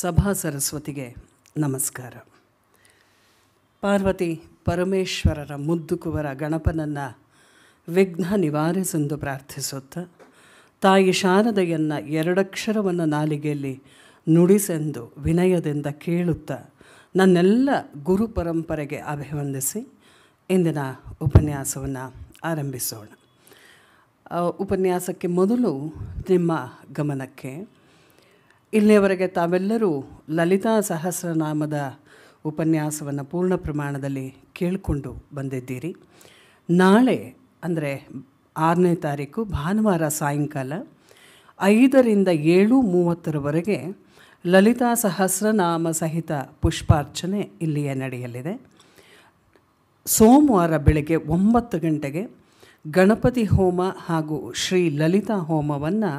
ಸಭಾ ಸರಸ್ವತಿಗೆ ನಮಸ್ಕಾರ ಪಾರ್ವತಿ ಪರಮೇಶ್ವರರ ಮುದ್ದುಕುವರ ಗಣಪನನ್ನು ವಿಘ್ನ ನಿವಾರಿಸೆಂದು ಪ್ರಾರ್ಥಿಸುತ್ತ ತಾಯಿ ಶಾರದೆಯನ್ನು ಎರಡಕ್ಷರವನ್ನು ನಾಲಿಗೆಯಲ್ಲಿ ನುಡಿಸೆಂದು ವಿನಯದಿಂದ ಕೇಳುತ್ತ ನನ್ನೆಲ್ಲ ಗುರು ಪರಂಪರೆಗೆ ಅಭಿವಂದಿಸಿ ಇಂದಿನ ಉಪನ್ಯಾಸವನ್ನು ಆರಂಭಿಸೋಣ ಉಪನ್ಯಾಸಕ್ಕೆ ಮೊದಲು ನಿಮ್ಮ ಗಮನಕ್ಕೆ ಇಲ್ಲಿಯವರೆಗೆ ತಾವೆಲ್ಲರೂ ಲಲಿತಾ ಸಹಸ್ರನಾಮದ ಉಪನ್ಯಾಸವನ್ನು ಪೂರ್ಣ ಪ್ರಮಾಣದಲ್ಲಿ ಕೇಳಿಕೊಂಡು ಬಂದಿದ್ದೀರಿ ನಾಳೆ ಅಂದರೆ ಆರನೇ ತಾರೀಕು ಭಾನುವಾರ ಸಾಯಂಕಾಲ ಐದರಿಂದ ಏಳು ಮೂವತ್ತರವರೆಗೆ ಲಲಿತಾ ಸಹಸ್ರನಾಮ ಸಹಿತ ಪುಷ್ಪಾರ್ಚನೆ ಇಲ್ಲಿಯೇ ನಡೆಯಲಿದೆ ಸೋಮವಾರ ಬೆಳಗ್ಗೆ ಒಂಬತ್ತು ಗಂಟೆಗೆ ಗಣಪತಿ ಹೋಮ ಹಾಗೂ ಶ್ರೀ ಲಲಿತಾ ಹೋಮವನ್ನು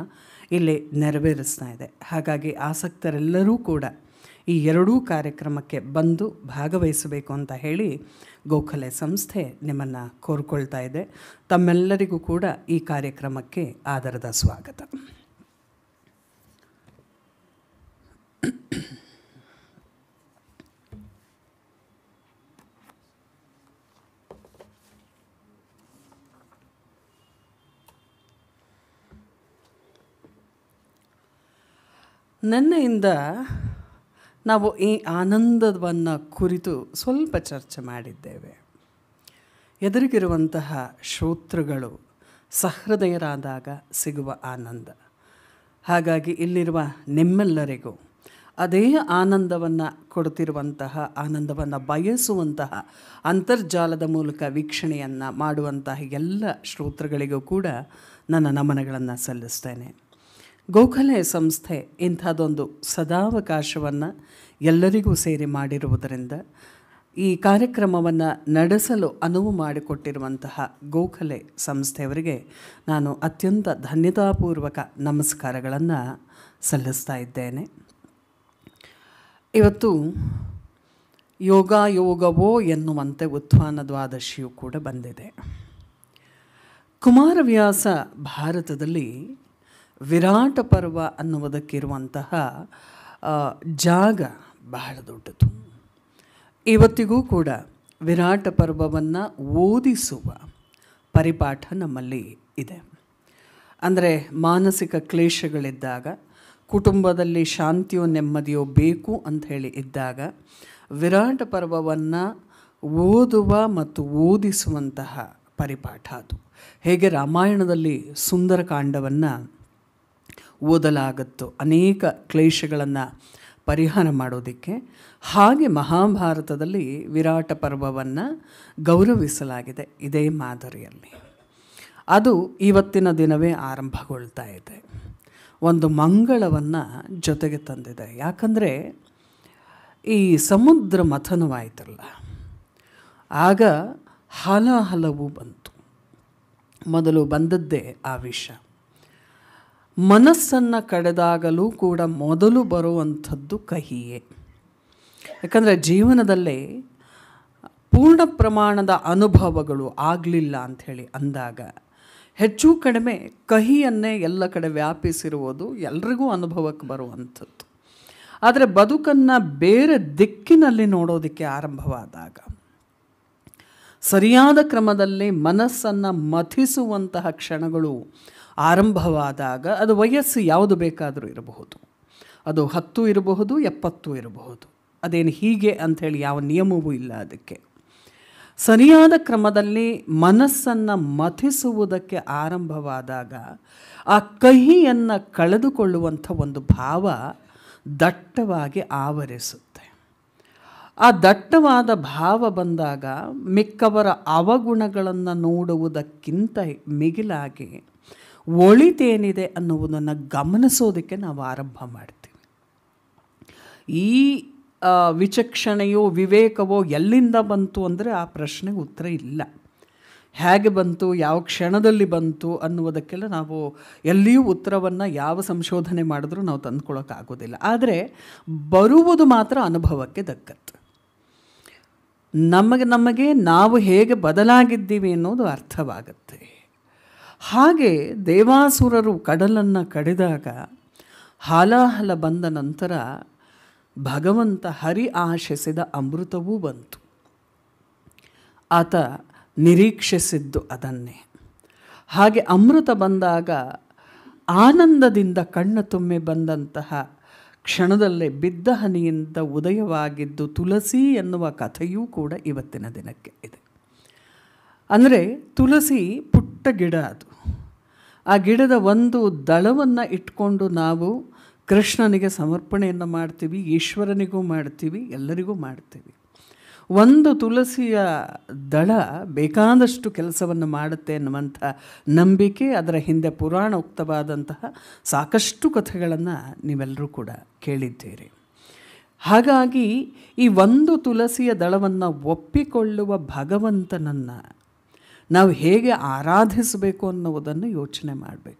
ಇಲ್ಲಿ ನೆರವೇರಿಸ್ತಾ ಇದೆ ಹಾಗಾಗಿ ಆಸಕ್ತರೆಲ್ಲರೂ ಕೂಡ ಈ ಎರಡೂ ಕಾರ್ಯಕ್ರಮಕ್ಕೆ ಬಂದು ಭಾಗವಹಿಸಬೇಕು ಅಂತ ಹೇಳಿ ಗೋಖಲೆ ಸಂಸ್ಥೆ ನಿಮ್ಮನ್ನು ಕೋರ್ಕೊಳ್ತಾ ಇದೆ ತಮ್ಮೆಲ್ಲರಿಗೂ ಕೂಡ ಈ ಕಾರ್ಯಕ್ರಮಕ್ಕೆ ಆಧಾರದ ಸ್ವಾಗತ ನಿನ್ನೆಯಿಂದ ನಾವು ಈ ಆನಂದವನ್ನು ಕುರಿತು ಸ್ವಲ್ಪ ಚರ್ಚೆ ಮಾಡಿದ್ದೇವೆ ಎದುರಿಗಿರುವಂತಹ ಶ್ರೋತೃಗಳು ಸಹೃದಯರಾದಾಗ ಸಿಗುವ ಆನಂದ ಹಾಗಾಗಿ ಇಲ್ಲಿರುವ ನಿಮ್ಮೆಲ್ಲರಿಗೂ ಅದೇ ಆನಂದವನ್ನು ಕೊಡ್ತಿರುವಂತಹ ಆನಂದವನ್ನು ಬಯಸುವಂತಹ ಅಂತರ್ಜಾಲದ ಮೂಲಕ ವೀಕ್ಷಣೆಯನ್ನು ಮಾಡುವಂತಹ ಎಲ್ಲ ಶ್ರೋತೃಗಳಿಗೂ ಕೂಡ ನನ್ನ ನಮನಗಳನ್ನು ಸಲ್ಲಿಸ್ತೇನೆ ಗೋಖಲೆ ಸಂಸ್ಥೆ ಇಂಥದ್ದೊಂದು ಸದಾವಕಾಶವನ್ನು ಎಲ್ಲರಿಗೂ ಸೇರಿ ಮಾಡಿರುವುದರಿಂದ ಈ ಕಾರ್ಯಕ್ರಮವನ್ನು ನಡೆಸಲು ಅನುವು ಮಾಡಿಕೊಟ್ಟಿರುವಂತಹ ಗೋಖಲೆ ಸಂಸ್ಥೆಯವರಿಗೆ ನಾನು ಅತ್ಯಂತ ಧನ್ಯತಾಪೂರ್ವಕ ನಮಸ್ಕಾರಗಳನ್ನು ಸಲ್ಲಿಸ್ತಾ ಇದ್ದೇನೆ ಇವತ್ತು ಯೋಗ ಯೋಗವೋ ಎನ್ನುವಂತೆ ಉತ್ಥಾನ ದ್ವಾದಶಿಯು ಕೂಡ ಬಂದಿದೆ ಕುಮಾರವ್ಯಾಸ ಭಾರತದಲ್ಲಿ ವಿರಾಟ ಪರ್ವ ಅನ್ನುವುದಕ್ಕಿರುವಂತಹ ಜಾಗ ಬಹಳ ದೊಡ್ಡದು ಇವತ್ತಿಗೂ ಕೂಡ ವಿರಾಟ ಪರ್ವವನ್ನು ಓದಿಸುವ ಪರಿಪಾಠ ನಮ್ಮಲ್ಲಿ ಇದೆ ಅಂದರೆ ಮಾನಸಿಕ ಕ್ಲೇಶಗಳಿದ್ದಾಗ ಕುಟುಂಬದಲ್ಲಿ ಶಾಂತಿಯೋ ನೆಮ್ಮದಿಯೋ ಬೇಕು ಅಂಥೇಳಿ ಇದ್ದಾಗ ವಿರಾಟ ಪರ್ವವನ್ನು ಓದುವ ಮತ್ತು ಓದಿಸುವಂತಹ ಪರಿಪಾಠ ಅದು ಹೇಗೆ ರಾಮಾಯಣದಲ್ಲಿ ಸುಂದರಕಾಂಡವನ್ನು ಓದಲಾಗತ್ತು ಅನೇಕ ಕ್ಲೇಶಗಳನ್ನು ಪರಿಹಾರ ಮಾಡೋದಕ್ಕೆ ಹಾಗೆ ಮಹಾಭಾರತದಲ್ಲಿ ವಿರಾಟ ಪರ್ವವನ್ನು ಗೌರವಿಸಲಾಗಿದೆ ಇದೇ ಮಾದರಿಯಲ್ಲಿ ಅದು ಇವತ್ತಿನ ದಿನವೇ ಆರಂಭಗೊಳ್ತಾ ಇದೆ ಒಂದು ಮಂಗಳವನ್ನು ಜೊತೆಗೆ ತಂದಿದೆ ಯಾಕಂದರೆ ಈ ಸಮುದ್ರ ಮಥನವಾಯಿತಲ್ಲ ಆಗ ಹಲ ಹಲವು ಬಂತು ಮೊದಲು ಬಂದದ್ದೇ ಆ ವಿಷ ಮನಸ್ಸನ್ನು ಕಡೆದಾಗಲೂ ಕೂಡ ಮೊದಲು ಬರುವಂಥದ್ದು ಕಹಿಯೇ ಯಾಕಂದರೆ ಜೀವನದಲ್ಲಿ ಪೂರ್ಣ ಪ್ರಮಾಣದ ಅನುಭವಗಳು ಆಗಲಿಲ್ಲ ಅಂಥೇಳಿ ಅಂದಾಗ ಹೆಚ್ಚು ಕಡಿಮೆ ಕಹಿಯನ್ನೇ ಎಲ್ಲ ಕಡೆ ವ್ಯಾಪಿಸಿರುವುದು ಎಲ್ರಿಗೂ ಅನುಭವಕ್ಕೆ ಬರುವಂಥದ್ದು ಆದರೆ ಬದುಕನ್ನು ಬೇರೆ ದಿಕ್ಕಿನಲ್ಲಿ ನೋಡೋದಕ್ಕೆ ಆರಂಭವಾದಾಗ ಸರಿಯಾದ ಕ್ರಮದಲ್ಲಿ ಮನಸ್ಸನ್ನು ಮಥಿಸುವಂತಹ ಕ್ಷಣಗಳು ಆರಂಭವಾದಾಗ ಅದು ವಯಸ್ಸು ಯಾವುದು ಬೇಕಾದರೂ ಇರಬಹುದು ಅದು ಹತ್ತು ಇರಬಹುದು ಎಪ್ಪತ್ತು ಇರಬಹುದು ಅದೇನು ಹೀಗೆ ಅಂಥೇಳಿ ಯಾವ ನಿಯಮವೂ ಇಲ್ಲ ಅದಕ್ಕೆ ಸರಿಯಾದ ಕ್ರಮದಲ್ಲಿ ಮನಸ್ಸನ್ನು ಮಥಿಸುವುದಕ್ಕೆ ಆರಂಭವಾದಾಗ ಆ ಕಹಿಯನ್ನು ಕಳೆದುಕೊಳ್ಳುವಂಥ ಒಂದು ಭಾವ ದಟ್ಟವಾಗಿ ಆವರಿಸುತ್ತೆ ಆ ದಟ್ಟವಾದ ಭಾವ ಬಂದಾಗ ಮಿಕ್ಕವರ ಅವಗುಣಗಳನ್ನು ನೋಡುವುದಕ್ಕಿಂತ ಮಿಗಿಲಾಗಿ ಒಳಿತೇನಿದೆ ಅನ್ನುವುದನ್ನು ಗಮನಿಸೋದಕ್ಕೆ ನಾವು ಆರಂಭ ಮಾಡ್ತೀವಿ ಈ ವಿಚಕ್ಷಣೆಯೋ ವಿವೇಕವೋ ಎಲ್ಲಿಂದ ಬಂತು ಅಂದರೆ ಆ ಪ್ರಶ್ನೆಗೆ ಉತ್ತರ ಇಲ್ಲ ಹೇಗೆ ಬಂತು ಯಾವ ಕ್ಷಣದಲ್ಲಿ ಬಂತು ಅನ್ನುವುದಕ್ಕೆಲ್ಲ ನಾವು ಎಲ್ಲಿಯೂ ಉತ್ತರವನ್ನು ಯಾವ ಸಂಶೋಧನೆ ಮಾಡಿದ್ರೂ ನಾವು ತಂದುಕೊಳ್ಳೋಕ್ಕಾಗೋದಿಲ್ಲ ಆದರೆ ಬರುವುದು ಮಾತ್ರ ಅನುಭವಕ್ಕೆ ದಕ್ಕತ್ತು ನಮಗೆ ನಮಗೆ ನಾವು ಹೇಗೆ ಬದಲಾಗಿದ್ದೀವಿ ಅನ್ನೋದು ಅರ್ಥವಾಗುತ್ತೆ ಹಾಗೆ ದೇವಾಸುರರು ಕಡಲನ್ನು ಕಡಿದಾಗ ಹಾಲಾಹಲ ಬಂದ ನಂತರ ಭಗವಂತ ಹರಿ ಆಶಿಸಿದ ಅಮೃತವೂ ಬಂತು ಆತ ನಿರೀಕ್ಷಿಸಿದ್ದು ಅದನ್ನೇ ಹಾಗೆ ಅಮೃತ ಬಂದಾಗ ಆನಂದದಿಂದ ಕಣ್ಣು ತುಂಬಿ ಬಂದಂತಹ ಕ್ಷಣದಲ್ಲೇ ಬಿದ್ದ ಹನಿಯಿಂದ ಉದಯವಾಗಿದ್ದು ತುಳಸಿ ಎನ್ನುವ ಕಥೆಯೂ ಕೂಡ ಇವತ್ತಿನ ದಿನಕ್ಕೆ ಇದೆ ಅಂದರೆ ತುಳಸಿ ಪುಟ್ಟ ಗಿಡ ಅದು ಆ ಗಿಡದ ಒಂದು ದಳವನ್ನು ಇಟ್ಕೊಂಡು ನಾವು ಕೃಷ್ಣನಿಗೆ ಸಮರ್ಪಣೆಯನ್ನು ಮಾಡ್ತೀವಿ ಈಶ್ವರನಿಗೂ ಮಾಡ್ತೀವಿ ಎಲ್ಲರಿಗೂ ಮಾಡ್ತೀವಿ ಒಂದು ತುಳಸಿಯ ದಳ ಬೇಕಾದಷ್ಟು ಕೆಲಸವನ್ನು ಮಾಡುತ್ತೆ ಅನ್ನುವಂಥ ನಂಬಿಕೆ ಅದರ ಹಿಂದೆ ಪುರಾಣ ಉಕ್ತವಾದಂತಹ ಸಾಕಷ್ಟು ಕಥೆಗಳನ್ನು ನೀವೆಲ್ಲರೂ ಕೂಡ ಕೇಳಿದ್ದೀರಿ ಹಾಗಾಗಿ ಈ ಒಂದು ತುಳಸಿಯ ದಳವನ್ನು ಒಪ್ಪಿಕೊಳ್ಳುವ ಭಗವಂತನನ್ನು ನಾವು ಹೇಗೆ ಆರಾಧಿಸಬೇಕು ಅನ್ನುವುದನ್ನು ಯೋಚನೆ ಮಾಡಬೇಕು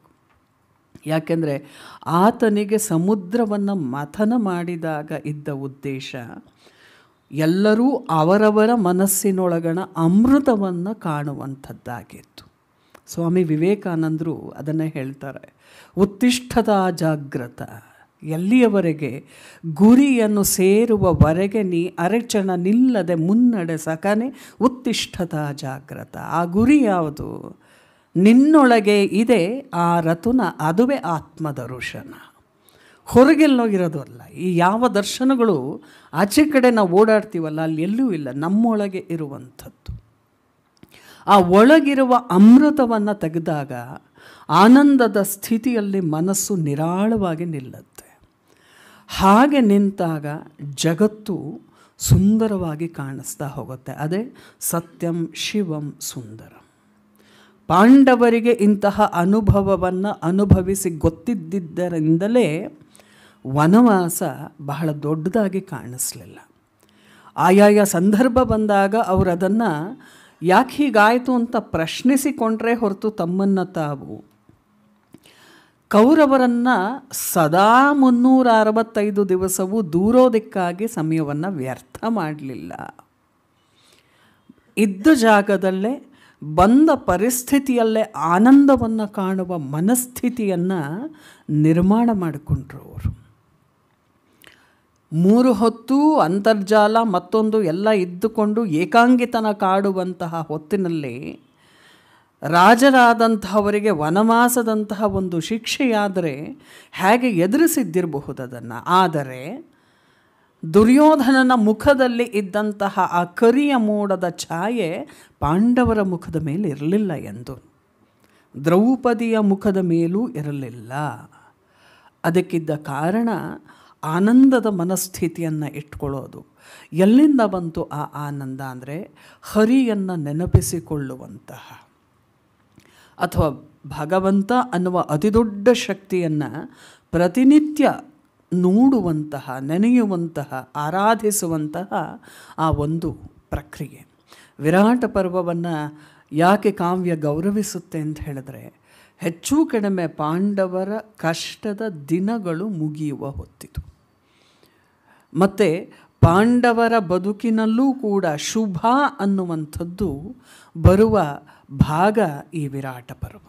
ಯಾಕೆಂದರೆ ಆತನಿಗೆ ಸಮುದ್ರವನ್ನು ಮಥನ ಮಾಡಿದಾಗ ಇದ್ದ ಉದ್ದೇಶ ಎಲ್ಲರೂ ಅವರವರ ಮನಸ್ಸಿನೊಳಗಣ ಅಮೃತವನ್ನು ಕಾಣುವಂಥದ್ದಾಗಿತ್ತು ಸ್ವಾಮಿ ವಿವೇಕಾನಂದರು ಅದನ್ನು ಹೇಳ್ತಾರೆ ಉತ್ತಿಷ್ಠತಾ ಜಾಗ್ರತ ಎಲ್ಲಿಯವರೆಗೆ ಗುರಿಯನ್ನು ಸೇರುವವರೆಗೆ ನೀ ಅರಚಣ ನಿಲ್ಲದೆ ಮುನ್ನಡೆ ಸಕನೆ ಉತ್ತಿಷ್ಠತ ಜಾಗ್ರತ ಆ ಗುರಿ ಯಾವುದು ನಿನ್ನೊಳಗೆ ಇದೆ ಆ ರತುನ ಅದುವೇ ಆತ್ಮದರುಶನ ದರ್ಶನ ಹೊರಗೆಲ್ಲೋಗಿರೋದು ಅಲ್ಲ ಈ ಯಾವ ದರ್ಶನಗಳು ಆಚೆ ಕಡೆ ನಾವು ಓಡಾಡ್ತೀವಲ್ಲ ಅಲ್ಲಿ ಎಲ್ಲೂ ಇಲ್ಲ ನಮ್ಮೊಳಗೆ ಇರುವಂಥದ್ದು ಆ ಒಳಗಿರುವ ಅಮೃತವನ್ನು ತೆಗೆದಾಗ ಆನಂದದ ಸ್ಥಿತಿಯಲ್ಲಿ ಮನಸ್ಸು ನಿರಾಳವಾಗಿ ನಿಲ್ಲದು ಹಾಗೆ ನಿಂತಾಗ ಜಗತ್ತು ಸುಂದರವಾಗಿ ಕಾಣಿಸ್ತಾ ಹೋಗುತ್ತೆ ಅದೇ ಸತ್ಯಂ ಶಿವಂ ಸುಂದರ ಪಾಂಡವರಿಗೆ ಇಂತಹ ಅನುಭವವನ್ನು ಅನುಭವಿಸಿ ಗೊತ್ತಿದ್ದರಿಂದಲೇ ವನವಾಸ ಬಹಳ ದೊಡ್ಡದಾಗಿ ಕಾಣಿಸ್ಲಿಲ್ಲ ಆಯಾಯ ಸಂದರ್ಭ ಬಂದಾಗ ಅವರದನ್ನು ಯಾಕೆ ಹೀಗಾಯಿತು ಅಂತ ಪ್ರಶ್ನಿಸಿಕೊಂಡ್ರೆ ಹೊರತು ತಮ್ಮನ್ನು ತಾವು ಕೌರವರನ್ನು ಸದಾ ಮುನ್ನೂರ ಅರವತ್ತೈದು ದಿವಸವೂ ದೂರೋದಕ್ಕಾಗಿ ಸಮಯವನ್ನು ವ್ಯರ್ಥ ಮಾಡಲಿಲ್ಲ ಇದ್ದ ಜಾಗದಲ್ಲೇ ಬಂದ ಪರಿಸ್ಥಿತಿಯಲ್ಲೇ ಆನಂದವನ್ನು ಕಾಣುವ ಮನಸ್ಥಿತಿಯನ್ನು ನಿರ್ಮಾಣ ಮಾಡಿಕೊಂಡ್ರು ಅವರು ಮೂರು ಹೊತ್ತು ಅಂತರ್ಜಾಲ ಮತ್ತೊಂದು ಎಲ್ಲ ಇದ್ದುಕೊಂಡು ಏಕಾಂಗಿತನ ಕಾಡುವಂತಹ ಹೊತ್ತಿನಲ್ಲಿ ರಾಜರಾದಂತಹವರಿಗೆ ವನವಾಸದಂತಹ ಒಂದು ಶಿಕ್ಷೆಯಾದರೆ ಹೇಗೆ ಎದುರಿಸಿದ್ದಿರಬಹುದು ಅದನ್ನು ಆದರೆ ದುರ್ಯೋಧನನ ಮುಖದಲ್ಲಿ ಇದ್ದಂತಹ ಆ ಕರಿಯ ಮೋಡದ ಛಾಯೆ ಪಾಂಡವರ ಮುಖದ ಮೇಲೆ ಇರಲಿಲ್ಲ ಎಂದು ದ್ರೌಪದಿಯ ಮುಖದ ಮೇಲೂ ಇರಲಿಲ್ಲ ಅದಕ್ಕಿದ್ದ ಕಾರಣ ಆನಂದದ ಮನಸ್ಥಿತಿಯನ್ನು ಇಟ್ಕೊಳ್ಳೋದು ಎಲ್ಲಿಂದ ಬಂತು ಆ ಆನಂದ ಅಂದರೆ ಹರಿಯನ್ನು ನೆನಪಿಸಿಕೊಳ್ಳುವಂತಹ ಅಥವಾ ಭಗವಂತ ಅನ್ನುವ ಅತಿದೊಡ್ಡ ಶಕ್ತಿಯನ್ನು ಪ್ರತಿನಿತ್ಯ ನೋಡುವಂತಹ ನೆನೆಯುವಂತಹ ಆರಾಧಿಸುವಂತಹ ಆ ಒಂದು ಪ್ರಕ್ರಿಯೆ ವಿರಾಟ ಪರ್ವವನ್ನು ಯಾಕೆ ಕಾವ್ಯ ಗೌರವಿಸುತ್ತೆ ಅಂತ ಹೇಳಿದ್ರೆ ಹೆಚ್ಚು ಕಡಿಮೆ ಪಾಂಡವರ ಕಷ್ಟದ ದಿನಗಳು ಮುಗಿಯುವ ಹೊತ್ತಿತು ಮತ್ತು ಪಾಂಡವರ ಬದುಕಿನಲ್ಲೂ ಕೂಡ ಶುಭ ಅನ್ನುವಂಥದ್ದು ಬರುವ ಭಾಗ ಈ ವಿರಾಟ ಪರ್ವ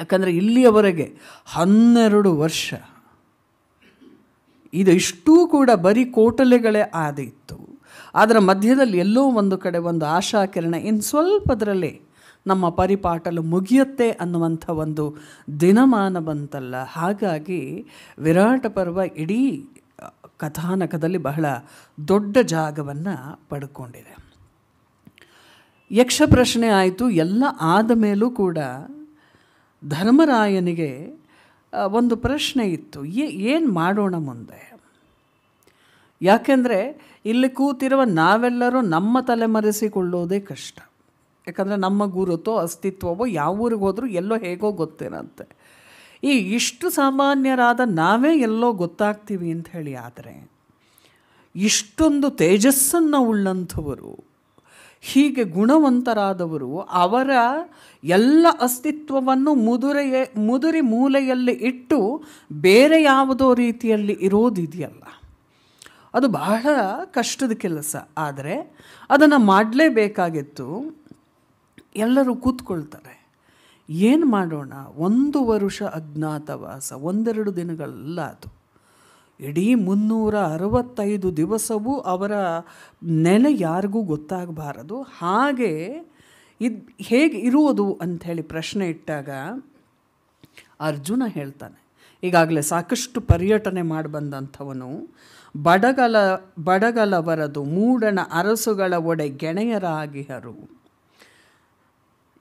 ಯಾಕಂದರೆ ಇಲ್ಲಿಯವರೆಗೆ ಹನ್ನೆರಡು ವರ್ಷ ಇದು ಇಷ್ಟೂ ಕೂಡ ಬರೀ ಕೋಟಲೆಗಳೇ ಆದಿತ್ತು ಅದರ ಮಧ್ಯದಲ್ಲಿ ಎಲ್ಲೋ ಒಂದು ಕಡೆ ಒಂದು ಆಶಾಕಿರಣ ಇನ್ನು ಸ್ವಲ್ಪದರಲ್ಲೇ ನಮ್ಮ ಪರಿಪಾಟಲು ಮುಗಿಯುತ್ತೆ ಅನ್ನುವಂಥ ಒಂದು ದಿನಮಾನ ಬಂತಲ್ಲ ಹಾಗಾಗಿ ವಿರಾಟ ಪರ್ವ ಇಡೀ ಕಥಾನಕದಲ್ಲಿ ಬಹಳ ದೊಡ್ಡ ಜಾಗವನ್ನು ಪಡ್ಕೊಂಡಿದೆ ಯಕ್ಷ ಪ್ರಶ್ನೆ ಆಯಿತು ಎಲ್ಲ ಆದ ಮೇಲೂ ಕೂಡ ಧರ್ಮರಾಯನಿಗೆ ಒಂದು ಪ್ರಶ್ನೆ ಇತ್ತು ಏನು ಮಾಡೋಣ ಮುಂದೆ ಯಾಕೆಂದರೆ ಇಲ್ಲಿ ಕೂತಿರುವ ನಾವೆಲ್ಲರೂ ನಮ್ಮ ತಲೆಮರೆಸಿಕೊಳ್ಳೋದೇ ಕಷ್ಟ ಯಾಕಂದರೆ ನಮ್ಮ ಗುರುತೋ ಅಸ್ತಿತ್ವವೋ ಯಾವ ಊರಿಗೆ ಹೋದರೂ ಎಲ್ಲೋ ಹೇಗೋ ಗೊತ್ತಿರಂತೆ ಈ ಇಷ್ಟು ಸಾಮಾನ್ಯರಾದ ನಾವೇ ಎಲ್ಲೋ ಗೊತ್ತಾಗ್ತೀವಿ ಅಂತ ಹೇಳಿ ಆದರೆ ಇಷ್ಟೊಂದು ತೇಜಸ್ಸನ್ನು ಉಳ್ಳಂಥವರು ಹೀಗೆ ಗುಣವಂತರಾದವರು ಅವರ ಎಲ್ಲ ಅಸ್ತಿತ್ವವನ್ನು ಮುದುರೆಯ ಮುದುರಿ ಮೂಲೆಯಲ್ಲಿ ಇಟ್ಟು ಬೇರೆ ಯಾವುದೋ ರೀತಿಯಲ್ಲಿ ಇರೋದಿದೆಯಲ್ಲ ಅದು ಬಹಳ ಕಷ್ಟದ ಕೆಲಸ ಆದರೆ ಅದನ್ನು ಮಾಡಲೇಬೇಕಾಗಿತ್ತು ಎಲ್ಲರೂ ಕೂತ್ಕೊಳ್ತಾರೆ ಏನು ಮಾಡೋಣ ಒಂದು ವರುಷ ಅಜ್ಞಾತವಾಸ ಒಂದೆರಡು ದಿನಗಳಲ್ಲ ಅದು ಇಡೀ ಮುನ್ನೂರ ಅರವತ್ತೈದು ದಿವಸವೂ ಅವರ ನೆಲೆ ಯಾರಿಗೂ ಗೊತ್ತಾಗಬಾರದು ಹಾಗೆ ಇದು ಹೇಗೆ ಇರುವುದು ಅಂಥೇಳಿ ಪ್ರಶ್ನೆ ಇಟ್ಟಾಗ ಅರ್ಜುನ ಹೇಳ್ತಾನೆ ಈಗಾಗಲೇ ಸಾಕಷ್ಟು ಪರ್ಯಟನೆ ಮಾಡಿ ಬಂದಂಥವನು ಬಡಗಲ ಬಡಗಲವರದು ಮೂಡಣ ಅರಸುಗಳ ಒಡೆ ಗೆಣೆಯರಾಗಿಹರು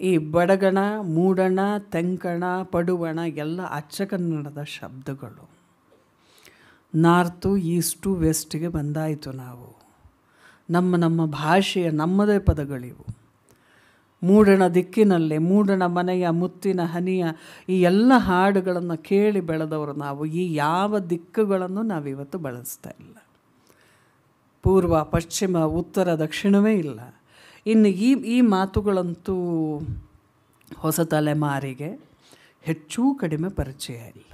ಈ ಬಡಗಣ ಮೂಡಣ ತೆಂಕಣ ಪಡುವಣ ಎಲ್ಲ ಅಚ್ಚ ಕನ್ನಡದ ಶಬ್ದಗಳು ನಾರ್ತು ಈಸ್ಟು ವೆಸ್ಟ್ಗೆ ಬಂದಾಯಿತು ನಾವು ನಮ್ಮ ನಮ್ಮ ಭಾಷೆಯ ನಮ್ಮದೇ ಪದಗಳಿವು ಮೂಡಣ ದಿಕ್ಕಿನಲ್ಲೇ ಮೂಡಣ ಮನೆಯ ಮುತ್ತಿನ ಹನಿಯ ಈ ಎಲ್ಲ ಹಾಡುಗಳನ್ನು ಕೇಳಿ ಬೆಳೆದವರು ನಾವು ಈ ಯಾವ ದಿಕ್ಕುಗಳನ್ನು ನಾವಿವತ್ತು ಬಳಸ್ತಾ ಇಲ್ಲ ಪೂರ್ವ ಪಶ್ಚಿಮ ಉತ್ತರ ದಕ್ಷಿಣವೇ ಇಲ್ಲ ಇನ್ನು ಈ ಈ ಮಾತುಗಳಂತೂ ಹೊಸ ತಲೆಮಾರಿಗೆ ಹೆಚ್ಚೂ ಕಡಿಮೆ ಪರಿಚಯ ಇಲ್ಲ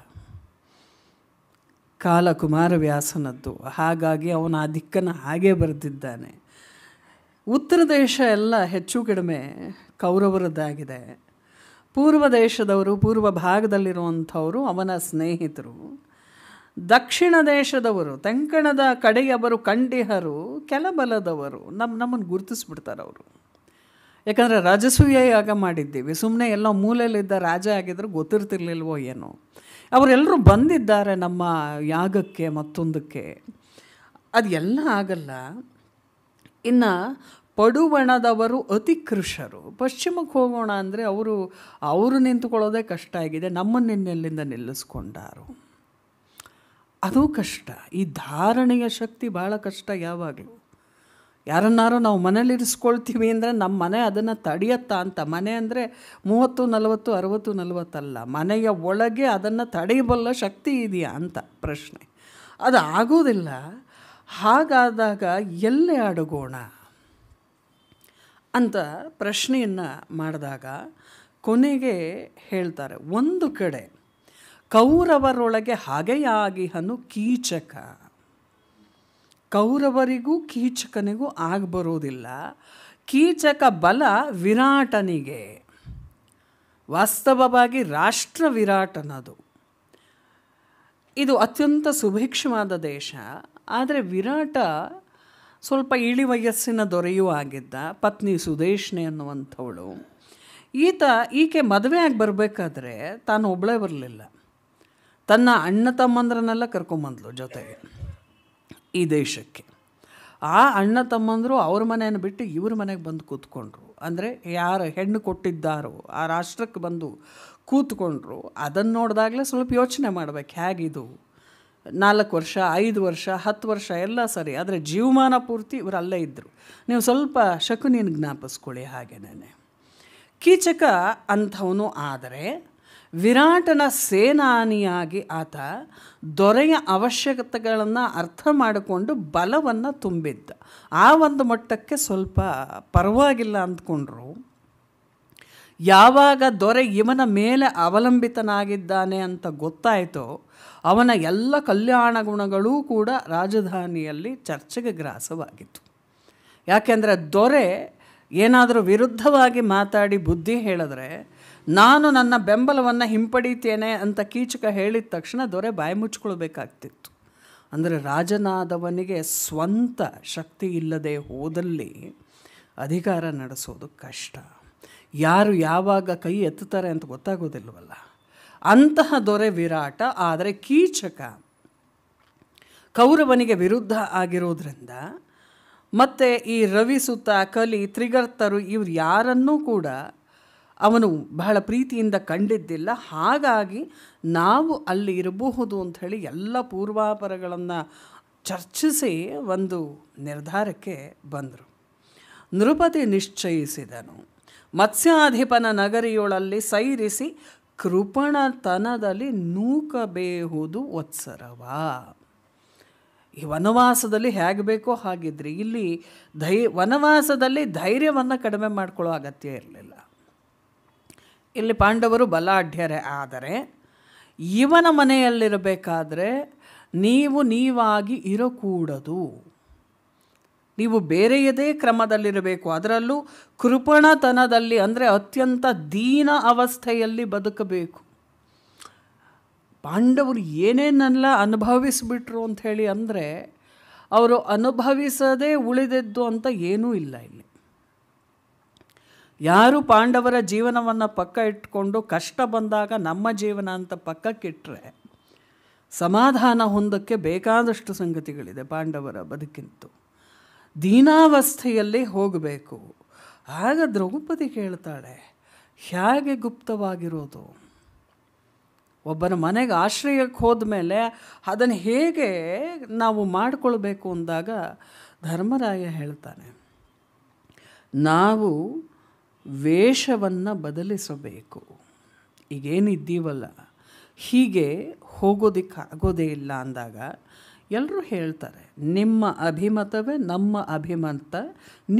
ಕಾಲ ಕುಮಾರವ್ಯಾಸನದ್ದು ಹಾಗಾಗಿ ಅವನು ಆ ದಿಕ್ಕನ್ನು ಹಾಗೆ ಬರೆದಿದ್ದಾನೆ ಉತ್ತರ ದೇಶ ಎಲ್ಲ ಹೆಚ್ಚು ಕಡಿಮೆ ಕೌರವರದ್ದಾಗಿದೆ ಪೂರ್ವ ದೇಶದವರು ಪೂರ್ವ ಭಾಗದಲ್ಲಿರುವಂಥವರು ಅವನ ಸ್ನೇಹಿತರು ದಕ್ಷಿಣ ದೇಶದವರು ತೆಂಕಣದ ಕಡೆಯವರು ಕಂಡಿಹರು ಕೆಲಬಲದವರು ನಮ್ಮ ನಮ್ಮನ್ನು ಗುರುತಿಸ್ಬಿಡ್ತಾರೆ ಅವರು ಯಾಕಂದರೆ ರಾಜಸೂಯ ಯಾಗ ಮಾಡಿದ್ದೀವಿ ಸುಮ್ಮನೆ ಎಲ್ಲ ಮೂಲೆಯಲ್ಲಿದ್ದ ರಾಜ ಆಗಿದ್ರು ಗೊತ್ತಿರ್ತಿರ್ಲಿಲ್ವೋ ಏನೋ ಅವರೆಲ್ಲರೂ ಬಂದಿದ್ದಾರೆ ನಮ್ಮ ಯಾಗಕ್ಕೆ ಮತ್ತೊಂದಕ್ಕೆ ಅದೆಲ್ಲ ಆಗಲ್ಲ ಇನ್ನು ಪಡುವಣದವರು ಅತಿ ಕೃಷರು ಪಶ್ಚಿಮಕ್ಕೆ ಹೋಗೋಣ ಅಂದರೆ ಅವರು ಅವರು ನಿಂತುಕೊಳ್ಳೋದೇ ಕಷ್ಟ ಆಗಿದೆ ನಮ್ಮನ್ನೆಲ್ಲಿಂದ ನಿಲ್ಲಿಸ್ಕೊಂಡಾರು ಅದು ಕಷ್ಟ ಈ ಧಾರಣೆಯ ಶಕ್ತಿ ಭಾಳ ಕಷ್ಟ ಯಾವಾಗಲೂ ಯಾರನ್ನಾರು ನಾವು ಮನೇಲಿರಿಸ್ಕೊಳ್ತೀವಿ ಅಂದರೆ ನಮ್ಮ ಮನೆ ಅದನ್ನು ತಡೆಯತ್ತಾ ಅಂತ ಮನೆ ಅಂದರೆ ಮೂವತ್ತು ನಲವತ್ತು ಅರುವತ್ತು ನಲವತ್ತಲ್ಲ ಮನೆಯ ಒಳಗೆ ಅದನ್ನು ತಡೆಯಬಲ್ಲ ಶಕ್ತಿ ಇದೆಯಾ ಅಂತ ಪ್ರಶ್ನೆ ಅದು ಆಗೋದಿಲ್ಲ ಹಾಗಾದಾಗ ಎಲ್ಲೇ ಅಡಗೋಣ ಅಂತ ಪ್ರಶ್ನೆಯನ್ನು ಮಾಡಿದಾಗ ಕೊನೆಗೆ ಹೇಳ್ತಾರೆ ಒಂದು ಕಡೆ ಕೌರವರೊಳಗೆ ಹಾಗೆಯಾಗಿ ಹನು ಕೀಚಕ ಕೌರವರಿಗೂ ಕೀಚಕನಿಗೂ ಆಗಬರೋದಿಲ್ಲ ಕೀಚಕ ಬಲ ವಿರಾಟನಿಗೆ ವಾಸ್ತವವಾಗಿ ರಾಷ್ಟ್ರ ವಿರಾಟನದು ಇದು ಅತ್ಯಂತ ಸುಭಿಕ್ಷವಾದ ದೇಶ ಆದರೆ ವಿರಾಟ ಸ್ವಲ್ಪ ಇಳಿ ವಯಸ್ಸಿನ ದೊರೆಯೂ ಆಗಿದ್ದ ಪತ್ನಿ ಸುದೇಶ್ನೆ ಅನ್ನುವಂಥವಳು ಈತ ಈಕೆ ಮದುವೆ ಆಗಿ ಬರಬೇಕಾದ್ರೆ ತಾನು ಒಬ್ಬಳೇ ಬರಲಿಲ್ಲ ತನ್ನ ಅಣ್ಣ ತಮ್ಮಂದ್ರನ್ನೆಲ್ಲ ಕರ್ಕೊಂಬಂದ್ಲು ಜೊತೆಗೆ ಈ ದೇಶಕ್ಕೆ ಆ ಅಣ್ಣ ತಮ್ಮಂದರು ಅವ್ರ ಮನೆಯನ್ನು ಬಿಟ್ಟು ಇವ್ರ ಮನೆಗೆ ಬಂದು ಕೂತ್ಕೊಂಡ್ರು ಅಂದರೆ ಯಾರು ಹೆಣ್ಣು ಕೊಟ್ಟಿದ್ದಾರೋ ಆ ರಾಷ್ಟ್ರಕ್ಕೆ ಬಂದು ಕೂತ್ಕೊಂಡ್ರು ಅದನ್ನು ನೋಡಿದಾಗಲೇ ಸ್ವಲ್ಪ ಯೋಚನೆ ಮಾಡ್ಬೇಕು ಹೇಗಿದು ನಾಲ್ಕು ವರ್ಷ ಐದು ವರ್ಷ ಹತ್ತು ವರ್ಷ ಎಲ್ಲ ಸರಿ ಆದರೆ ಜೀವಮಾನ ಪೂರ್ತಿ ಇವರು ಅಲ್ಲೇ ಇದ್ದರು ನೀವು ಸ್ವಲ್ಪ ಶಕುನಿಯನ್ನು ಜ್ಞಾಪಿಸ್ಕೊಳ್ಳಿ ಹಾಗೆನೇ ಕೀಚಕ ಅಂಥವನು ಆದರೆ ವಿರಾಟನ ಸೇನಾನಿಯಾಗಿ ಆತ ದೊರೆಯ ಅವಶ್ಯಕತೆಗಳನ್ನು ಅರ್ಥ ಮಾಡಿಕೊಂಡು ಬಲವನ್ನು ತುಂಬಿದ್ದ ಆ ಒಂದು ಮಟ್ಟಕ್ಕೆ ಸ್ವಲ್ಪ ಪರವಾಗಿಲ್ಲ ಅಂದ್ಕೊಂಡ್ರು ಯಾವಾಗ ದೊರೆ ಇವನ ಮೇಲೆ ಅವಲಂಬಿತನಾಗಿದ್ದಾನೆ ಅಂತ ಗೊತ್ತಾಯಿತೋ ಅವನ ಎಲ್ಲ ಕಲ್ಯಾಣ ಗುಣಗಳೂ ಕೂಡ ರಾಜಧಾನಿಯಲ್ಲಿ ಚರ್ಚೆಗೆ ಗ್ರಾಸವಾಗಿತ್ತು ಯಾಕೆಂದರೆ ದೊರೆ ಏನಾದರೂ ವಿರುದ್ಧವಾಗಿ ಮಾತಾಡಿ ಬುದ್ಧಿ ಹೇಳಿದ್ರೆ ನಾನು ನನ್ನ ಬೆಂಬಲವನ್ನು ಹಿಂಪಡಿತೇನೆ ಅಂತ ಕೀಚಕ ಹೇಳಿದ ತಕ್ಷಣ ದೊರೆ ಬಾಯಿ ಮುಚ್ಕೊಳ್ಬೇಕಾಗ್ತಿತ್ತು ಅಂದರೆ ರಾಜನಾದವನಿಗೆ ಸ್ವಂತ ಶಕ್ತಿ ಇಲ್ಲದೆ ಹೋದಲ್ಲಿ ಅಧಿಕಾರ ನಡೆಸೋದು ಕಷ್ಟ ಯಾರು ಯಾವಾಗ ಕೈ ಎತ್ತುತ್ತಾರೆ ಅಂತ ಗೊತ್ತಾಗೋದಿಲ್ವಲ್ಲ ಅಂತಹ ದೊರೆ ವಿರಾಟ ಆದರೆ ಕೀಚಕ ಕೌರವನಿಗೆ ವಿರುದ್ಧ ಆಗಿರೋದ್ರಿಂದ ಮತ್ತು ಈ ರವಿಸುತ್ತ ಕಲಿ ತ್ರಿಗರ್ತರು ಇವ್ರು ಯಾರನ್ನೂ ಕೂಡ ಅವನು ಬಹಳ ಪ್ರೀತಿಯಿಂದ ಕಂಡಿದ್ದಿಲ್ಲ ಹಾಗಾಗಿ ನಾವು ಅಲ್ಲಿ ಇರಬಹುದು ಹೇಳಿ ಎಲ್ಲ ಪೂರ್ವಾಪರಗಳನ್ನು ಚರ್ಚಿಸಿ ಒಂದು ನಿರ್ಧಾರಕ್ಕೆ ಬಂದರು ನೃಪತಿ ನಿಶ್ಚಯಿಸಿದನು ಮತ್ಸ್ಯಾಧಿಪನ ನಗರಿಯೊಳಲ್ಲಿ ಸೈರಿಸಿ ಕೃಪಣತನದಲ್ಲಿ ನೂಕಬೇಹುದು ಒತ್ಸರವ ಈ ವನವಾಸದಲ್ಲಿ ಹೇಗೆ ಬೇಕೋ ಹಾಗಿದ್ರಿ ಇಲ್ಲಿ ಧೈ ವನವಾಸದಲ್ಲಿ ಧೈರ್ಯವನ್ನು ಕಡಿಮೆ ಮಾಡ್ಕೊಳ್ಳೋ ಅಗತ್ಯ ಇರಲಿಲ್ಲ ಇಲ್ಲಿ ಪಾಂಡವರು ಬಲಾಢ್ಯರೇ ಆದರೆ ಇವನ ಮನೆಯಲ್ಲಿರಬೇಕಾದ್ರೆ ನೀವು ನೀವಾಗಿ ಇರಕೂಡದು ನೀವು ಬೇರೆಯದೇ ಕ್ರಮದಲ್ಲಿರಬೇಕು ಅದರಲ್ಲೂ ಕೃಪಣತನದಲ್ಲಿ ಅಂದರೆ ಅತ್ಯಂತ ದೀನ ಅವಸ್ಥೆಯಲ್ಲಿ ಬದುಕಬೇಕು ಪಾಂಡವರು ಏನೇನೆಲ್ಲ ಅನುಭವಿಸಿಬಿಟ್ರು ಅಂಥೇಳಿ ಅಂದರೆ ಅವರು ಅನುಭವಿಸದೇ ಉಳಿದದ್ದು ಅಂತ ಏನೂ ಇಲ್ಲ ಇಲ್ಲಿ ಯಾರು ಪಾಂಡವರ ಜೀವನವನ್ನು ಪಕ್ಕ ಇಟ್ಕೊಂಡು ಕಷ್ಟ ಬಂದಾಗ ನಮ್ಮ ಜೀವನ ಅಂತ ಪಕ್ಕಕ್ಕಿಟ್ಟರೆ ಸಮಾಧಾನ ಹೊಂದಕ್ಕೆ ಬೇಕಾದಷ್ಟು ಸಂಗತಿಗಳಿದೆ ಪಾಂಡವರ ಬದುಕಿಂತು ದೀನಾವಸ್ಥೆಯಲ್ಲಿ ಹೋಗಬೇಕು ಆಗ ದ್ರೌಪದಿ ಕೇಳ್ತಾಳೆ ಹೇಗೆ ಗುಪ್ತವಾಗಿರೋದು ಒಬ್ಬನ ಮನೆಗೆ ಆಶ್ರಯಕ್ಕೆ ಹೋದ ಮೇಲೆ ಅದನ್ನು ಹೇಗೆ ನಾವು ಮಾಡಿಕೊಳ್ಬೇಕು ಅಂದಾಗ ಧರ್ಮರಾಯ ಹೇಳ್ತಾನೆ ನಾವು ವೇಷವನ್ನು ಬದಲಿಸಬೇಕು ಈಗೇನಿದ್ದೀವಲ್ಲ ಹೀಗೆ ಹೋಗೋದಕ್ಕೆ ಆಗೋದೇ ಇಲ್ಲ ಅಂದಾಗ ಎಲ್ಲರೂ ಹೇಳ್ತಾರೆ ನಿಮ್ಮ ಅಭಿಮತವೇ ನಮ್ಮ ಅಭಿಮತ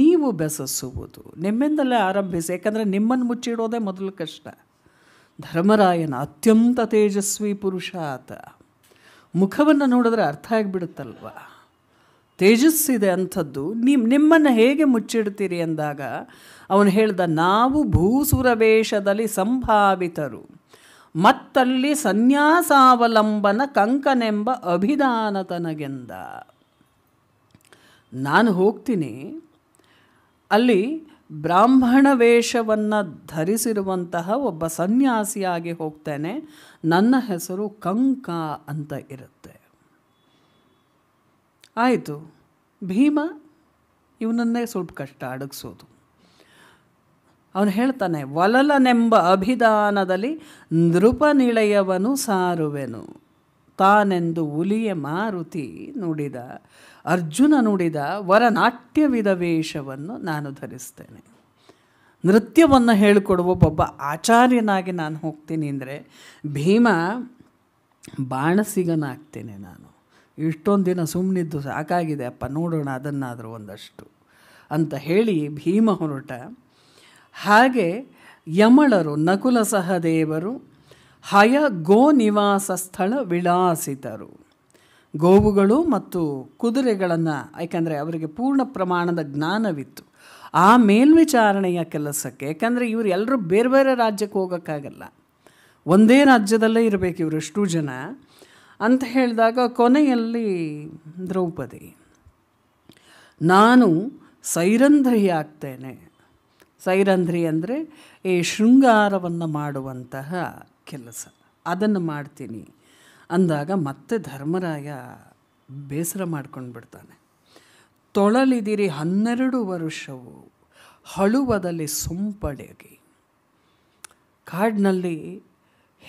ನೀವು ಬೆಸಸುವುದು ನಿಮ್ಮಿಂದಲೇ ಆರಂಭಿಸಿ ಯಾಕಂದರೆ ನಿಮ್ಮನ್ನು ಮುಚ್ಚಿಡೋದೇ ಮೊದಲು ಕಷ್ಟ ಧರ್ಮರಾಯನ ಅತ್ಯಂತ ತೇಜಸ್ವಿ ಪುರುಷ ಆತ ಮುಖವನ್ನು ನೋಡಿದ್ರೆ ಅರ್ಥ ಆಗಿಬಿಡುತ್ತಲ್ವ ತೇಜಸ್ಸಿದೆ ಅಂಥದ್ದು ನಿಮ್ಮ ನಿಮ್ಮನ್ನು ಹೇಗೆ ಮುಚ್ಚಿಡ್ತೀರಿ ಅಂದಾಗ ಅವನು ಹೇಳ್ದ ನಾವು ವೇಷದಲ್ಲಿ ಸಂಭಾವಿತರು ಮತ್ತಲ್ಲಿ ಸನ್ಯಾಸಾವಲಂಬನ ಕಂಕನೆಂಬ ಅಭಿದಾನತನಗೆಂದ ನಾನು ಹೋಗ್ತೀನಿ ಅಲ್ಲಿ ಬ್ರಾಹ್ಮಣ ವೇಷವನ್ನು ಧರಿಸಿರುವಂತಹ ಒಬ್ಬ ಸನ್ಯಾಸಿಯಾಗಿ ಹೋಗ್ತೇನೆ ನನ್ನ ಹೆಸರು ಕಂಕ ಅಂತ ಇರುತ್ತೆ ಆಯಿತು ಭೀಮ ಇವನನ್ನೇ ಸ್ವಲ್ಪ ಕಷ್ಟ ಅಡಗಿಸೋದು ಅವನು ಹೇಳ್ತಾನೆ ವಲಲನೆಂಬ ಅಭಿಧಾನದಲ್ಲಿ ನೃಪನಿಳೆಯವನು ಸಾರುವೆನು ತಾನೆಂದು ಹುಲಿಯ ಮಾರುತಿ ನುಡಿದ ಅರ್ಜುನ ನುಡಿದ ವರನಾಟ್ಯವಿದ ವೇಷವನ್ನು ನಾನು ಧರಿಸ್ತೇನೆ ನೃತ್ಯವನ್ನು ಹೇಳಿಕೊಡುವ ಒಬ್ಬ ಆಚಾರ್ಯನಾಗಿ ನಾನು ಹೋಗ್ತೀನಿ ಅಂದರೆ ಭೀಮ ಬಾಣಸಿಗನಾಗ್ತೇನೆ ನಾನು ಇಷ್ಟೊಂದು ದಿನ ಸುಮ್ಮನಿದ್ದು ಸಾಕಾಗಿದೆ ಅಪ್ಪ ನೋಡೋಣ ಅದನ್ನಾದರೂ ಒಂದಷ್ಟು ಅಂತ ಹೇಳಿ ಭೀಮ ಹೊರಟ ಹಾಗೆ ಯಮಳರು ನಕುಲ ಸಹದೇವರು ಹಯ ಗೋ ನಿವಾಸ ಸ್ಥಳ ವಿಳಾಸಿತರು ಗೋವುಗಳು ಮತ್ತು ಕುದುರೆಗಳನ್ನು ಏಕೆಂದರೆ ಅವರಿಗೆ ಪೂರ್ಣ ಪ್ರಮಾಣದ ಜ್ಞಾನವಿತ್ತು ಆ ಮೇಲ್ವಿಚಾರಣೆಯ ಕೆಲಸಕ್ಕೆ ಯಾಕಂದರೆ ಇವರು ಎಲ್ಲರೂ ಬೇರೆ ಬೇರೆ ರಾಜ್ಯಕ್ಕೆ ಹೋಗೋಕ್ಕಾಗಲ್ಲ ಒಂದೇ ರಾಜ್ಯದಲ್ಲೇ ಇರಬೇಕು ಇವರು ಎಷ್ಟು ಜನ ಅಂತ ಹೇಳಿದಾಗ ಕೊನೆಯಲ್ಲಿ ದ್ರೌಪದಿ ನಾನು ಆಗ್ತೇನೆ ಸೈರಂಧ್ರಿ ಅಂದರೆ ಈ ಶೃಂಗಾರವನ್ನು ಮಾಡುವಂತಹ ಕೆಲಸ ಅದನ್ನು ಮಾಡ್ತೀನಿ ಅಂದಾಗ ಮತ್ತೆ ಧರ್ಮರಾಯ ಬೇಸರ ಮಾಡ್ಕೊಂಡು ಬಿಡ್ತಾನೆ ತೊಳಲಿದಿರಿ ಹನ್ನೆರಡು ವರುಷವು ಹಳುವದಲ್ಲಿ ಸೊಂಪಡೆಗೆ ಕಾಡಿನಲ್ಲಿ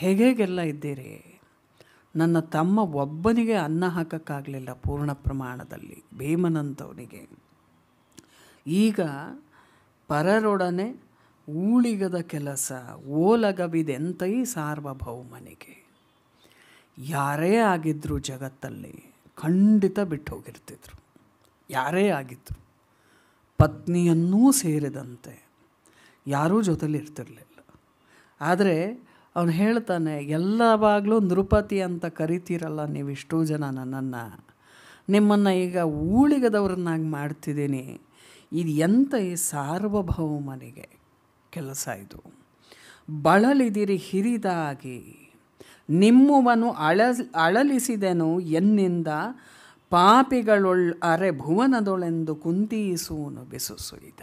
ಹೇಗೆಲ್ಲ ಇದ್ದೀರಿ ನನ್ನ ತಮ್ಮ ಒಬ್ಬನಿಗೆ ಅನ್ನ ಹಾಕೋಕ್ಕಾಗಲಿಲ್ಲ ಪೂರ್ಣ ಪ್ರಮಾಣದಲ್ಲಿ ಭೀಮನಂತವನಿಗೆ ಈಗ ಪರರೊಡನೆ ಊಳಿಗದ ಕೆಲಸ ಓಲಗವಿದೆಂತೈ ಸಾರ್ವಭೌಮನಿಗೆ ಯಾರೇ ಆಗಿದ್ದರು ಜಗತ್ತಲ್ಲಿ ಖಂಡಿತ ಬಿಟ್ಟು ಹೋಗಿರ್ತಿದ್ರು ಯಾರೇ ಆಗಿದ್ದರು ಪತ್ನಿಯನ್ನೂ ಸೇರಿದಂತೆ ಯಾರೂ ಜೊತೆಲಿ ಇರ್ತಿರಲಿಲ್ಲ ಆದರೆ ಅವನು ಹೇಳ್ತಾನೆ ಎಲ್ಲವಾಗಲೂ ನೃಪತಿ ಅಂತ ಕರಿತೀರಲ್ಲ ನೀವು ಇಷ್ಟೋ ಜನ ನನ್ನನ್ನು ನಿಮ್ಮನ್ನು ಈಗ ಊಳಿಗದವ್ರನ್ನಾಗಿ ಮಾಡ್ತಿದ್ದೀನಿ ಇದು ಎಂತ ಈ ಸಾರ್ವಭೌಮನಿಗೆ ಕೆಲಸ ಇದು ಬಳಲಿದಿರಿ ಹಿರಿದಾಗಿ ನಿಮ್ಮವನು ಅಳ ಅಳಲಿಸಿದೆನು ಎನ್ನಿಂದ ಪಾಪಿಗಳೊಳ್ ಅರೆ ಭುವನದೊಳೆಂದು ಕುಂತೀಸೂನು ಬೆಸುಸುಯ್ದ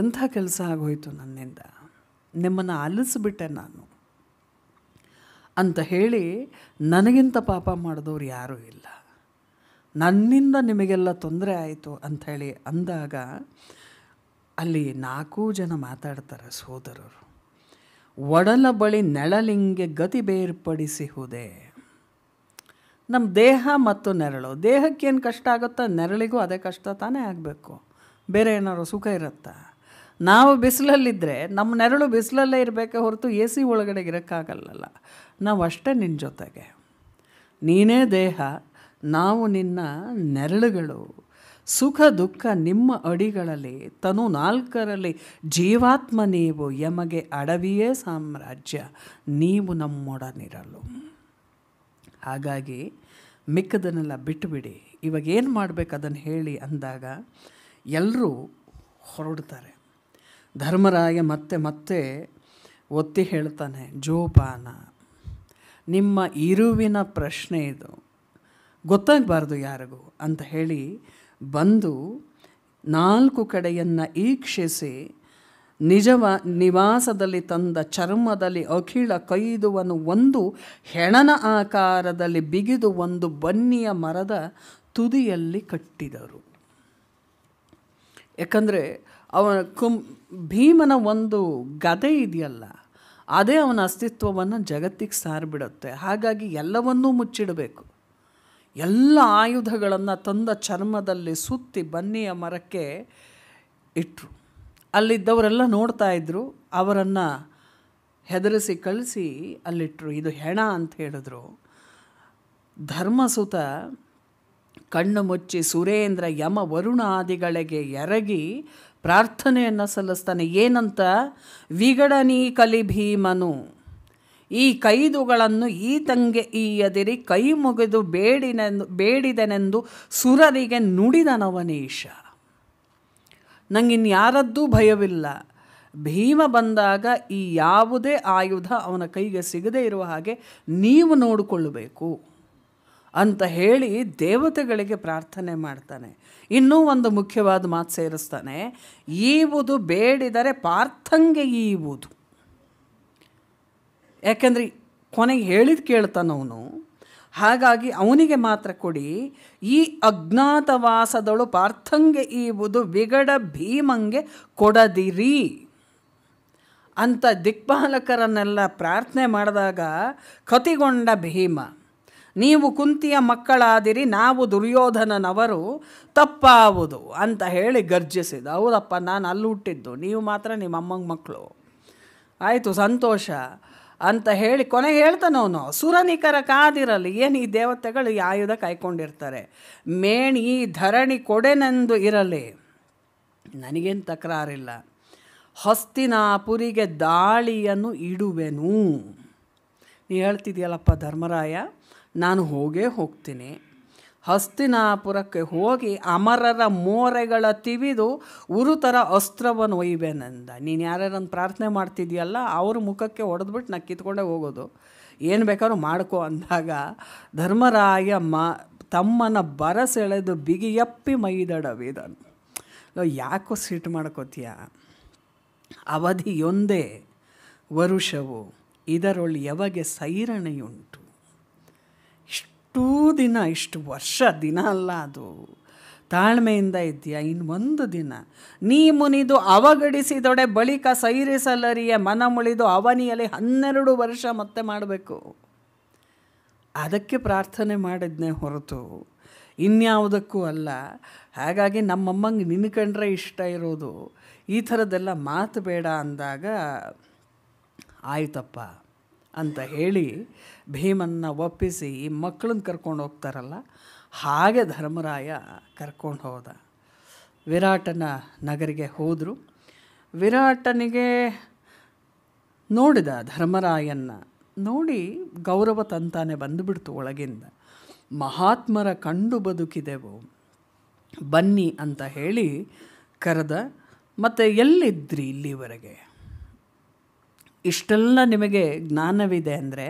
ಎಂಥ ಕೆಲಸ ಆಗೋಯಿತು ನನ್ನಿಂದ ನಿಮ್ಮನ್ನು ಅಲಿಸ್ಬಿಟ್ಟೆ ನಾನು ಅಂತ ಹೇಳಿ ನನಗಿಂತ ಪಾಪ ಮಾಡಿದವ್ರು ಯಾರೂ ಇಲ್ಲ ನನ್ನಿಂದ ನಿಮಗೆಲ್ಲ ತೊಂದರೆ ಆಯಿತು ಅಂಥೇಳಿ ಅಂದಾಗ ಅಲ್ಲಿ ನಾಲ್ಕು ಜನ ಮಾತಾಡ್ತಾರೆ ಸೋದರರು ಒಡಲ ಬಳಿ ನೆಳಲಿಂಗೆ ಗತಿ ಬೇರ್ಪಡಿಸಿಹುದೆ ನಮ್ಮ ದೇಹ ಮತ್ತು ನೆರಳು ದೇಹಕ್ಕೇನು ಕಷ್ಟ ಆಗುತ್ತೋ ನೆರಳಿಗೂ ಅದೇ ಕಷ್ಟ ತಾನೇ ಆಗಬೇಕು ಬೇರೆ ಏನಾದ್ರು ಸುಖ ಇರುತ್ತಾ ನಾವು ಬಿಸಿಲಲ್ಲಿದ್ದರೆ ನಮ್ಮ ನೆರಳು ಬಿಸಿಲಲ್ಲೇ ಇರಬೇಕೆ ಹೊರತು ಎ ಸಿ ಒಳಗಡೆ ಇರೋಕ್ಕಾಗಲ್ಲಲ್ಲ ನಾವು ಅಷ್ಟೇ ನಿನ್ನ ಜೊತೆಗೆ ನೀನೇ ದೇಹ ನಾವು ನಿನ್ನ ನೆರಳುಗಳು ಸುಖ ದುಃಖ ನಿಮ್ಮ ಅಡಿಗಳಲ್ಲಿ ತನು ನಾಲ್ಕರಲ್ಲಿ ಜೀವಾತ್ಮ ನೀವು ಯಮಗೆ ಅಡವಿಯೇ ಸಾಮ್ರಾಜ್ಯ ನೀವು ನಮ್ಮೊಡನಿರಲು ಹಾಗಾಗಿ ಮಿಕ್ಕದನ್ನೆಲ್ಲ ಬಿಟ್ಟುಬಿಡಿ ಇವಾಗ ಏನು ಮಾಡಬೇಕು ಅದನ್ನು ಹೇಳಿ ಅಂದಾಗ ಎಲ್ಲರೂ ಹೊರಡ್ತಾರೆ ಧರ್ಮರಾಯ ಮತ್ತೆ ಮತ್ತೆ ಒತ್ತಿ ಹೇಳ್ತಾನೆ ಜೋಪಾನ ನಿಮ್ಮ ಇರುವಿನ ಪ್ರಶ್ನೆ ಇದು ಗೊತ್ತಾಗಬಾರ್ದು ಯಾರಿಗೂ ಅಂತ ಹೇಳಿ ಬಂದು ನಾಲ್ಕು ಕಡೆಯನ್ನು ಈಕ್ಷಿಸಿ ನಿಜವ ನಿವಾಸದಲ್ಲಿ ತಂದ ಚರ್ಮದಲ್ಲಿ ಅಖಿಳ ಕೈದುವನು ಒಂದು ಹೆಣನ ಆಕಾರದಲ್ಲಿ ಬಿಗಿದು ಒಂದು ಬನ್ನಿಯ ಮರದ ತುದಿಯಲ್ಲಿ ಕಟ್ಟಿದರು ಯಾಕಂದರೆ ಅವನ ಕುಂ ಭೀಮನ ಒಂದು ಗದೆ ಇದೆಯಲ್ಲ ಅದೇ ಅವನ ಅಸ್ತಿತ್ವವನ್ನು ಜಗತ್ತಿಗೆ ಸಾರಿಬಿಡುತ್ತೆ ಹಾಗಾಗಿ ಎಲ್ಲವನ್ನೂ ಮುಚ್ಚಿಡಬೇಕು ಎಲ್ಲ ಆಯುಧಗಳನ್ನು ತಂದ ಚರ್ಮದಲ್ಲಿ ಸುತ್ತಿ ಬನ್ನಿಯ ಮರಕ್ಕೆ ಇಟ್ಟರು ಅಲ್ಲಿದ್ದವರೆಲ್ಲ ನೋಡ್ತಾ ಇದ್ದರು ಅವರನ್ನು ಹೆದರಿಸಿ ಕಳಿಸಿ ಅಲ್ಲಿಟ್ಟರು ಇದು ಹೆಣ ಅಂತ ಹೇಳಿದ್ರು ಧರ್ಮಸುತ ಕಣ್ಣು ಮುಚ್ಚಿ ಸುರೇಂದ್ರ ಯಮ ವರುಣ ಆದಿಗಳಿಗೆ ಎರಗಿ ಪ್ರಾರ್ಥನೆಯನ್ನು ಸಲ್ಲಿಸ್ತಾನೆ ಏನಂತ ವಿಗಡನೀ ಕಲಿ ಭೀಮನು ಈ ಕೈದುಗಳನ್ನು ಈ ತಂಗೆ ಎದಿರಿ ಕೈ ಮುಗಿದು ಬೇಡಿನೆಂದು ಬೇಡಿದನೆಂದು ಸುರರಿಗೆ ನುಡಿದ ನವನೀಶ ನಂಗಿನ್ಯಾರದ್ದೂ ಭಯವಿಲ್ಲ ಭೀಮ ಬಂದಾಗ ಈ ಯಾವುದೇ ಆಯುಧ ಅವನ ಕೈಗೆ ಸಿಗದೇ ಇರುವ ಹಾಗೆ ನೀವು ನೋಡಿಕೊಳ್ಳಬೇಕು ಅಂತ ಹೇಳಿ ದೇವತೆಗಳಿಗೆ ಪ್ರಾರ್ಥನೆ ಮಾಡ್ತಾನೆ ಇನ್ನೂ ಒಂದು ಮುಖ್ಯವಾದ ಮಾತು ಸೇರಿಸ್ತಾನೆ ಈವುದು ಬೇಡಿದರೆ ಪಾರ್ಥಂಗೆ ಈವುದು ಯಾಕೆಂದರೆ ಕೊನೆಗೆ ಹೇಳಿದ ಕೇಳ್ತಾನವನು ಹಾಗಾಗಿ ಅವನಿಗೆ ಮಾತ್ರ ಕೊಡಿ ಈ ಅಜ್ಞಾತವಾಸದಳು ಪಾರ್ಥಂಗೆ ಈಬುದು ವಿಗಡ ಭೀಮಂಗೆ ಕೊಡದಿರಿ ಅಂತ ದಿಕ್ಪಾಲಕರನ್ನೆಲ್ಲ ಪ್ರಾರ್ಥನೆ ಮಾಡಿದಾಗ ಕತಿಗೊಂಡ ಭೀಮ ನೀವು ಕುಂತಿಯ ಮಕ್ಕಳಾದಿರಿ ನಾವು ದುರ್ಯೋಧನನವರು ತಪ್ಪಾವುದು ಅಂತ ಹೇಳಿ ಗರ್ಜಿಸಿದ ಹೌದಪ್ಪ ನಾನು ಅಲ್ಲಿ ಹುಟ್ಟಿದ್ದು ನೀವು ಮಾತ್ರ ನಿಮ್ಮ ಅಮ್ಮಂಗೆ ಮಕ್ಕಳು ಆಯಿತು ಸಂತೋಷ ಅಂತ ಹೇಳಿ ಕೊನೆಗೆ ಹೇಳ್ತಾನವನು ಅಸುರನಿಕರ ಕಾದಿರಲಿ ಏನು ಈ ದೇವತೆಗಳು ಈ ಆಯುಧ ಕಾಯ್ಕೊಂಡಿರ್ತಾರೆ ಮೇಣಿ ಧರಣಿ ಕೊಡೆನೆಂದು ಇರಲಿ ನನಗೇನು ತಕರಾರಿಲ್ಲ ಹೊಸ್ತಿನ ಪುರಿಗೆ ದಾಳಿಯನ್ನು ಇಡುವೆನು ನೀ ಹೇಳ್ತಿದ್ಯಲ್ಲಪ್ಪ ಧರ್ಮರಾಯ ನಾನು ಹೋಗೇ ಹೋಗ್ತೀನಿ ಹಸ್ತಿನಾಪುರಕ್ಕೆ ಹೋಗಿ ಅಮರರ ಮೋರೆಗಳ ತಿವಿದು ಉರುತರ ಅಸ್ತ್ರವನ್ನು ಒಯ್ಬೇನಂದ ನೀನು ಯಾರ್ಯಾರನ್ನು ಪ್ರಾರ್ಥನೆ ಮಾಡ್ತಿದ್ಯಲ್ಲ ಅವ್ರ ಮುಖಕ್ಕೆ ಹೊಡೆದ್ಬಿಟ್ಟು ನಾ ಕಿತ್ಕೊಂಡೇ ಹೋಗೋದು ಏನು ಬೇಕಾದ್ರೂ ಮಾಡ್ಕೋ ಅಂದಾಗ ಧರ್ಮರಾಯ ಮ ತಮ್ಮನ ಬರಸೆಳೆದು ಬಿಗಿಯಪ್ಪಿ ಮೈದಡವಿದನು ಯಾಕೋ ಸಿಟ್ಟು ಮಾಡ್ಕೋತೀಯ ಅವಧಿಯೊಂದೇ ವರುಷವು ಇದರೊಳ್ಳಿ ಯವಗೆ ಸೈರಣೆಯುಂಟು ಇಷ್ಟು ದಿನ ಇಷ್ಟು ವರ್ಷ ದಿನ ಅಲ್ಲ ಅದು ತಾಳ್ಮೆಯಿಂದ ಇದೆಯಾ ಇನ್ನು ಒಂದು ದಿನ ನೀ ಮುನಿದು ಅವಗಡಿಸಿದೊಡೆ ಬಳಿಕ ಸೈರಿಸಲರಿಯ ಮನ ಮುಳಿದು ಅವನಿಯಲ್ಲಿ ಹನ್ನೆರಡು ವರ್ಷ ಮತ್ತೆ ಮಾಡಬೇಕು ಅದಕ್ಕೆ ಪ್ರಾರ್ಥನೆ ಮಾಡಿದ್ನೇ ಹೊರತು ಇನ್ಯಾವುದಕ್ಕೂ ಅಲ್ಲ ಹಾಗಾಗಿ ನಮ್ಮಮ್ಮಂಗೆ ನಿನ್ಕಂಡ್ರೆ ಇಷ್ಟ ಇರೋದು ಈ ಥರದ್ದೆಲ್ಲ ಮಾತು ಬೇಡ ಅಂದಾಗ ಆಯಿತಪ್ಪ ಅಂತ ಹೇಳಿ ಭೀಮನ್ನ ಒಪ್ಪಿಸಿ ಈ ಮಕ್ಕಳನ್ನ ಕರ್ಕೊಂಡು ಹೋಗ್ತಾರಲ್ಲ ಹಾಗೆ ಧರ್ಮರಾಯ ಕರ್ಕೊಂಡು ಹೋದ ವಿರಾಟನ ನಗರಿಗೆ ಹೋದರು ವಿರಾಟನಿಗೆ ನೋಡಿದ ಧರ್ಮರಾಯನ್ನ ನೋಡಿ ಗೌರವ ತಂತಾನೆ ಬಂದುಬಿಡ್ತು ಒಳಗಿಂದ ಮಹಾತ್ಮರ ಕಂಡು ಬದುಕಿದೆವು ಬನ್ನಿ ಅಂತ ಹೇಳಿ ಕರೆದ ಮತ್ತು ಎಲ್ಲಿದ್ರಿ ಇಲ್ಲಿವರೆಗೆ ಇಷ್ಟೆಲ್ಲ ನಿಮಗೆ ಜ್ಞಾನವಿದೆ ಅಂದರೆ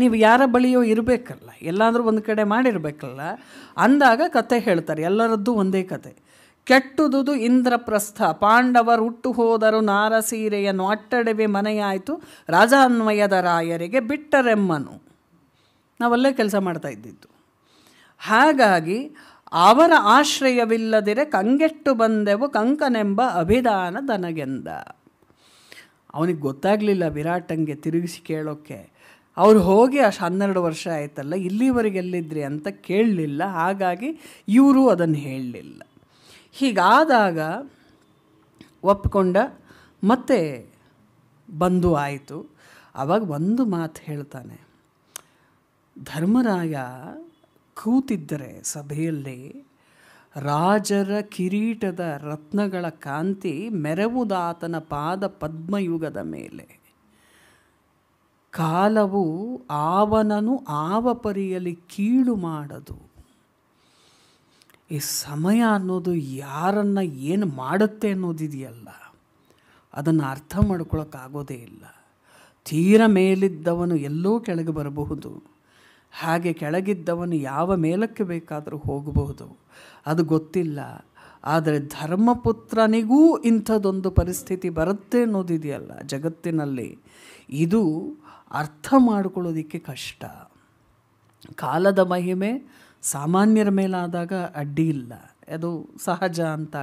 ನೀವು ಯಾರ ಬಳಿಯೋ ಇರಬೇಕಲ್ಲ ಎಲ್ಲಾದರೂ ಒಂದು ಕಡೆ ಮಾಡಿರಬೇಕಲ್ಲ ಅಂದಾಗ ಕತೆ ಹೇಳ್ತಾರೆ ಎಲ್ಲರದ್ದು ಒಂದೇ ಕತೆ ಕೆಟ್ಟುದುದು ಇಂದ್ರಪ್ರಸ್ಥ ಪಾಂಡವರು ಹುಟ್ಟು ಹೋದರು ಸೀರೆಯನ್ನು ಅಟ್ಟಡವೆ ಮನೆಯಾಯಿತು ರಾಜಾನ್ವಯದ ರಾಯರಿಗೆ ಬಿಟ್ಟರೆಮ್ಮನು ನಾವಲ್ಲೇ ಕೆಲಸ ಮಾಡ್ತಾ ಇದ್ದಿದ್ದು ಹಾಗಾಗಿ ಅವರ ಆಶ್ರಯವಿಲ್ಲದಿರೆ ಕಂಗೆಟ್ಟು ಬಂದೆವು ಕಂಕನೆಂಬ ಅಭಿದಾನ ದನಗೆಂದ ಅವನಿಗೆ ಗೊತ್ತಾಗಲಿಲ್ಲ ವಿರಾಟಂಗೆ ತಿರುಗಿಸಿ ಕೇಳೋಕ್ಕೆ ಅವ್ರು ಹೋಗಿ ಅಷ್ಟು ಹನ್ನೆರಡು ವರ್ಷ ಆಯ್ತಲ್ಲ ಇಲ್ಲಿವರೆಗೆ ಎಲ್ಲಿದ್ರಿ ಅಂತ ಕೇಳಲಿಲ್ಲ ಹಾಗಾಗಿ ಇವರು ಅದನ್ನು ಹೇಳಲಿಲ್ಲ ಹೀಗಾದಾಗ ಒಪ್ಕೊಂಡ ಮತ್ತೆ ಬಂದು ಆಯಿತು ಆವಾಗ ಒಂದು ಮಾತು ಹೇಳ್ತಾನೆ ಧರ್ಮರಾಯ ಕೂತಿದ್ದರೆ ಸಭೆಯಲ್ಲಿ ರಾಜರ ಕಿರೀಟದ ರತ್ನಗಳ ಕಾಂತಿ ಮೆರವುದಾತನ ಪಾದ ಪದ್ಮಯುಗದ ಮೇಲೆ ಕಾಲವು ಆವನನು ಆವಪರಿಯಲ್ಲಿ ಕೀಳು ಮಾಡದು ಈ ಸಮಯ ಅನ್ನೋದು ಯಾರನ್ನು ಏನು ಮಾಡುತ್ತೆ ಅನ್ನೋದಿದೆಯಲ್ಲ ಅದನ್ನು ಅರ್ಥ ಮಾಡ್ಕೊಳಕ್ಕಾಗೋದೇ ಇಲ್ಲ ತೀರ ಮೇಲಿದ್ದವನು ಎಲ್ಲೋ ಕೆಳಗೆ ಬರಬಹುದು ಹಾಗೆ ಕೆಳಗಿದ್ದವನು ಯಾವ ಮೇಲಕ್ಕೆ ಬೇಕಾದರೂ ಹೋಗಬಹುದು ಅದು ಗೊತ್ತಿಲ್ಲ ಆದರೆ ಧರ್ಮಪುತ್ರನಿಗೂ ಇಂಥದೊಂದು ಪರಿಸ್ಥಿತಿ ಬರುತ್ತೆ ಅನ್ನೋದಿದೆಯಲ್ಲ ಜಗತ್ತಿನಲ್ಲಿ ಇದು ಅರ್ಥ ಮಾಡಿಕೊಳ್ಳೋದಿಕ್ಕೆ ಕಷ್ಟ ಕಾಲದ ಮಹಿಮೆ ಸಾಮಾನ್ಯರ ಮೇಲಾದಾಗ ಅಡ್ಡಿ ಇಲ್ಲ ಅದು ಸಹಜ ಅಂತ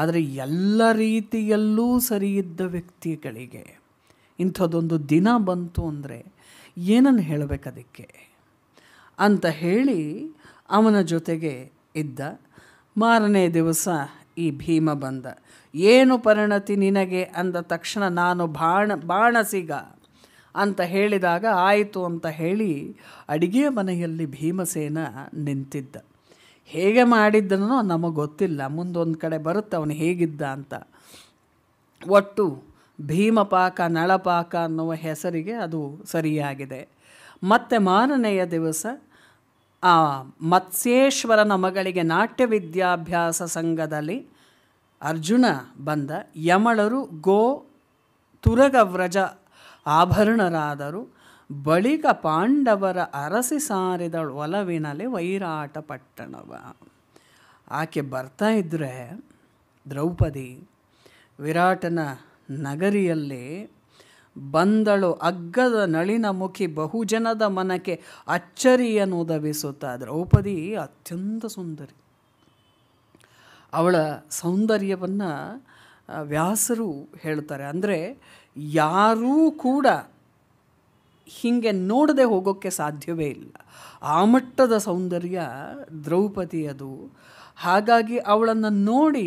ಆದರೆ ಎಲ್ಲ ರೀತಿಯಲ್ಲೂ ಸರಿಯಿದ್ದ ವ್ಯಕ್ತಿಗಳಿಗೆ ಇಂಥದ್ದೊಂದು ದಿನ ಬಂತು ಅಂದರೆ ಏನನ್ನು ಅದಕ್ಕೆ ಅಂತ ಹೇಳಿ ಅವನ ಜೊತೆಗೆ ಇದ್ದ ಮಾರನೇ ದಿವಸ ಈ ಭೀಮ ಬಂದ ಏನು ಪರಿಣತಿ ನಿನಗೆ ಅಂದ ತಕ್ಷಣ ನಾನು ಬಾಣ ಬಾಣಸಿಗ ಅಂತ ಹೇಳಿದಾಗ ಆಯಿತು ಅಂತ ಹೇಳಿ ಅಡುಗೆ ಮನೆಯಲ್ಲಿ ಭೀಮಸೇನ ನಿಂತಿದ್ದ ಹೇಗೆ ಮಾಡಿದ್ದನೋ ನಮಗೆ ಗೊತ್ತಿಲ್ಲ ಮುಂದೊಂದು ಕಡೆ ಬರುತ್ತೆ ಅವನು ಹೇಗಿದ್ದ ಅಂತ ಒಟ್ಟು ಭೀಮಪಾಕ ನಳಪಾಕ ಅನ್ನುವ ಹೆಸರಿಗೆ ಅದು ಸರಿಯಾಗಿದೆ ಮತ್ತೆ ಮಾರನೆಯ ದಿವಸ ಆ ಮತ್ಸ್ಯೇಶ್ವರನ ಮಗಳಿಗೆ ನಾಟ್ಯ ವಿದ್ಯಾಭ್ಯಾಸ ಸಂಘದಲ್ಲಿ ಅರ್ಜುನ ಬಂದ ಯಮಳರು ಗೋ ತುರಗ ವ್ರಜ ಆಭರಣರಾದರು ಬಳಿಕ ಪಾಂಡವರ ಅರಸಿ ಸಾರಿದ ಒಲವಿನಲ್ಲಿ ವೈರಾಟ ಪಟ್ಟಣವ ಆಕೆ ಬರ್ತಾ ಇದ್ದರೆ ದ್ರೌಪದಿ ವಿರಾಟನ ನಗರಿಯಲ್ಲಿ ಬಂದಳು ಅಗ್ಗದ ನಳಿನ ಮುಖಿ ಬಹುಜನದ ಮನಕ್ಕೆ ಅಚ್ಚರಿಯನ್ನು ಉದವಿಸುತ್ತಾ ದ್ರೌಪದಿ ಅತ್ಯಂತ ಸುಂದರಿ ಅವಳ ಸೌಂದರ್ಯವನ್ನು ವ್ಯಾಸರು ಹೇಳ್ತಾರೆ ಅಂದರೆ ಯಾರೂ ಕೂಡ ಹೀಗೆ ನೋಡದೆ ಹೋಗೋಕ್ಕೆ ಸಾಧ್ಯವೇ ಇಲ್ಲ ಆ ಮಟ್ಟದ ಸೌಂದರ್ಯ ದ್ರೌಪದಿಯದು ಹಾಗಾಗಿ ಅವಳನ್ನು ನೋಡಿ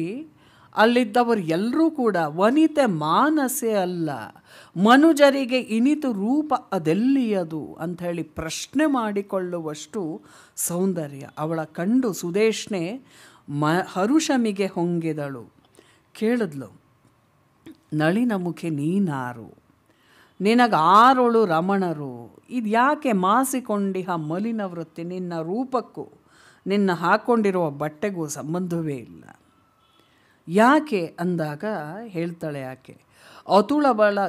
ಅಲ್ಲಿದ್ದವರು ಎಲ್ಲರೂ ಕೂಡ ವನಿತೆ ಮಾನಸೆ ಅಲ್ಲ ಮನುಜರಿಗೆ ಇನಿತು ರೂಪ ಅದೆಲ್ಲಿಯದು ಅಂಥೇಳಿ ಪ್ರಶ್ನೆ ಮಾಡಿಕೊಳ್ಳುವಷ್ಟು ಸೌಂದರ್ಯ ಅವಳ ಕಂಡು ಸುದೇಶ್ನೆ ಮ ಹರುಷಮಿಗೆ ಹೊಂಗಿದಳು ಕೇಳಿದ್ಲು ನಳಿನ ಮುಖಿ ನೀನಾರು ನಿನಗ ಆರೊಳು ರಮಣರು ಇದು ಯಾಕೆ ಮಾಸಿಕೊಂಡಿಹ ಮಲಿನ ವೃತ್ತಿ ನಿನ್ನ ರೂಪಕ್ಕೂ ನಿನ್ನ ಹಾಕ್ಕೊಂಡಿರುವ ಬಟ್ಟೆಗೂ ಸಂಬಂಧವೇ ಇಲ್ಲ ಯಾಕೆ ಅಂದಾಗ ಹೇಳ್ತಾಳೆ ಯಾಕೆ ಅತುಳಬಳ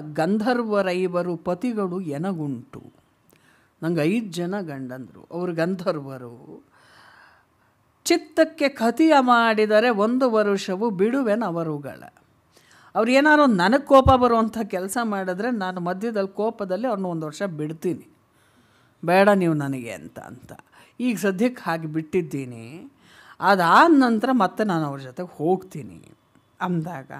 ಇವರು ಪತಿಗಳು ಎನಗುಂಟು ನಂಗೆ ಐದು ಜನ ಗಂಡಂದರು ಅವರು ಗಂಧರ್ವರು ಚಿತ್ತಕ್ಕೆ ಕತಿಯ ಮಾಡಿದರೆ ಒಂದು ವರುಷವು ಬಿಡುವೆನವರುಗಳ ಅವ್ರು ಏನಾದ್ರು ನನಗೆ ಕೋಪ ಬರುವಂಥ ಕೆಲಸ ಮಾಡಿದ್ರೆ ನಾನು ಮಧ್ಯದಲ್ಲಿ ಕೋಪದಲ್ಲಿ ಅವ್ರನ್ನ ಒಂದು ವರ್ಷ ಬಿಡ್ತೀನಿ ಬೇಡ ನೀವು ನನಗೆ ಅಂತ ಅಂತ ಈಗ ಸದ್ಯಕ್ಕೆ ಹಾಗೆ ಬಿಟ್ಟಿದ್ದೀನಿ ಅದಾದ ನಂತರ ಮತ್ತೆ ನಾನು ಅವ್ರ ಜೊತೆಗೆ ಹೋಗ್ತೀನಿ ಅಂದಾಗ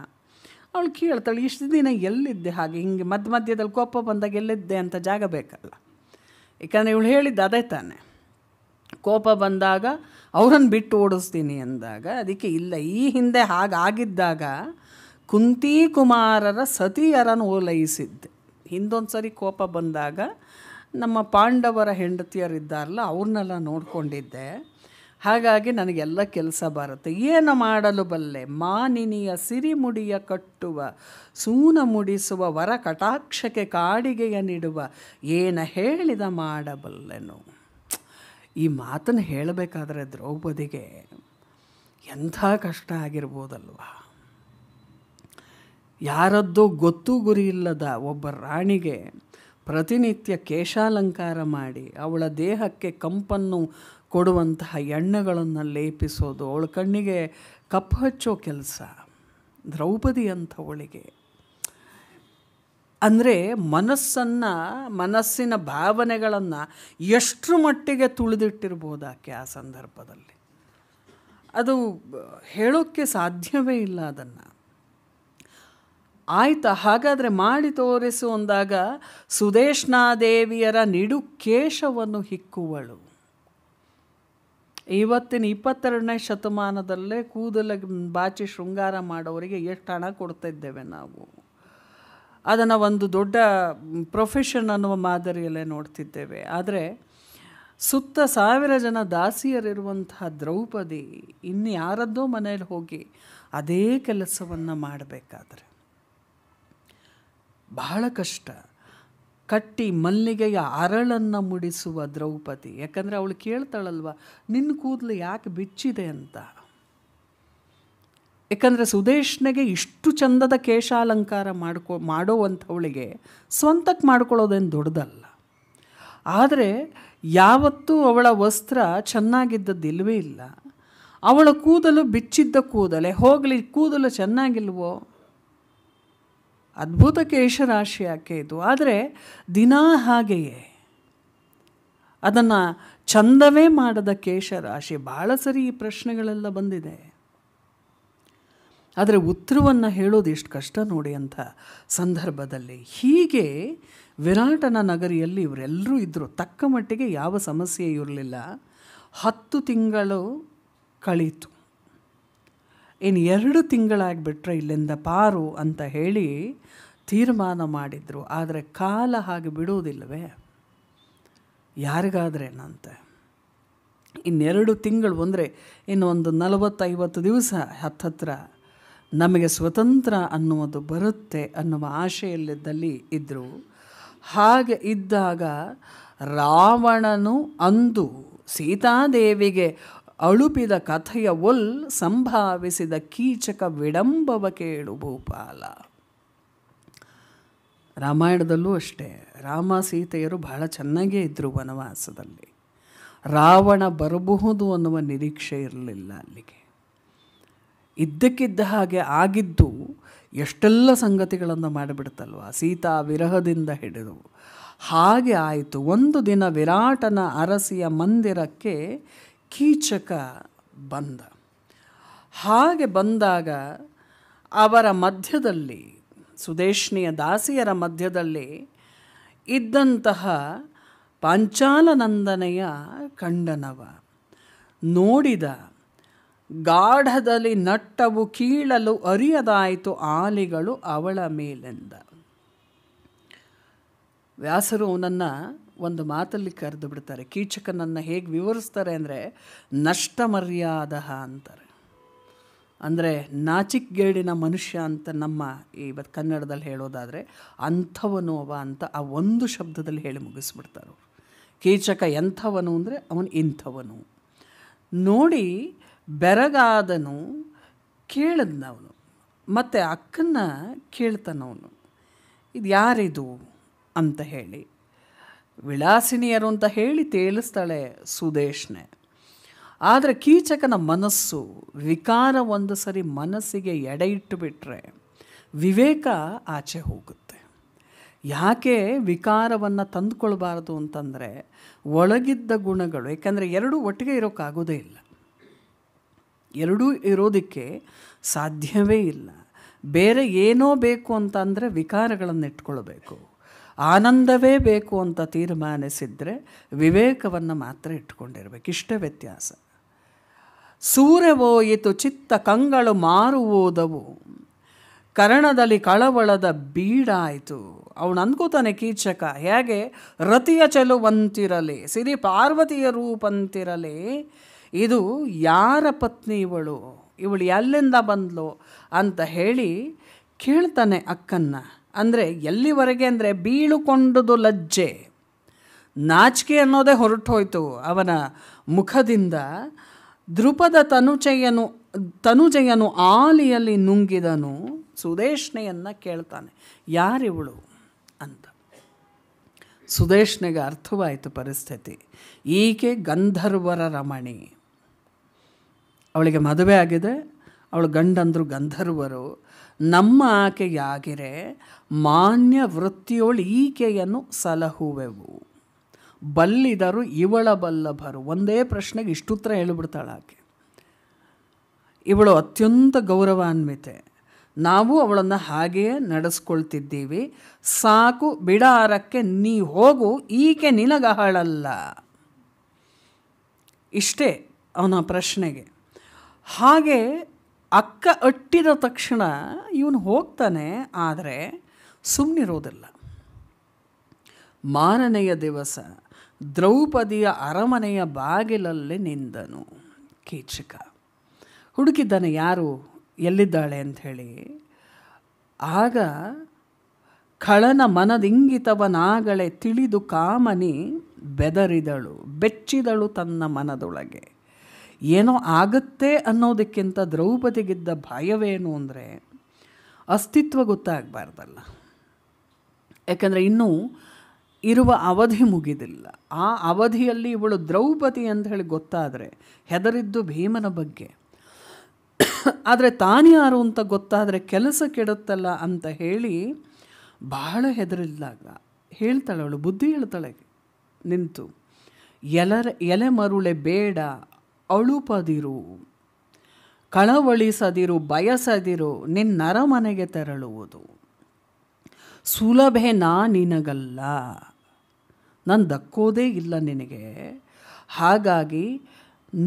ಅವಳು ಕೇಳ್ತಾಳೆ ಇಷ್ಟು ದಿನ ಎಲ್ಲಿದ್ದೆ ಹಾಗೆ ಹಿಂಗೆ ಮಧ್ಯ ಮಧ್ಯದಲ್ಲಿ ಕೋಪ ಬಂದಾಗ ಎಲ್ಲಿದ್ದೆ ಅಂತ ಜಾಗ ಬೇಕಲ್ಲ ಯಾಕಂದರೆ ಇವಳು ಹೇಳಿದ್ದು ಅದೇ ತಾನೆ ಕೋಪ ಬಂದಾಗ ಅವರನ್ನು ಬಿಟ್ಟು ಓಡಿಸ್ತೀನಿ ಅಂದಾಗ ಅದಕ್ಕೆ ಇಲ್ಲ ಈ ಹಿಂದೆ ಹಾಗಾಗಿದ್ದಾಗ ಕುಂತಿ ಕುಮಾರರ ಸತಿಯರನ್ನು ಓಲೈಸಿದ್ದೆ ಹಿಂದೊಂದು ಸರಿ ಕೋಪ ಬಂದಾಗ ನಮ್ಮ ಪಾಂಡವರ ಹೆಂಡತಿಯರಿದ್ದಾರಲ್ಲ ಅವ್ರನ್ನೆಲ್ಲ ನೋಡಿಕೊಂಡಿದ್ದೆ ಹಾಗಾಗಿ ನನಗೆಲ್ಲ ಕೆಲಸ ಬರುತ್ತೆ ಏನು ಮಾಡಲು ಬಲ್ಲೆ ಮಾನಿನಿಯ ಸಿರಿಮುಡಿಯ ಕಟ್ಟುವ ಸೂನ ಮುಡಿಸುವ ವರ ಕಟಾಕ್ಷಕ್ಕೆ ಕಾಡಿಗೆಯ ನೀಡುವ ಏನು ಹೇಳಿದ ಮಾಡಬಲ್ಲೆನು ಈ ಮಾತನ್ನು ಹೇಳಬೇಕಾದ್ರೆ ದ್ರೌಪದಿಗೆ ಎಂಥ ಕಷ್ಟ ಆಗಿರ್ಬೋದಲ್ವ ಯಾರದ್ದೋ ಗೊತ್ತು ಗುರಿ ಇಲ್ಲದ ಒಬ್ಬ ರಾಣಿಗೆ ಪ್ರತಿನಿತ್ಯ ಕೇಶಾಲಂಕಾರ ಮಾಡಿ ಅವಳ ದೇಹಕ್ಕೆ ಕಂಪನ್ನು ಕೊಡುವಂತಹ ಎಣ್ಣೆಗಳನ್ನು ಲೇಪಿಸೋದು ಅವಳ ಕಣ್ಣಿಗೆ ಕಪ್ಪು ಹಚ್ಚೋ ಕೆಲಸ ದ್ರೌಪದಿ ಅಂಥವಳಿಗೆ ಅಂದರೆ ಮನಸ್ಸನ್ನು ಮನಸ್ಸಿನ ಭಾವನೆಗಳನ್ನು ಎಷ್ಟರ ಮಟ್ಟಿಗೆ ತುಳಿದಿಟ್ಟಿರ್ಬೋದು ಆಕೆ ಆ ಸಂದರ್ಭದಲ್ಲಿ ಅದು ಹೇಳೋಕ್ಕೆ ಸಾಧ್ಯವೇ ಇಲ್ಲ ಅದನ್ನು ಆಯಿತಾ ಹಾಗಾದರೆ ಮಾಡಿ ತೋರಿಸು ಅಂದಾಗ ಸುದೇಶ್ನಾದೇವಿಯರ ನಿಡುಕೇಶವನ್ನು ಹಿಕ್ಕುವಳು ಇವತ್ತಿನ ಇಪ್ಪತ್ತೆರಡನೇ ಶತಮಾನದಲ್ಲೇ ಕೂದಲ ಬಾಚಿ ಶೃಂಗಾರ ಮಾಡೋರಿಗೆ ಎಷ್ಟು ಹಣ ಕೊಡ್ತಿದ್ದೇವೆ ನಾವು ಅದನ್ನು ಒಂದು ದೊಡ್ಡ ಪ್ರೊಫೆಷನ್ ಅನ್ನುವ ಮಾದರಿಯಲ್ಲೇ ನೋಡ್ತಿದ್ದೇವೆ ಆದರೆ ಸುತ್ತ ಸಾವಿರ ಜನ ದಾಸಿಯರಿರುವಂತಹ ದ್ರೌಪದಿ ಇನ್ನು ಯಾರದ್ದೋ ಮನೇಲಿ ಹೋಗಿ ಅದೇ ಕೆಲಸವನ್ನು ಮಾಡಬೇಕಾದ್ರೆ ಬಹಳ ಕಷ್ಟ ಕಟ್ಟಿ ಮಲ್ಲಿಗೆಯ ಅರಳನ್ನು ಮುಡಿಸುವ ದ್ರೌಪದಿ ಯಾಕಂದರೆ ಅವಳು ಕೇಳ್ತಾಳಲ್ವ ನಿನ್ನ ಕೂದಲು ಯಾಕೆ ಬಿಚ್ಚಿದೆ ಅಂತ ಯಾಕಂದರೆ ಸುದೇಶ್ನಿಗೆ ಇಷ್ಟು ಚಂದದ ಕೇಶಾಲಂಕಾರ ಮಾಡ್ಕೊ ಮಾಡೋವಂಥವಳಿಗೆ ಸ್ವಂತಕ್ಕೆ ಮಾಡ್ಕೊಳ್ಳೋದೇನು ದೊಡ್ಡದಲ್ಲ ಆದರೆ ಯಾವತ್ತೂ ಅವಳ ವಸ್ತ್ರ ಚೆನ್ನಾಗಿದ್ದದ್ದಿಲ್ಲವೇ ಇಲ್ಲ ಅವಳ ಕೂದಲು ಬಿಚ್ಚಿದ್ದ ಕೂದಲೆ ಹೋಗಲಿ ಕೂದಲು ಚೆನ್ನಾಗಿಲ್ವೋ ಅದ್ಭುತ ಕೇಶರಾಶಿ ಯಾಕೆ ಇದು ಆದರೆ ದಿನ ಹಾಗೆಯೇ ಅದನ್ನು ಚಂದವೇ ಮಾಡದ ಕೇಶರಾಶಿ ಭಾಳ ಸರಿ ಈ ಪ್ರಶ್ನೆಗಳೆಲ್ಲ ಬಂದಿದೆ ಆದರೆ ಉತ್ತರವನ್ನು ಹೇಳೋದು ಎಷ್ಟು ಕಷ್ಟ ನೋಡಿ ಅಂತ ಸಂದರ್ಭದಲ್ಲಿ ಹೀಗೆ ವಿರಾಟನ ನಗರಿಯಲ್ಲಿ ಇವರೆಲ್ಲರೂ ಇದ್ದರು ತಕ್ಕ ಮಟ್ಟಿಗೆ ಯಾವ ಸಮಸ್ಯೆ ಇರಲಿಲ್ಲ ಹತ್ತು ತಿಂಗಳು ಕಳೀತು ಇನ್ನು ಎರಡು ತಿಂಗಳಾಗಿಬಿಟ್ರೆ ಇಲ್ಲಿಂದ ಪಾರು ಅಂತ ಹೇಳಿ ತೀರ್ಮಾನ ಮಾಡಿದರು ಆದರೆ ಕಾಲ ಹಾಗೆ ಬಿಡುವುದಿಲ್ಲವೇ ಯಾರಿಗಾದ್ರೇನಂತೆ ಇನ್ನೆರಡು ತಿಂಗಳು ಅಂದರೆ ಇನ್ನೊಂದು ನಲವತ್ತೈವತ್ತು ದಿವಸ ಹತ್ತತ್ರ ನಮಗೆ ಸ್ವತಂತ್ರ ಅನ್ನುವುದು ಬರುತ್ತೆ ಅನ್ನುವ ಆಶೆಯಲ್ಲಿದ್ದಲ್ಲಿ ಇದ್ದರು ಹಾಗೆ ಇದ್ದಾಗ ರಾವಣನು ಅಂದು ಸೀತಾದೇವಿಗೆ ಅಳುಪಿದ ಕಥೆಯ ಒಲ್ ಸಂಭಾವಿಸಿದ ಕೀಚಕ ವಿಡಂಬವ ಕೇಳು ಭೂಪಾಲ ರಾಮಾಯಣದಲ್ಲೂ ಅಷ್ಟೇ ರಾಮ ಸೀತೆಯರು ಬಹಳ ಚೆನ್ನಾಗೇ ಇದ್ದರು ವನವಾಸದಲ್ಲಿ ರಾವಣ ಬರಬಹುದು ಅನ್ನುವ ನಿರೀಕ್ಷೆ ಇರಲಿಲ್ಲ ಅಲ್ಲಿಗೆ ಇದ್ದಕ್ಕಿದ್ದ ಹಾಗೆ ಆಗಿದ್ದು ಎಷ್ಟೆಲ್ಲ ಸಂಗತಿಗಳನ್ನು ಮಾಡಿಬಿಡ್ತಲ್ವ ಸೀತಾ ವಿರಹದಿಂದ ಹಿಡಿದು ಹಾಗೆ ಆಯಿತು ಒಂದು ದಿನ ವಿರಾಟನ ಅರಸಿಯ ಮಂದಿರಕ್ಕೆ ಕೀಚಕ ಬಂದ ಹಾಗೆ ಬಂದಾಗ ಅವರ ಮಧ್ಯದಲ್ಲಿ ಸುದೇಶ್ನಿಯ ದಾಸಿಯರ ಮಧ್ಯದಲ್ಲಿ ಇದ್ದಂತಹ ಪಾಂಚಾಲನಂದನೆಯ ಕಂಡನವ ನೋಡಿದ ಗಾಢದಲ್ಲಿ ನಟ್ಟವು ಕೀಳಲು ಅರಿಯದಾಯಿತು ಆಲಿಗಳು ಅವಳ ಮೇಲೆಂದ ವ್ಯಾಸರು ಅವನನ್ನು ಒಂದು ಮಾತಲ್ಲಿ ಕರೆದು ಬಿಡ್ತಾರೆ ಕೀಚಕನನ್ನು ಹೇಗೆ ವಿವರಿಸ್ತಾರೆ ಅಂದರೆ ನಷ್ಟ ಮರ್ಯಾದ ಅಂತಾರೆ ಅಂದರೆ ನಾಚಿಕ್ಗೇಡಿನ ಮನುಷ್ಯ ಅಂತ ನಮ್ಮ ಇವತ್ತು ಕನ್ನಡದಲ್ಲಿ ಹೇಳೋದಾದರೆ ಅಂಥವನು ಅವ ಅಂತ ಆ ಒಂದು ಶಬ್ದದಲ್ಲಿ ಹೇಳಿ ಮುಗಿಸ್ಬಿಡ್ತಾರೆ ಅವರು ಕೀಚಕ ಎಂಥವನು ಅಂದರೆ ಅವನು ಇಂಥವನು ನೋಡಿ ಬೆರಗಾದನು ಕೇಳಿದ್ನವನು ಮತ್ತು ಅಕ್ಕನ ಕೇಳ್ತಾನವನು ಇದು ಯಾರಿದು ಅಂತ ಹೇಳಿ ವಿಳಾಸಿನಿಯರು ಅಂತ ಹೇಳಿ ತೇಲಿಸ್ತಾಳೆ ಸುದೇಶ್ನೆ ಆದರೆ ಕೀಚಕನ ಮನಸ್ಸು ವಿಕಾರ ಒಂದು ಸರಿ ಮನಸ್ಸಿಗೆ ಎಡೆ ಇಟ್ಟು ಬಿಟ್ಟರೆ ವಿವೇಕ ಆಚೆ ಹೋಗುತ್ತೆ ಯಾಕೆ ವಿಕಾರವನ್ನು ತಂದುಕೊಳ್ಬಾರ್ದು ಅಂತಂದರೆ ಒಳಗಿದ್ದ ಗುಣಗಳು ಏಕೆಂದರೆ ಎರಡೂ ಒಟ್ಟಿಗೆ ಇರೋಕ್ಕಾಗೋದೇ ಇಲ್ಲ ಎರಡೂ ಇರೋದಕ್ಕೆ ಸಾಧ್ಯವೇ ಇಲ್ಲ ಬೇರೆ ಏನೋ ಬೇಕು ಅಂತಂದರೆ ವಿಕಾರಗಳನ್ನು ಇಟ್ಕೊಳ್ಬೇಕು ಆನಂದವೇ ಬೇಕು ಅಂತ ತೀರ್ಮಾನಿಸಿದರೆ ವಿವೇಕವನ್ನು ಮಾತ್ರ ಇಟ್ಕೊಂಡಿರ್ಬೇಕು ಇಷ್ಟೇ ವ್ಯತ್ಯಾಸ ಸೂರೆವೋಯಿತು ಚಿತ್ತ ಕಂಗಳು ಮಾರುವೋದವು ಕರಣದಲ್ಲಿ ಕಳವಳದ ಬೀಡಾಯಿತು ಅವನು ಅನ್ಕೋತಾನೆ ಕೀಚಕ ಹೇಗೆ ರತಿಯ ಚೆಲುವಂತಿರಲಿ ಸಿರಿ ಪಾರ್ವತಿಯ ರೂಪಂತಿರಲಿ ಇದು ಯಾರ ಪತ್ನಿ ಇವಳು ಇವಳು ಎಲ್ಲಿಂದ ಬಂದಳು ಅಂತ ಹೇಳಿ ಕೇಳ್ತಾನೆ ಅಕ್ಕನ್ನ ಅಂದರೆ ಎಲ್ಲಿವರೆಗೆ ಅಂದರೆ ಬೀಳುಕೊಂಡುದು ಲಜ್ಜೆ ನಾಚಿಕೆ ಅನ್ನೋದೇ ಹೋಯಿತು ಅವನ ಮುಖದಿಂದ ದೃಪದ ತನುಜಯ್ಯನು ತನುಜಯ್ಯನು ಆಲಿಯಲ್ಲಿ ನುಂಗಿದನು ಸುದೇಶ್ನೆಯನ್ನು ಕೇಳ್ತಾನೆ ಯಾರಿವಳು ಅಂತ ಸುದೇಶ್ನೆಗೆ ಅರ್ಥವಾಯಿತು ಪರಿಸ್ಥಿತಿ ಈಕೆ ಗಂಧರ್ವರ ರಮಣಿ ಅವಳಿಗೆ ಮದುವೆ ಆಗಿದೆ ಅವಳು ಗಂಡಂದರು ಗಂಧರ್ವರು ನಮ್ಮ ಆಕೆಯಾಗಿರೆ ಮಾನ್ಯ ವೃತ್ತಿಯೊಳು ಈಕೆಯನ್ನು ಸಲಹುವೆವು ಬಲ್ಲಿದರು ಇವಳ ಬಲ್ಲಭರು ಒಂದೇ ಪ್ರಶ್ನೆಗೆ ಇಷ್ಟುತ್ತರ ಹೇಳಿಬಿಡ್ತಾಳೆ ಆಕೆ ಇವಳು ಅತ್ಯಂತ ಗೌರವಾನ್ವಿತೆ ನಾವು ಅವಳನ್ನು ಹಾಗೆಯೇ ನಡೆಸ್ಕೊಳ್ತಿದ್ದೀವಿ ಸಾಕು ಬಿಡಾರಕ್ಕೆ ನೀ ಹೋಗು ಈಕೆ ನಿನಗಹಳಲ್ಲ ಇಷ್ಟೇ ಅವನ ಪ್ರಶ್ನೆಗೆ ಹಾಗೆ ಅಕ್ಕ ಅಟ್ಟಿದ ತಕ್ಷಣ ಇವನು ಹೋಗ್ತಾನೆ ಆದರೆ ಸುಮ್ಮನಿರೋದಿಲ್ಲ ಮಾರನೆಯ ದಿವಸ ದ್ರೌಪದಿಯ ಅರಮನೆಯ ಬಾಗಿಲಲ್ಲಿ ನಿಂದನು ಕೀಚಕ ಹುಡುಕಿದ್ದಾನೆ ಯಾರು ಎಲ್ಲಿದ್ದಾಳೆ ಅಂಥೇಳಿ ಆಗ ಖಳನ ಮನದಿಂಗಿತವನಾಗಳೆ ತಿಳಿದು ಕಾಮನಿ ಬೆದರಿದಳು ಬೆಚ್ಚಿದಳು ತನ್ನ ಮನದೊಳಗೆ ಏನೋ ಆಗುತ್ತೆ ಅನ್ನೋದಕ್ಕಿಂತ ದ್ರೌಪದಿಗಿದ್ದ ಭಯವೇನು ಅಂದರೆ ಅಸ್ತಿತ್ವ ಗೊತ್ತಾಗಬಾರ್ದಲ್ಲ ಯಾಕಂದರೆ ಇನ್ನೂ ಇರುವ ಅವಧಿ ಮುಗಿದಿಲ್ಲ ಆ ಅವಧಿಯಲ್ಲಿ ಇವಳು ದ್ರೌಪದಿ ಅಂತ ಹೇಳಿ ಗೊತ್ತಾದರೆ ಹೆದರಿದ್ದು ಭೀಮನ ಬಗ್ಗೆ ಆದರೆ ತಾನ್ಯಾರು ಅಂತ ಗೊತ್ತಾದರೆ ಕೆಲಸ ಕೆಡುತ್ತಲ್ಲ ಅಂತ ಹೇಳಿ ಬಹಳ ಹೆದರಿದ್ದಾಗ ಹೇಳ್ತಾಳೆ ಅವಳು ಬುದ್ಧಿ ಹೇಳ್ತಾಳೆ ನಿಂತು ಎಲರ ಎಲೆ ಮರುಳೆ ಬೇಡ ಅಳುಪದಿರು ಕಳವಳಿಸದಿರು ಬಯಸದಿರು ನಿನ್ನರ ಮನೆಗೆ ತೆರಳುವುದು ಸುಲಭೆ ನಾ ನಿನಗಲ್ಲ ನಾನು ದಕ್ಕೋದೇ ಇಲ್ಲ ನಿನಗೆ ಹಾಗಾಗಿ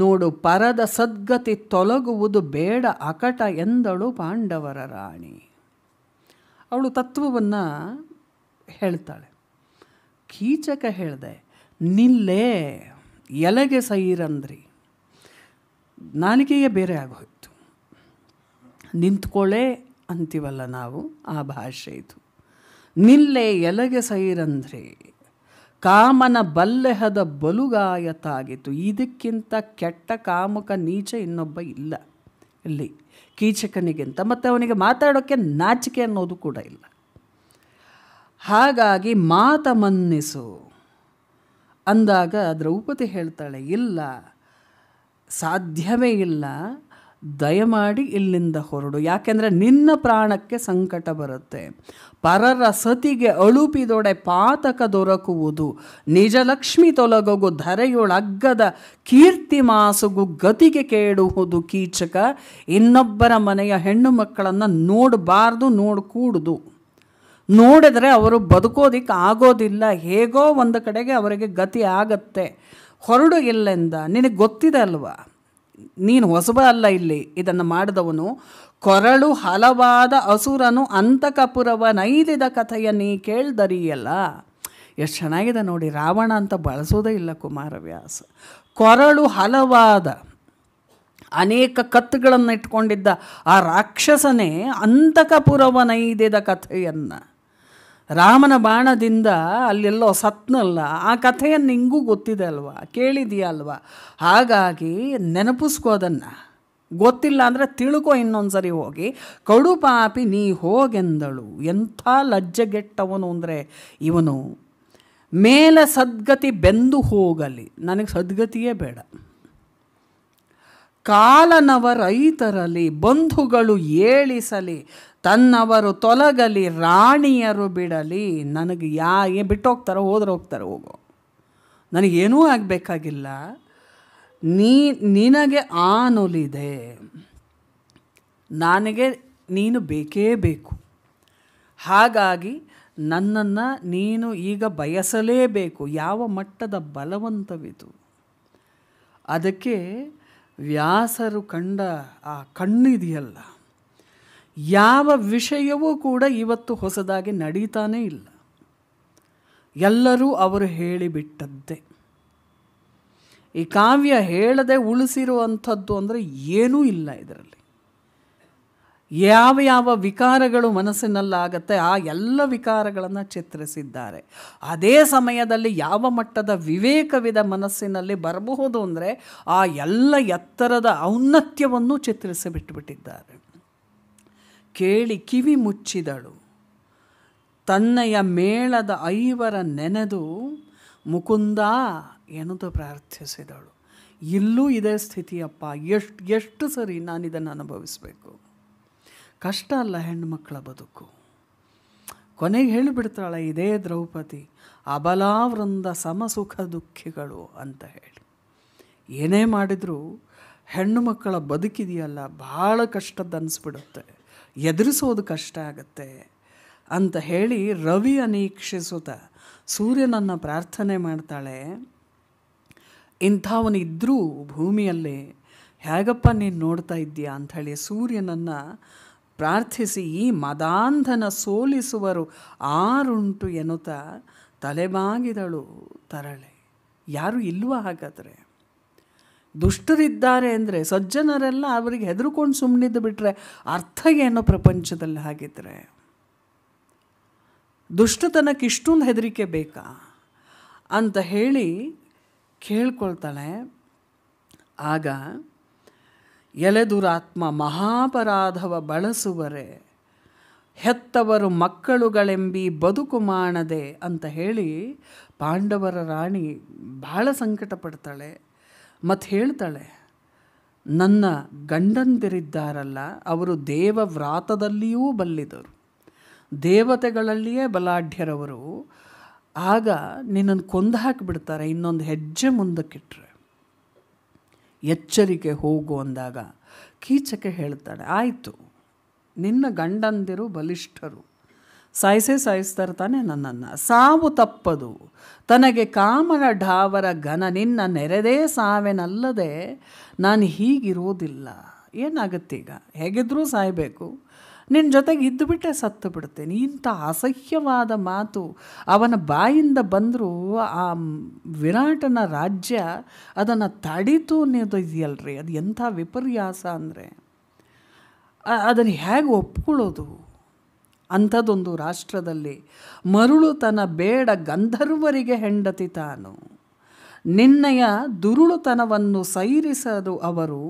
ನೋಡು ಪರದ ಸದ್ಗತಿ ತೊಲಗುವುದು ಬೇಡ ಅಕಟ ಎಂದಳು ಪಾಂಡವರ ರಾಣಿ ಅವಳು ತತ್ವವನ್ನು ಹೇಳ್ತಾಳೆ ಕೀಚಕ ಹೇಳಿದೆ ನಿಲ್ಲೇ ಎಲೆಗೆ ಸೈರಂದ್ರಿ ನಾಲಿಗೆಯೇ ಬೇರೆ ಆಗೋಯ್ತು ನಿಂತ್ಕೊಳ್ಳೆ ಅಂತೀವಲ್ಲ ನಾವು ಆ ಭಾಷೆ ಇದು ನಿಲ್ಲೇ ಎಲೆಗೆ ಸೈರಂದ್ರಿ ಕಾಮನ ಬಲ್ಲೆಹದ ಬಲುಗಾಯತಾಗಿತ್ತು ಇದಕ್ಕಿಂತ ಕೆಟ್ಟ ಕಾಮಕ ನೀಚ ಇನ್ನೊಬ್ಬ ಇಲ್ಲ ಇಲ್ಲಿ ಕೀಚಕನಿಗಿಂತ ಮತ್ತು ಅವನಿಗೆ ಮಾತಾಡೋಕ್ಕೆ ನಾಚಿಕೆ ಅನ್ನೋದು ಕೂಡ ಇಲ್ಲ ಹಾಗಾಗಿ ಮಾತ ಮನ್ನಿಸು ಅಂದಾಗ ದ್ರೌಪದಿ ಹೇಳ್ತಾಳೆ ಇಲ್ಲ ಸಾಧ್ಯವೇ ಇಲ್ಲ ದಯಮಾಡಿ ಇಲ್ಲಿಂದ ಹೊರಡು ಯಾಕೆಂದರೆ ನಿನ್ನ ಪ್ರಾಣಕ್ಕೆ ಸಂಕಟ ಬರುತ್ತೆ ಪರರ ಸತಿಗೆ ಅಳುಪಿದೊಡೆ ಪಾತಕ ದೊರಕುವುದು ನಿಜಲಕ್ಷ್ಮಿ ತೊಲಗಗು ಧರೆಯೊಳಗ್ಗದ ಕೀರ್ತಿ ಮಾಸುಗು ಗತಿಗೆ ಕೇಳುವುದು ಕೀಚಕ ಇನ್ನೊಬ್ಬರ ಮನೆಯ ಹೆಣ್ಣು ಮಕ್ಕಳನ್ನು ನೋಡಬಾರ್ದು ನೋಡ್ಕೂಡುದು ನೋಡಿದರೆ ಅವರು ಬದುಕೋದಿಕ್ಕೆ ಆಗೋದಿಲ್ಲ ಹೇಗೋ ಒಂದು ಕಡೆಗೆ ಅವರಿಗೆ ಗತಿ ಆಗತ್ತೆ ಹೊರಡು ಇಲ್ಲೆಂದ ನಿನಗೆ ಗೊತ್ತಿದೆ ಅಲ್ವಾ ನೀನು ಹೊಸಬ ಅಲ್ಲ ಇಲ್ಲಿ ಇದನ್ನು ಮಾಡಿದವನು ಕೊರಳು ಹಲವಾದ ಅಸುರನು ಅಂತಕಪುರವ ನೈದಿದ ಕಥೆಯ ನೀ ಕೇಳ್ದರಿಯಲ್ಲ ಎಷ್ಟು ಚೆನ್ನಾಗಿದೆ ನೋಡಿ ರಾವಣ ಅಂತ ಬಳಸೋದೇ ಇಲ್ಲ ಕುಮಾರವ್ಯಾಸ ಕೊರಳು ಹಲವಾದ ಅನೇಕ ಕತ್ತುಗಳನ್ನು ಇಟ್ಕೊಂಡಿದ್ದ ಆ ರಾಕ್ಷಸನೇ ಅಂತಕಪುರವ ನೈದಿದ ಕಥೆಯನ್ನು ರಾಮನ ಬಾಣದಿಂದ ಅಲ್ಲೆಲ್ಲೋ ಸತ್ನಲ್ಲ ಆ ಕಥೆಯನ್ನು ನಿಂಗೂ ಗೊತ್ತಿದೆ ಅಲ್ವಾ ಕೇಳಿದೆಯಲ್ವಾ ಹಾಗಾಗಿ ನೆನಪಿಸ್ಕೋದನ್ನು ಗೊತ್ತಿಲ್ಲ ಅಂದರೆ ತಿಳ್ಕೊ ಇನ್ನೊಂದ್ಸರಿ ಹೋಗಿ ಕಡು ಪಾಪಿ ನೀ ಹೋಗೆಂದಳು ಎಂಥ ಲಜ್ಜೆಗೆಟ್ಟವನು ಅಂದರೆ ಇವನು ಮೇಲೆ ಸದ್ಗತಿ ಬೆಂದು ಹೋಗಲಿ ನನಗೆ ಸದ್ಗತಿಯೇ ಬೇಡ ಕಾಲನವ ರೈತರಲಿ ಬಂಧುಗಳು ಏಳಿಸಲಿ ತನ್ನವರು ತೊಲಗಲಿ ರಾಣಿಯರು ಬಿಡಲಿ ನನಗೆ ಯಾ ಬಿಟ್ಟೋಗ್ತಾರೋ ಹೋದ್ರೆ ಹೋಗ್ತಾರೆ ಹೋಗೋ ನನಗೇನೂ ಆಗಬೇಕಾಗಿಲ್ಲ ನೀ ನಿನಗೆ ಆ ನೊಲಿದೆ ನನಗೆ ನೀನು ಬೇಕೇ ಬೇಕು ಹಾಗಾಗಿ ನನ್ನನ್ನು ನೀನು ಈಗ ಬಯಸಲೇಬೇಕು ಯಾವ ಮಟ್ಟದ ಬಲವಂತವಿದು ಅದಕ್ಕೆ ವ್ಯಾಸರು ಕಂಡ ಆ ಕಣ್ಣಿದೆಯಲ್ಲ ಯಾವ ವಿಷಯವೂ ಕೂಡ ಇವತ್ತು ಹೊಸದಾಗಿ ನಡೀತಾನೇ ಇಲ್ಲ ಎಲ್ಲರೂ ಅವರು ಹೇಳಿಬಿಟ್ಟದ್ದೇ ಈ ಕಾವ್ಯ ಹೇಳದೆ ಉಳಿಸಿರುವಂಥದ್ದು ಅಂದರೆ ಏನೂ ಇಲ್ಲ ಇದರಲ್ಲಿ ಯಾವ ಯಾವ ವಿಕಾರಗಳು ಮನಸ್ಸಿನಲ್ಲಾಗತ್ತೆ ಆ ಎಲ್ಲ ವಿಕಾರಗಳನ್ನು ಚಿತ್ರಿಸಿದ್ದಾರೆ ಅದೇ ಸಮಯದಲ್ಲಿ ಯಾವ ಮಟ್ಟದ ವಿವೇಕವಿದ ಮನಸ್ಸಿನಲ್ಲಿ ಬರಬಹುದು ಅಂದರೆ ಆ ಎಲ್ಲ ಎತ್ತರದ ಔನ್ನತ್ಯವನ್ನು ಚಿತ್ರಿಸಿ ಕೇಳಿ ಕಿವಿ ಮುಚ್ಚಿದಳು ತನ್ನಯ ಮೇಳದ ಐವರ ನೆನೆದು ಮುಕುಂದ ಏನಂತ ಪ್ರಾರ್ಥಿಸಿದಳು ಇಲ್ಲೂ ಇದೇ ಸ್ಥಿತಿಯಪ್ಪ ಎಷ್ಟು ಎಷ್ಟು ಸರಿ ನಾನು ಇದನ್ನು ಅನುಭವಿಸಬೇಕು ಕಷ್ಟ ಅಲ್ಲ ಮಕ್ಕಳ ಬದುಕು ಕೊನೆಗೆ ಹೇಳಿಬಿಡ್ತಾಳೆ ಇದೇ ದ್ರೌಪದಿ ಅಬಲಾವೃಂದ ಸಮಸುಖ ದುಃಖಿಗಳು ಅಂತ ಹೇಳಿ ಏನೇ ಮಾಡಿದರೂ ಹೆಣ್ಣು ಮಕ್ಕಳ ಬದುಕಿದೆಯಲ್ಲ ಭಾಳ ಕಷ್ಟದ್ದು ಅನಿಸ್ಬಿಡುತ್ತೆ ಎದುರಿಸೋದು ಕಷ್ಟ ಆಗುತ್ತೆ ಅಂತ ಹೇಳಿ ರವಿ ಅನೀಕ್ಷಿಸುತ್ತ ಸೂರ್ಯನನ್ನು ಪ್ರಾರ್ಥನೆ ಮಾಡ್ತಾಳೆ ಇಂಥವನಿದ್ದರೂ ಭೂಮಿಯಲ್ಲೇ ಹೇಗಪ್ಪ ನೀನು ನೋಡ್ತಾ ಇದ್ದೀಯಾ ಅಂಥೇಳಿ ಸೂರ್ಯನನ್ನು ಪ್ರಾರ್ಥಿಸಿ ಈ ಮದಾಂಧನ ಸೋಲಿಸುವರು ಆರುಂಟು ಎನ್ನುತ್ತಾ ತಲೆಬಾಗಿದಳು ತರಳೆ ಯಾರು ಇಲ್ವ ಹಾಗಾದರೆ ದುಷ್ಟರಿದ್ದಾರೆ ಅಂದರೆ ಸಜ್ಜನರೆಲ್ಲ ಅವರಿಗೆ ಹೆದರ್ಕೊಂಡು ಸುಮ್ಮನಿದ್ದು ಬಿಟ್ಟರೆ ಅರ್ಥ ಏನೋ ಪ್ರಪಂಚದಲ್ಲಿ ಹಾಗಿದ್ರೆ ಇಷ್ಟೊಂದು ಹೆದರಿಕೆ ಬೇಕಾ ಅಂತ ಹೇಳಿ ಕೇಳ್ಕೊಳ್ತಾಳೆ ಆಗ ಎಲೆದುರಾತ್ಮ ಮಹಾಪರಾಧವ ಬಳಸುವರೆ ಹೆತ್ತವರು ಮಕ್ಕಳುಗಳೆಂಬಿ ಬದುಕು ಮಾಡದೆ ಅಂತ ಹೇಳಿ ಪಾಂಡವರ ರಾಣಿ ಬಹಳ ಸಂಕಟ ಪಡ್ತಾಳೆ ಮತ್ತು ಹೇಳ್ತಾಳೆ ನನ್ನ ಗಂಡಂದಿರಿದ್ದಾರಲ್ಲ ಅವರು ದೇವವ್ರಾತದಲ್ಲಿಯೂ ಬಲ್ಲಿದರು ದೇವತೆಗಳಲ್ಲಿಯೇ ಬಲಾಢ್ಯರವರು ಆಗ ನಿನ್ನನ್ನು ಕೊಂದು ಹಾಕಿಬಿಡ್ತಾರೆ ಇನ್ನೊಂದು ಹೆಜ್ಜೆ ಮುಂದಕ್ಕಿಟ್ರೆ ಎಚ್ಚರಿಕೆ ಹೋಗು ಅಂದಾಗ ಕೀಚಕೆ ಹೇಳ್ತಾಳೆ ಆಯಿತು ನಿನ್ನ ಗಂಡಂದಿರು ಬಲಿಷ್ಠರು ಸಾಯಿಸೇ ಸಾಯಿಸ್ತಾರೆ ತಾನೆ ನನ್ನನ್ನು ಸಾವು ತಪ್ಪದು ತನಗೆ ಕಾಮನ ಢಾವರ ಘನ ನಿನ್ನ ನೆರೆದೇ ಸಾವೇನಲ್ಲದೆ ನಾನು ಹೀಗಿರೋದಿಲ್ಲ ಏನಾಗತ್ತೀಗ ಹೇಗಿದ್ರೂ ಸಾಯಬೇಕು ನಿನ್ನ ಜೊತೆಗೆ ಬಿಟ್ಟೆ ಸತ್ತು ಬಿಡ್ತೇನೆ ಇಂಥ ಅಸಹ್ಯವಾದ ಮಾತು ಅವನ ಬಾಯಿಂದ ಬಂದರೂ ಆ ವಿರಾಟನ ರಾಜ್ಯ ಅದನ್ನು ತಡಿತು ಅನ್ನೋದು ಇದೆಯಲ್ರಿ ಅದು ಎಂಥ ವಿಪರ್ಯಾಸ ಅಂದರೆ ಅದನ್ನು ಹೇಗೆ ಒಪ್ಕೊಳ್ಳೋದು ಅಂಥದ್ದೊಂದು ರಾಷ್ಟ್ರದಲ್ಲಿ ಮರುಳು ತನ್ನ ಬೇಡ ಗಂಧರ್ವರಿಗೆ ಹೆಂಡತಿ ತಾನು ನಿನ್ನಯ ದುರುಳುತನವನ್ನು ಸೈರಿಸದು ಅವರು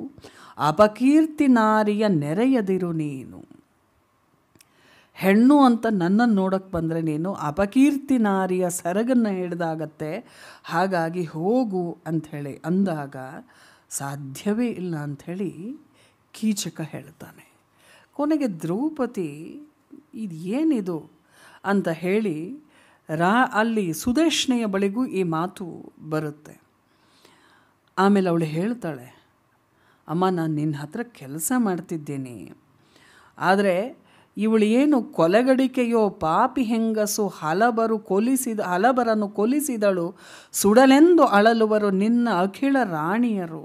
ಅಪಕೀರ್ತಿ ನಾರಿಯ ನೆರೆಯದಿರು ನೀನು ಹೆಣ್ಣು ಅಂತ ನನ್ನನ್ನು ನೋಡೋಕ್ಕೆ ಬಂದರೆ ನೀನು ಅಪಕೀರ್ತಿ ನಾರಿಯ ಸರಗನ್ನು ಹಿಡ್ದಾಗತ್ತೆ ಹಾಗಾಗಿ ಹೋಗು ಅಂಥೇಳಿ ಅಂದಾಗ ಸಾಧ್ಯವೇ ಇಲ್ಲ ಅಂಥೇಳಿ ಕೀಚಕ ಹೇಳ್ತಾನೆ ಕೊನೆಗೆ ದ್ರೌಪದಿ ಇದು ಏನಿದು ಅಂತ ಹೇಳಿ ರಾ ಅಲ್ಲಿ ಸುದೇಶ್ನೆಯ ಬಳಿಗೂ ಈ ಮಾತು ಬರುತ್ತೆ ಆಮೇಲೆ ಅವಳು ಹೇಳ್ತಾಳೆ ಅಮ್ಮ ನಾನು ನಿನ್ನ ಹತ್ರ ಕೆಲಸ ಮಾಡ್ತಿದ್ದೀನಿ ಆದರೆ ಇವಳು ಏನು ಕೊಲೆಗಡಿಕೆಯೋ ಪಾಪಿ ಹೆಂಗಸು ಹಲಬರು ಕೊಲಿಸಿದ ಹಲಬರನ್ನು ಕೊಲಿಸಿದಳು ಸುಡಲೆಂದು ಅಳಲುವರು ನಿನ್ನ ಅಖಿಳ ರಾಣಿಯರು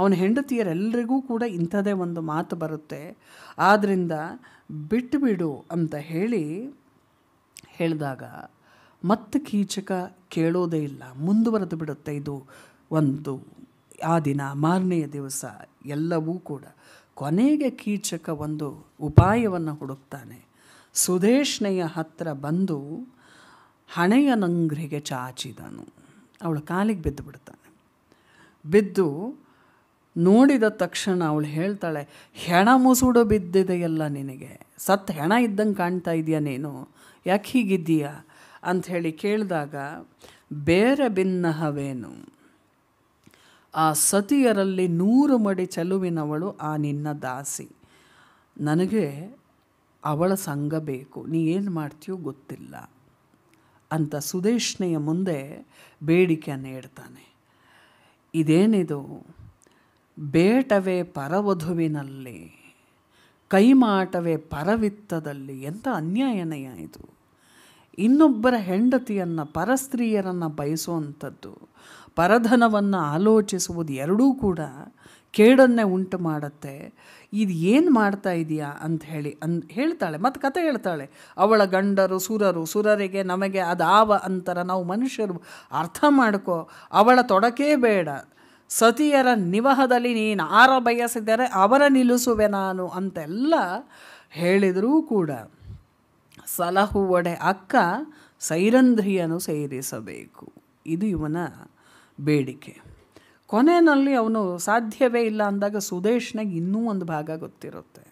ಅವನ ಹೆಂಡತಿಯರೆಲ್ಲರಿಗೂ ಕೂಡ ಇಂಥದೇ ಒಂದು ಮಾತು ಬರುತ್ತೆ ಆದ್ದರಿಂದ ಬಿಟ್ಟುಬಿಡು ಅಂತ ಹೇಳಿ ಹೇಳಿದಾಗ ಮತ್ತೆ ಕೀಚಕ ಕೇಳೋದೇ ಇಲ್ಲ ಮುಂದುವರೆದು ಬಿಡುತ್ತೆ ಇದು ಒಂದು ಆ ದಿನ ಮಾರನೆಯ ದಿವಸ ಎಲ್ಲವೂ ಕೂಡ ಕೊನೆಗೆ ಕೀಚಕ ಒಂದು ಉಪಾಯವನ್ನು ಹುಡುಕ್ತಾನೆ ಸುದೇಶ್ನೆಯ ಹತ್ತಿರ ಬಂದು ಹಣೆಯ ನಂಗ್ರಿಗೆ ಚಾಚಿದನು ಅವಳು ಕಾಲಿಗೆ ಬಿದ್ದು ಬಿಡ್ತಾನೆ ಬಿದ್ದು ನೋಡಿದ ತಕ್ಷಣ ಅವಳು ಹೇಳ್ತಾಳೆ ಹೆಣ ಮುಸುಡು ಬಿದ್ದಿದೆಯಲ್ಲ ನಿನಗೆ ಸತ್ ಹೆಣ ಇದ್ದಂಗೆ ಕಾಣ್ತಾ ಇದೆಯಾ ನೀನು ಯಾಕೆ ಹೀಗಿದ್ದೀಯಾ ಅಂಥೇಳಿ ಕೇಳಿದಾಗ ಬೇರೆ ಭಿನ್ನಹವೇನು ಆ ಸತಿಯರಲ್ಲಿ ನೂರು ಮಡಿ ಚೆಲುವಿನವಳು ಆ ನಿನ್ನ ದಾಸಿ ನನಗೆ ಅವಳ ಸಂಘ ಬೇಕು ನೀ ಏನು ಮಾಡ್ತೀಯೋ ಗೊತ್ತಿಲ್ಲ ಅಂತ ಸುದೇಶ್ನೆಯ ಮುಂದೆ ಬೇಡಿಕೆಯನ್ನು ಇಡ್ತಾನೆ ಇದೇನಿದು ಬೇಟವೇ ಪರವಧುವಿನಲ್ಲಿ ಕೈಮಾಟವೇ ಪರವಿತ್ತದಲ್ಲಿ ಎಂಥ ಅನ್ಯಾಯನಯ ಇದು ಇನ್ನೊಬ್ಬರ ಹೆಂಡತಿಯನ್ನು ಪರಸ್ತ್ರೀಯರನ್ನು ಬಯಸುವಂಥದ್ದು ಪರಧನವನ್ನು ಆಲೋಚಿಸುವುದು ಎರಡೂ ಕೂಡ ಕೇಡನ್ನೇ ಉಂಟು ಮಾಡುತ್ತೆ ಇದು ಏನು ಮಾಡ್ತಾ ಇದೆಯಾ ಅಂತ ಹೇಳಿ ಅನ್ ಹೇಳ್ತಾಳೆ ಮತ್ತು ಕತೆ ಹೇಳ್ತಾಳೆ ಅವಳ ಗಂಡರು ಸುರರು ಸುರರಿಗೆ ನಮಗೆ ಅದಾವ ಅಂತರ ನಾವು ಮನುಷ್ಯರು ಅರ್ಥ ಮಾಡ್ಕೋ ಅವಳ ತೊಡಕೇ ಬೇಡ ಸತಿಯರ ನಿವಹದಲ್ಲಿ ನೀನು ಆರ ಬಯಸಿದರೆ ಅವರ ನಿಲ್ಲಿಸುವೆ ನಾನು ಅಂತೆಲ್ಲ ಹೇಳಿದರೂ ಕೂಡ ಸಲಹು ಒಡೆ ಅಕ್ಕ ಸೈರಂಧ್ರಿಯನ್ನು ಸೇರಿಸಬೇಕು ಇದು ಇವನ ಬೇಡಿಕೆ ಕೊನೆಯಲ್ಲಿ ಅವನು ಸಾಧ್ಯವೇ ಇಲ್ಲ ಅಂದಾಗ ಸುದೇಶ್ನಾಗ ಇನ್ನೂ ಒಂದು ಭಾಗ ಗೊತ್ತಿರುತ್ತೆ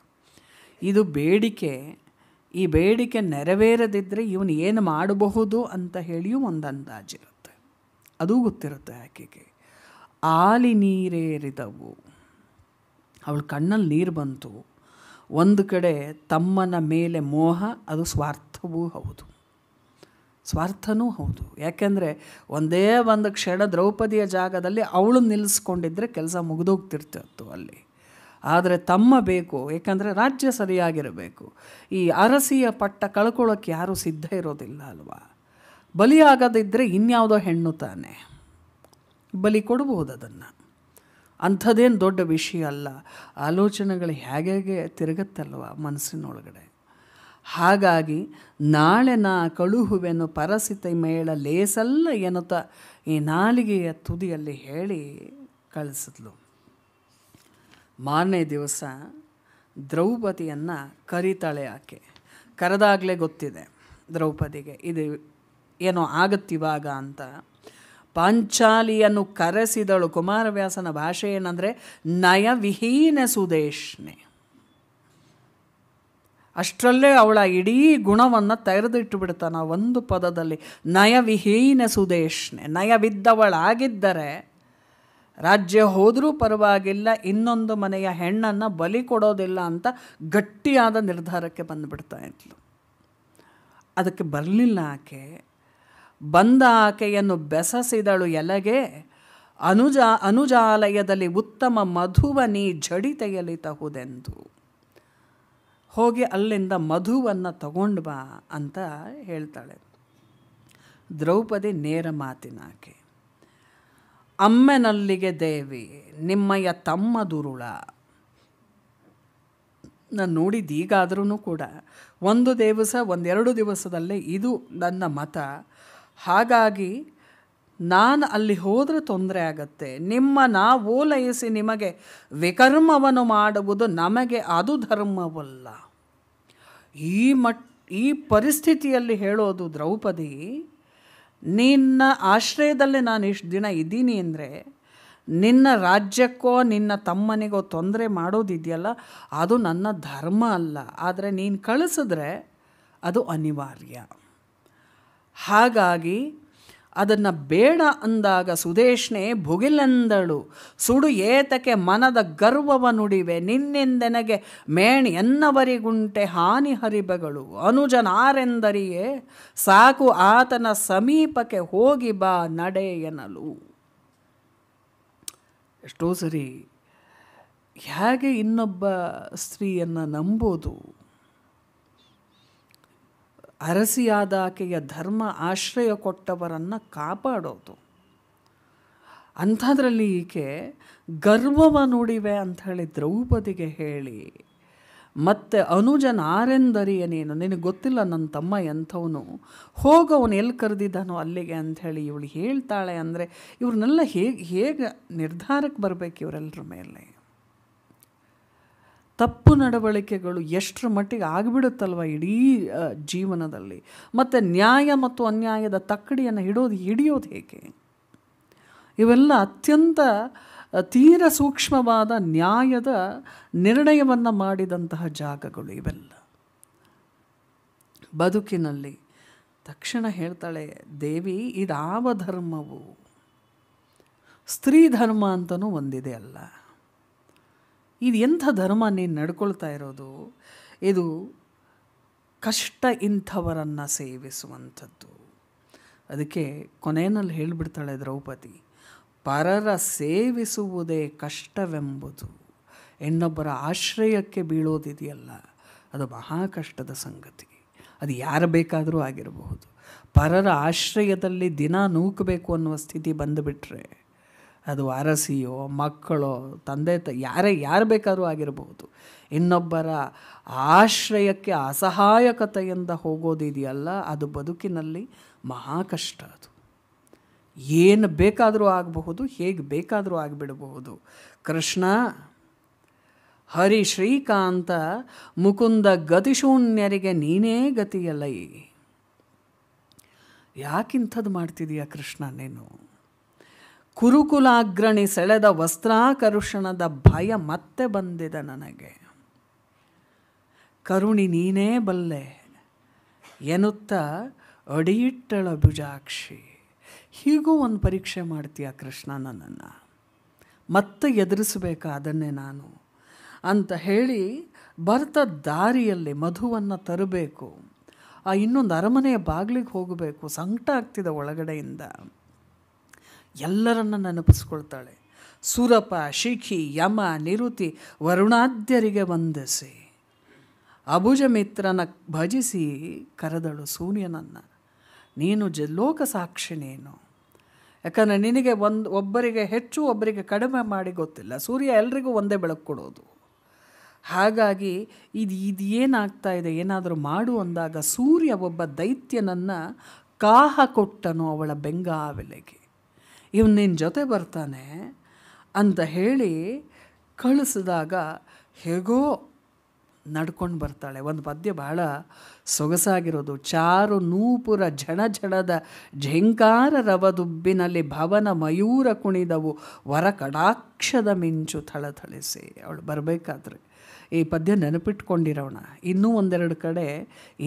ಇದು ಬೇಡಿಕೆ ಈ ಬೇಡಿಕೆ ನೆರವೇರದಿದ್ದರೆ ಇವನು ಏನು ಮಾಡಬಹುದು ಅಂತ ಹೇಳಿಯೂ ಒಂದು ಅಂದಾಜಿರುತ್ತೆ ಅದೂ ಗೊತ್ತಿರುತ್ತೆ ಆಕೆಗೆ ಆಲಿ ನೀರೇರಿದವು ಅವಳ ಕಣ್ಣಲ್ಲಿ ನೀರು ಬಂತು ಒಂದು ಕಡೆ ತಮ್ಮನ ಮೇಲೆ ಮೋಹ ಅದು ಸ್ವಾರ್ಥವೂ ಹೌದು ಸ್ವಾರ್ಥನೂ ಹೌದು ಯಾಕೆಂದರೆ ಒಂದೇ ಒಂದು ಕ್ಷಣ ದ್ರೌಪದಿಯ ಜಾಗದಲ್ಲಿ ಅವಳು ನಿಲ್ಲಿಸ್ಕೊಂಡಿದ್ದರೆ ಕೆಲಸ ಮುಗಿದೋಗ್ತಿರ್ತಿತ್ತು ಅಲ್ಲಿ ಆದರೆ ತಮ್ಮ ಬೇಕು ಏಕೆಂದರೆ ರಾಜ್ಯ ಸರಿಯಾಗಿರಬೇಕು ಈ ಅರಸಿಯ ಪಟ್ಟ ಕಳ್ಕೊಳ್ಳೋಕ್ಕೆ ಯಾರೂ ಸಿದ್ಧ ಇರೋದಿಲ್ಲ ಅಲ್ವಾ ಬಲಿಯಾಗದಿದ್ದರೆ ಇನ್ಯಾವುದೋ ಹೆಣ್ಣು ತಾನೆ ಬಲಿ ಕೊಡಬಹುದು ಅದನ್ನು ಅಂಥದ್ದೇನು ದೊಡ್ಡ ವಿಷಯ ಅಲ್ಲ ಆಲೋಚನೆಗಳು ಹೇಗೆ ತಿರುಗತ್ತಲ್ವ ಮನಸ್ಸಿನೊಳಗಡೆ ಹಾಗಾಗಿ ನಾಳೆ ನಾ ಕಳುಹುವೆನು ಪರಸಿತೆ ಮೇಳ ಲೇಸಲ್ಲ ಎನ್ನುತ್ತ ಈ ನಾಲಿಗೆಯ ತುದಿಯಲ್ಲಿ ಹೇಳಿ ಕಳಿಸಿದ್ಲು ಮಾರನೇ ದಿವಸ ದ್ರೌಪದಿಯನ್ನು ಕರಿತಾಳೆ ಆಕೆ ಕರೆದಾಗಲೇ ಗೊತ್ತಿದೆ ದ್ರೌಪದಿಗೆ ಇದು ಏನೋ ಆಗತ್ತಿವಾಗ ಅಂತ ಪಾಂಚಾಲಿಯನ್ನು ಕರೆಸಿದಳು ಕುಮಾರವ್ಯಾಸನ ಭಾಷೆ ಏನಂದರೆ ನಯವಿಹೀನ ಸುದೇಶ್ನೆ ಅಷ್ಟರಲ್ಲೇ ಅವಳ ಇಡೀ ಗುಣವನ್ನು ತೆರೆದಿಟ್ಟು ಬಿಡ್ತಾನೆ ಒಂದು ಪದದಲ್ಲಿ ನಯವಿಹೀನ ಸುದೇಶ್ನೆ ನಯವಿದ್ದವಳಾಗಿದ್ದರೆ ರಾಜ್ಯ ಹೋದರೂ ಪರವಾಗಿಲ್ಲ ಇನ್ನೊಂದು ಮನೆಯ ಹೆಣ್ಣನ್ನು ಬಲಿ ಕೊಡೋದಿಲ್ಲ ಅಂತ ಗಟ್ಟಿಯಾದ ನಿರ್ಧಾರಕ್ಕೆ ಬಂದುಬಿಡ್ತಾ ಇದ್ಲು ಅದಕ್ಕೆ ಬರಲಿಲ್ಲ ಆಕೆ ಬಂದ ಆಕೆಯನ್ನು ಬೆಸಸಿದಳು ಎಲಗೆ ಅನುಜಾ ಅನುಜಾಲಯದಲ್ಲಿ ಉತ್ತಮ ಮಧುವನಿ ತಹುದೆಂದು ಹೋಗಿ ಅಲ್ಲಿಂದ ಮಧುವನ್ನು ತಗೊಂಡು ಬಾ ಅಂತ ಹೇಳ್ತಾಳೆ ದ್ರೌಪದಿ ನೇರ ಮಾತಿನಾಕೆ ಅಮ್ಮನಲ್ಲಿಗೆ ದೇವಿ ನಿಮ್ಮಯ್ಯ ತಮ್ಮ ದುರುಳ ನಾನು ನೋಡಿದ ಕೂಡ ಒಂದು ದಿವಸ ಒಂದೆರಡು ದಿವಸದಲ್ಲೇ ಇದು ನನ್ನ ಮತ ಹಾಗಾಗಿ ನಾನು ಅಲ್ಲಿ ಹೋದರೆ ತೊಂದರೆ ಆಗತ್ತೆ ನಿಮ್ಮ ನಾವು ಓಲೈಸಿ ನಿಮಗೆ ವಿಕರ್ಮವನ್ನು ಮಾಡುವುದು ನಮಗೆ ಅದು ಧರ್ಮವಲ್ಲ ಈ ಮಟ್ ಈ ಪರಿಸ್ಥಿತಿಯಲ್ಲಿ ಹೇಳೋದು ದ್ರೌಪದಿ ನಿನ್ನ ಆಶ್ರಯದಲ್ಲಿ ನಾನು ಇಷ್ಟು ದಿನ ಇದ್ದೀನಿ ಅಂದರೆ ನಿನ್ನ ರಾಜ್ಯಕ್ಕೋ ನಿನ್ನ ತಮ್ಮನಿಗೋ ತೊಂದರೆ ಮಾಡೋದಿದೆಯಲ್ಲ ಅದು ನನ್ನ ಧರ್ಮ ಅಲ್ಲ ಆದರೆ ನೀನು ಕಳಿಸಿದ್ರೆ ಅದು ಅನಿವಾರ್ಯ ಹಾಗಾಗಿ ಅದನ್ನು ಬೇಡ ಅಂದಾಗ ಸುದೇಶ್ನೆ ಭುಗಿಲೆಂದಳು ಸುಡು ಏತಕ್ಕೆ ಮನದ ಗರ್ವವ ನುಡಿವೆ ನಿನ್ನೆಂದೆನಗೆ ಮೇಣ್ ಎನ್ನವರಿಗುಂಟೆ ಹಾನಿ ಹರಿಬಗಳು ಅನುಜನಾರೆಂದರಿಯೇ ಸಾಕು ಆತನ ಸಮೀಪಕ್ಕೆ ಹೋಗಿ ಬಾ ನಡೆ ಎನ್ನಲು ಎಷ್ಟೋ ಸರಿ ಹೇಗೆ ಇನ್ನೊಬ್ಬ ಸ್ತ್ರೀಯನ್ನು ನಂಬೋದು ಅರಸಿಯಾದ ಆಕೆಯ ಧರ್ಮ ಆಶ್ರಯ ಕೊಟ್ಟವರನ್ನು ಕಾಪಾಡೋದು ಅಂಥದ್ರಲ್ಲಿ ಈಕೆ ಗರ್ವವ ನುಡಿವೆ ಹೇಳಿ ದ್ರೌಪದಿಗೆ ಹೇಳಿ ಮತ್ತೆ ಅನುಜನ ಆರೆಂದರಿಯ ನೀನು ನಿನಗೆ ಗೊತ್ತಿಲ್ಲ ನನ್ನ ತಮ್ಮ ಎಂಥವನು ಹೋಗವನು ಎಲ್ಲಿ ಕರೆದಿದ್ದಾನೋ ಅಲ್ಲಿಗೆ ಅಂಥೇಳಿ ಇವಳು ಹೇಳ್ತಾಳೆ ಅಂದರೆ ಇವ್ರನ್ನೆಲ್ಲ ಹೇಗೆ ಹೇಗೆ ನಿರ್ಧಾರಕ್ಕೆ ಬರಬೇಕು ಇವರೆಲ್ಲರ ಮೇಲೆ ತಪ್ಪು ನಡವಳಿಕೆಗಳು ಎಷ್ಟರ ಮಟ್ಟಿಗೆ ಆಗಿಬಿಡುತ್ತಲ್ವ ಇಡೀ ಜೀವನದಲ್ಲಿ ಮತ್ತು ನ್ಯಾಯ ಮತ್ತು ಅನ್ಯಾಯದ ತಕ್ಕಡಿಯನ್ನು ಹಿಡೋದು ಹಿಡಿಯೋದು ಹೇಗೆ ಇವೆಲ್ಲ ಅತ್ಯಂತ ತೀರ ಸೂಕ್ಷ್ಮವಾದ ನ್ಯಾಯದ ನಿರ್ಣಯವನ್ನು ಮಾಡಿದಂತಹ ಜಾಗಗಳು ಇವೆಲ್ಲ ಬದುಕಿನಲ್ಲಿ ತಕ್ಷಣ ಹೇಳ್ತಾಳೆ ದೇವಿ ಇದಾವ ಧರ್ಮವು ಸ್ತ್ರೀ ಧರ್ಮ ಅಂತಲೂ ಒಂದಿದೆ ಅಲ್ಲ ಇದು ಎಂಥ ಧರ್ಮ ನೀನು ನಡ್ಕೊಳ್ತಾ ಇರೋದು ಇದು ಕಷ್ಟ ಇಂಥವರನ್ನು ಸೇವಿಸುವಂಥದ್ದು ಅದಕ್ಕೆ ಕೊನೆಯಲ್ಲಿ ಹೇಳಿಬಿಡ್ತಾಳೆ ದ್ರೌಪದಿ ಪರರ ಸೇವಿಸುವುದೇ ಕಷ್ಟವೆಂಬುದು ಇನ್ನೊಬ್ಬರ ಆಶ್ರಯಕ್ಕೆ ಬೀಳೋದಿದೆಯಲ್ಲ ಅದು ಮಹಾ ಕಷ್ಟದ ಸಂಗತಿ ಅದು ಯಾರು ಬೇಕಾದರೂ ಆಗಿರಬಹುದು ಪರರ ಆಶ್ರಯದಲ್ಲಿ ದಿನ ನೂಕಬೇಕು ಅನ್ನುವ ಸ್ಥಿತಿ ಬಂದುಬಿಟ್ರೆ ಅದು ಅರಸಿಯೋ ಮಕ್ಕಳೋ ತಂದೆ ತ ಯಾರೇ ಯಾರು ಬೇಕಾದರೂ ಆಗಿರಬಹುದು ಇನ್ನೊಬ್ಬರ ಆಶ್ರಯಕ್ಕೆ ಅಸಹಾಯಕತೆಯಿಂದ ಹೋಗೋದಿದೆಯಲ್ಲ ಅದು ಬದುಕಿನಲ್ಲಿ ಮಹಾ ಕಷ್ಟ ಅದು ಏನು ಬೇಕಾದರೂ ಆಗಬಹುದು ಹೇಗೆ ಬೇಕಾದರೂ ಆಗಿಬಿಡಬಹುದು ಕೃಷ್ಣ ಹರಿ ಶ್ರೀಕಾಂತ ಮುಕುಂದ ಗತಿಶೂನ್ಯರಿಗೆ ನೀನೇ ಗತಿಯಲ್ಲ ಯಾಕಿಂಥದ್ದು ಮಾಡ್ತಿದೀಯ ಕೃಷ್ಣ ನೀನು ಕುರುಕುಲಾಗ್ರಣಿ ಸೆಳೆದ ವಸ್ತ್ರಾಕರುಷಣದ ಭಯ ಮತ್ತೆ ಬಂದಿದೆ ನನಗೆ ಕರುಣಿ ನೀನೇ ಬಲ್ಲೆ ಎನ್ನುತ್ತ ಅಡಿಯಿಟ್ಟಳ ಭುಜಾಕ್ಷಿ ಹೀಗೂ ಒಂದು ಪರೀಕ್ಷೆ ಮಾಡ್ತೀಯ ಕೃಷ್ಣ ನನ್ನನ್ನು ಮತ್ತೆ ಎದುರಿಸಬೇಕಾ ಅದನ್ನೇ ನಾನು ಅಂತ ಹೇಳಿ ಬರ್ತ ದಾರಿಯಲ್ಲಿ ಮಧುವನ್ನು ತರಬೇಕು ಆ ಇನ್ನೊಂದು ಅರಮನೆಯ ಬಾಗಿಲಿಗೆ ಹೋಗಬೇಕು ಸಂಕಟ ಆಗ್ತಿದೆ ಒಳಗಡೆಯಿಂದ ಎಲ್ಲರನ್ನ ನೆನಪಿಸ್ಕೊಳ್ತಾಳೆ ಸೂರಪ ಶಿಖಿ ಯಮ ನಿರುತಿ ವರುಣಾದ್ಯರಿಗೆ ವಂದಿಸಿ ಅಭುಜ ಮಿತ್ರನ ಭಜಿಸಿ ಕರೆದಳು ಸೂರ್ಯನನ್ನು ನೀನು ಜ ಲೋಕ ಸಾಕ್ಷಿ ನೀನು ಯಾಕಂದರೆ ನಿನಗೆ ಒಂದು ಒಬ್ಬರಿಗೆ ಹೆಚ್ಚು ಒಬ್ಬರಿಗೆ ಕಡಿಮೆ ಮಾಡಿ ಗೊತ್ತಿಲ್ಲ ಸೂರ್ಯ ಎಲ್ರಿಗೂ ಒಂದೇ ಬೆಳಕು ಕೊಡೋದು ಹಾಗಾಗಿ ಇದು ಇದು ಏನಾಗ್ತಾ ಇದೆ ಏನಾದರೂ ಮಾಡು ಅಂದಾಗ ಸೂರ್ಯ ಒಬ್ಬ ದೈತ್ಯನನ್ನು ಕಾಹ ಕೊಟ್ಟನು ಅವಳ ಬೆಂಗಾವೆಲೆಗೆ ಇವನು ನಿನ್ನ ಜೊತೆ ಬರ್ತಾನೆ ಅಂತ ಹೇಳಿ ಕಳಿಸಿದಾಗ ಹೇಗೋ ನಡ್ಕೊಂಡು ಬರ್ತಾಳೆ ಒಂದು ಪದ್ಯ ಬಹಳ ಸೊಗಸಾಗಿರೋದು ಚಾರು ನೂಪುರ ಝಣ ಝಣದ ಝೆಂಕಾರ ರವದುಬ್ಬಿನಲ್ಲಿ ಭವನ ಮಯೂರ ಕುಣಿದವು ವರ ಕಡಾಕ್ಷದ ಮಿಂಚು ಥಳಥಳಿಸಿ ಅವಳು ಬರಬೇಕಾದ್ರೆ ಈ ಪದ್ಯ ನೆನಪಿಟ್ಕೊಂಡಿರೋಣ ಇನ್ನೂ ಒಂದೆರಡು ಕಡೆ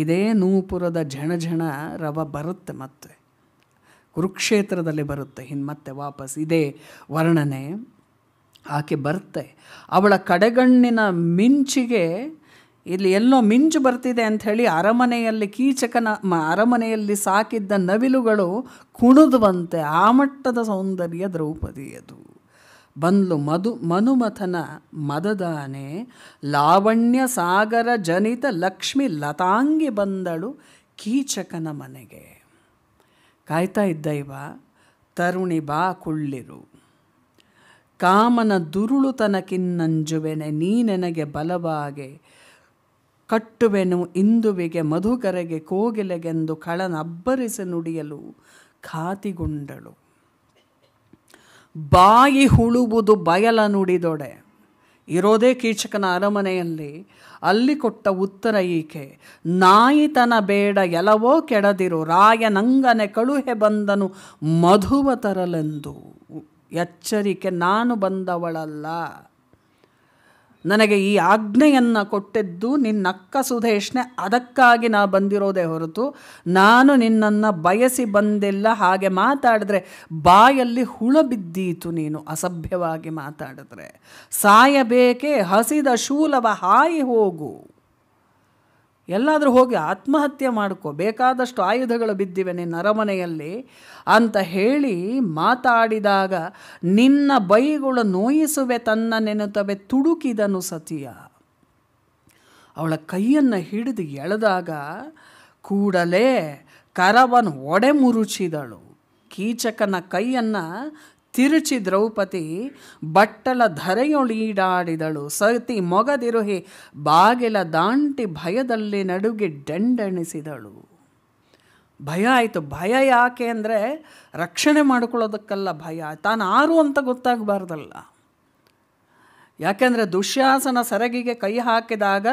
ಇದೇ ನೂಪುರದ ಝಣ ಝಣ ರವ ಬರುತ್ತೆ ಮತ್ತೆ ಕುರುಕ್ಷೇತ್ರದಲ್ಲಿ ಬರುತ್ತೆ ಇನ್ನು ಮತ್ತೆ ವಾಪಸ್ ಇದೇ ವರ್ಣನೆ ಆಕೆ ಬರುತ್ತೆ ಅವಳ ಕಡೆಗಣ್ಣಿನ ಮಿಂಚಿಗೆ ಇಲ್ಲಿ ಎಲ್ಲೋ ಮಿಂಚು ಬರ್ತಿದೆ ಅಂಥೇಳಿ ಅರಮನೆಯಲ್ಲಿ ಕೀಚಕನ ಅರಮನೆಯಲ್ಲಿ ಸಾಕಿದ್ದ ನವಿಲುಗಳು ಕುಣಿದುವಂತೆ ಆ ಮಟ್ಟದ ಸೌಂದರ್ಯ ದ್ರೌಪದಿಯದು ಬಂದ್ಲು ಮಧು ಮನುಮಥನ ಮದದಾನೆ ಲಾವಣ್ಯ ಸಾಗರ ಜನಿತ ಲಕ್ಷ್ಮಿ ಲತಾಂಗಿ ಬಂದಳು ಕೀಚಕನ ಮನೆಗೆ ಕಾಯ್ತಾ ಇದ್ದೈವ ತರುಣಿ ಬಾ ಕುಳ್ಳಿರು ಕಾಮನ ಕಿನ್ನಂಜುವೆನೆ ನೀ ನೆನಗೆ ಬಲವಾಗೆ ಕಟ್ಟುವೆನು ಇಂದುವಿಗೆ ಮಧುಕರೆಗೆ ಕೋಗಿಲೆಗೆಂದು ಕಳನಬ್ಬರಿಸಿ ನುಡಿಯಲು ಖಾತಿಗೊಂಡಳು ಬಾಯಿ ಹುಳುವುದು ಬಯಲ ನುಡಿದೊಡೆ ಇರೋದೇ ಕೀಚಕನ ಅರಮನೆಯಲ್ಲಿ ಅಲ್ಲಿ ಕೊಟ್ಟ ಉತ್ತರ ಈಕೆ ನಾಯಿತನ ಬೇಡ ಎಲವೋ ಕೆಡದಿರು ರಾಯನಂಗನೆ ಕಳುಹೆ ಬಂದನು ಮಧುವ ತರಲೆಂದು ಎಚ್ಚರಿಕೆ ನಾನು ಬಂದವಳಲ್ಲ ನನಗೆ ಈ ಆಜ್ಞೆಯನ್ನು ಕೊಟ್ಟಿದ್ದು ನಿನ್ನ ಅಕ್ಕ ಸುಧೇಶ್ನೆ ಅದಕ್ಕಾಗಿ ನಾ ಬಂದಿರೋದೇ ಹೊರತು ನಾನು ನಿನ್ನನ್ನು ಬಯಸಿ ಬಂದೆಲ್ಲ ಹಾಗೆ ಮಾತಾಡಿದ್ರೆ ಬಾಯಲ್ಲಿ ಹುಳ ಬಿದ್ದೀತು ನೀನು ಅಸಭ್ಯವಾಗಿ ಮಾತಾಡಿದ್ರೆ ಸಾಯಬೇಕೆ ಹಸಿದ ಶೂಲವ ಹಾಯಿ ಹೋಗು ಎಲ್ಲಾದರೂ ಹೋಗಿ ಆತ್ಮಹತ್ಯೆ ಮಾಡ್ಕೋ ಬೇಕಾದಷ್ಟು ಆಯುಧಗಳು ಬಿದ್ದಿವೆ ನಿನ್ನ ಅರಮನೆಯಲ್ಲಿ ಅಂತ ಹೇಳಿ ಮಾತಾಡಿದಾಗ ನಿನ್ನ ಬೈಗಳು ನೋಯಿಸುವೆ ತನ್ನ ನೆನೆತವೆ ತುಡುಕಿದನು ಸತಿಯ ಅವಳ ಕೈಯನ್ನು ಹಿಡಿದು ಎಳೆದಾಗ ಕೂಡಲೇ ಕರವನ್ ಒಡೆ ಮುರುಚಿದಳು ಕೀಚಕನ ಕೈಯನ್ನು ತಿರುಚಿ ದ್ರೌಪದಿ ಬಟ್ಟಲ ಧರೆಯೊಳೀಡಾಡಿದಳು ಸತಿ ಮೊಗದಿರುಹಿ ಬಾಗಿಲ ದಾಂಟಿ ಭಯದಲ್ಲಿ ನಡುಗೆ ಡಂಡೆಣಿಸಿದಳು ಭಯ ಆಯಿತು ಭಯ ಯಾಕೆ ಅಂದರೆ ರಕ್ಷಣೆ ಮಾಡಿಕೊಳ್ಳೋದಕ್ಕೆಲ್ಲ ಭಯ ತಾನು ಆರು ಅಂತ ಗೊತ್ತಾಗಬಾರ್ದಲ್ಲ ಯಾಕೆಂದರೆ ದುಶ್ಯಾಸನ ಸರಗಿಗೆ ಕೈ ಹಾಕಿದಾಗ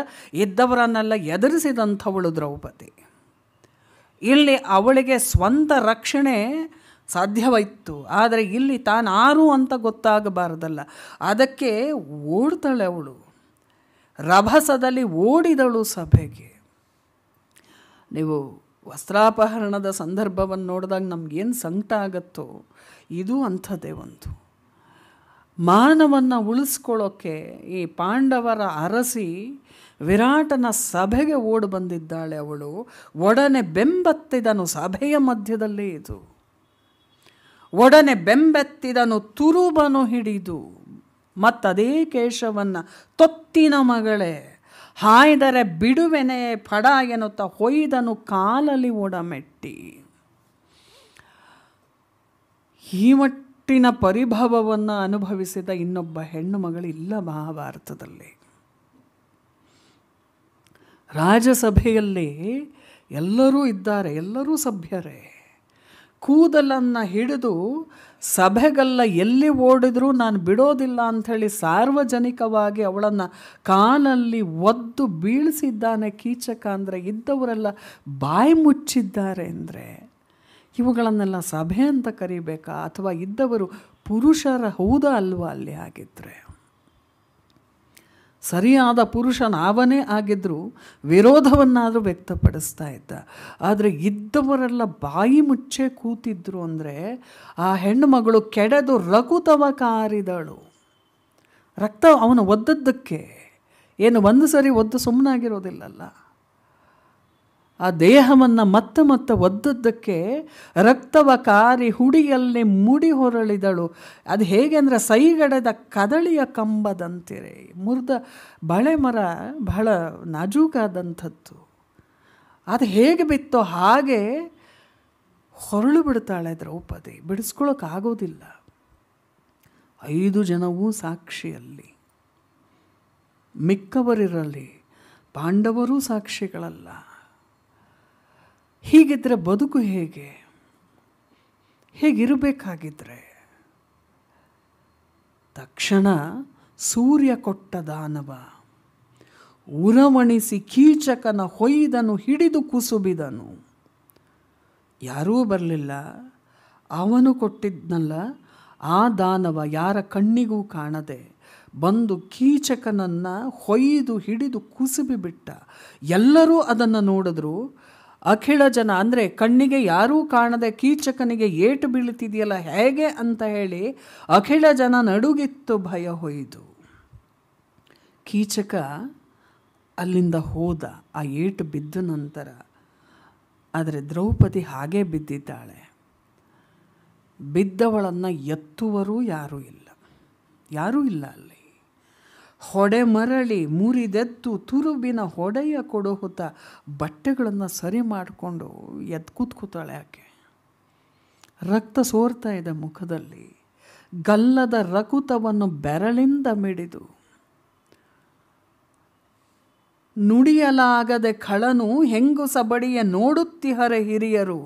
ಇದ್ದವರನ್ನೆಲ್ಲ ಎದುರಿಸಿದಂಥವಳು ದ್ರೌಪದಿ ಇಲ್ಲಿ ಅವಳಿಗೆ ಸ್ವಂತ ರಕ್ಷಣೆ ಸಾಧ್ಯವಾಯಿತು ಆದರೆ ಇಲ್ಲಿ ತಾನಾರು ಅಂತ ಗೊತ್ತಾಗಬಾರದಲ್ಲ ಅದಕ್ಕೆ ಓಡ್ತಾಳೆ ಅವಳು ರಭಸದಲ್ಲಿ ಓಡಿದಳು ಸಭೆಗೆ ನೀವು ವಸ್ತ್ರಾಪಹರಣದ ಸಂದರ್ಭವನ್ನು ನೋಡಿದಾಗ ನಮಗೇನು ಸಂಕಟ ಆಗತ್ತೋ ಇದು ಅಂಥದ್ದೇ ಒಂದು ಮಾನವನ್ನು ಉಳಿಸ್ಕೊಳ್ಳೋಕ್ಕೆ ಈ ಪಾಂಡವರ ಅರಸಿ ವಿರಾಟನ ಸಭೆಗೆ ಓಡಿ ಬಂದಿದ್ದಾಳೆ ಅವಳು ಒಡನೆ ಬೆಂಬತ್ತಿದನು ಸಭೆಯ ಮಧ್ಯದಲ್ಲೇ ಇದು ಒಡನೆ ಬೆಂಬೆತ್ತಿದನು ತುರುಬನು ಹಿಡಿದು ಮತ್ತದೇ ಕೇಶವನ್ನು ತೊತ್ತಿನ ಮಗಳೇ ಹಾಯ್ದರೆ ಬಿಡುವೆನೆ ಪಡ ಎನ್ನುತ್ತ ಹೊಯ್ದನು ಕಾಲಲ್ಲಿ ಒಡಮೆಟ್ಟಿ ಈ ಮಟ್ಟಿನ ಪರಿಭವವನ್ನು ಅನುಭವಿಸಿದ ಇನ್ನೊಬ್ಬ ಹೆಣ್ಣು ಮಗಳಿಲ್ಲ ಮಹಾಭಾರತದಲ್ಲಿ ರಾಜಸಭೆಯಲ್ಲಿ ಎಲ್ಲರೂ ಇದ್ದಾರೆ ಎಲ್ಲರೂ ಸಭ್ಯರೇ ಕೂದಲನ್ನು ಹಿಡಿದು ಸಭೆಗಲ್ಲ ಎಲ್ಲಿ ಓಡಿದರೂ ನಾನು ಬಿಡೋದಿಲ್ಲ ಅಂಥೇಳಿ ಸಾರ್ವಜನಿಕವಾಗಿ ಅವಳನ್ನು ಕಾಲಲ್ಲಿ ಒದ್ದು ಬೀಳಿಸಿದ್ದಾನೆ ಕೀಚಕ ಅಂದರೆ ಇದ್ದವರೆಲ್ಲ ಬಾಯಿ ಮುಚ್ಚಿದ್ದಾರೆ ಅಂದರೆ ಇವುಗಳನ್ನೆಲ್ಲ ಸಭೆ ಅಂತ ಕರಿಬೇಕಾ ಅಥವಾ ಇದ್ದವರು ಪುರುಷರ ಹೌದಾ ಅಲ್ವಾ ಅಲ್ಲಿ ಆಗಿದ್ದರೆ ಸರಿಯಾದ ಪುರುಷನಾವನೇ ಆಗಿದ್ದರೂ ವಿರೋಧವನ್ನಾದರೂ ವ್ಯಕ್ತಪಡಿಸ್ತಾ ಇದ್ದ ಆದರೆ ಇದ್ದವರೆಲ್ಲ ಬಾಯಿ ಮುಚ್ಚೆ ಕೂತಿದ್ರು ಅಂದರೆ ಆ ಹೆಣ್ಣು ಮಗಳು ಕೆಡೆದು ರಘುತವ ಕಾರಿದಳು ರಕ್ತ ಅವನು ಒದ್ದದ್ದಕ್ಕೆ ಏನು ಒಂದು ಸರಿ ಒದ್ದು ಸುಮ್ಮನಾಗಿರೋದಿಲ್ಲಲ್ಲ ಆ ದೇಹವನ್ನು ಮತ್ತೆ ಮತ್ತೆ ಒದ್ದದ್ದಕ್ಕೆ ರಕ್ತವ ಕಾರಿ ಹುಡಿಯಲ್ಲಿ ಮುಡಿ ಹೊರಳಿದಳು ಅದು ಹೇಗೆ ಅಂದರೆ ಸೈಗಡೆದ ಕದಳಿಯ ಕಂಬದಂತಿರಿ ಮುರಿದ ಬಳೆ ಮರ ಬಹಳ ನಾಜೂಕಾದಂಥದ್ದು ಅದು ಹೇಗೆ ಬಿತ್ತೋ ಹಾಗೆ ಹೊರಳು ಬಿಡ್ತಾಳೆ ದ್ರೌಪದಿ ಬಿಡಿಸ್ಕೊಳೋಕ್ಕಾಗೋದಿಲ್ಲ ಐದು ಜನವೂ ಸಾಕ್ಷಿಯಲ್ಲಿ ಮಿಕ್ಕವರಿರಲಿ ಪಾಂಡವರೂ ಸಾಕ್ಷಿಗಳಲ್ಲ ಹೀಗಿದ್ದರೆ ಬದುಕು ಹೇಗೆ ಹೇಗಿರಬೇಕಾಗಿದ್ರೆ ತಕ್ಷಣ ಸೂರ್ಯ ಕೊಟ್ಟ ದಾನವ ಉರವಣಿಸಿ ಕೀಚಕನ ಹೊಯ್ದನು ಹಿಡಿದು ಕುಸುಬಿದನು ಯಾರೂ ಬರಲಿಲ್ಲ ಅವನು ಕೊಟ್ಟಿದ್ನಲ್ಲ ಆ ದಾನವ ಯಾರ ಕಣ್ಣಿಗೂ ಕಾಣದೆ ಬಂದು ಕೀಚಕನನ್ನು ಹೊಯ್ದು ಹಿಡಿದು ಬಿಟ್ಟ ಎಲ್ಲರೂ ಅದನ್ನು ನೋಡಿದ್ರು ಅಖಿಳ ಜನ ಅಂದರೆ ಕಣ್ಣಿಗೆ ಯಾರೂ ಕಾಣದೆ ಕೀಚಕನಿಗೆ ಏಟು ಬೀಳುತ್ತಿದೆಯಲ್ಲ ಹೇಗೆ ಅಂತ ಹೇಳಿ ಅಖಿಳ ಜನ ನಡುಗಿತ್ತು ಭಯ ಹೊಯ್ದು ಕೀಚಕ ಅಲ್ಲಿಂದ ಹೋದ ಆ ಏಟು ಬಿದ್ದ ನಂತರ ಆದರೆ ದ್ರೌಪದಿ ಹಾಗೆ ಬಿದ್ದಿದ್ದಾಳೆ ಬಿದ್ದವಳನ್ನು ಎತ್ತುವರೂ ಯಾರೂ ಇಲ್ಲ ಯಾರೂ ಇಲ್ಲ ಅಲ್ಲ ಹೊಡೆ ಮರಳಿ ಮುರಿದೆತ್ತು ತುರುಬಿನ ಹೊಡೆಯ ಕೊಡು ಹೊತ್ತ ಬಟ್ಟೆಗಳನ್ನು ಸರಿ ಮಾಡಿಕೊಂಡು ಎದ್ದು ಕೂತ್ಕೋತಾಳೆ ಆಕೆ ರಕ್ತ ಸೋರ್ತಾ ಇದೆ ಮುಖದಲ್ಲಿ ಗಲ್ಲದ ರಕುತವನ್ನು ಬೆರಳಿಂದ ಮಿಡಿದು ನುಡಿಯಲಾಗದೆ ಖಳನು ಹೆಂಗು ಸಬಡಿಯ ನೋಡುತ್ತಿಹರ ಹಿರಿಯರು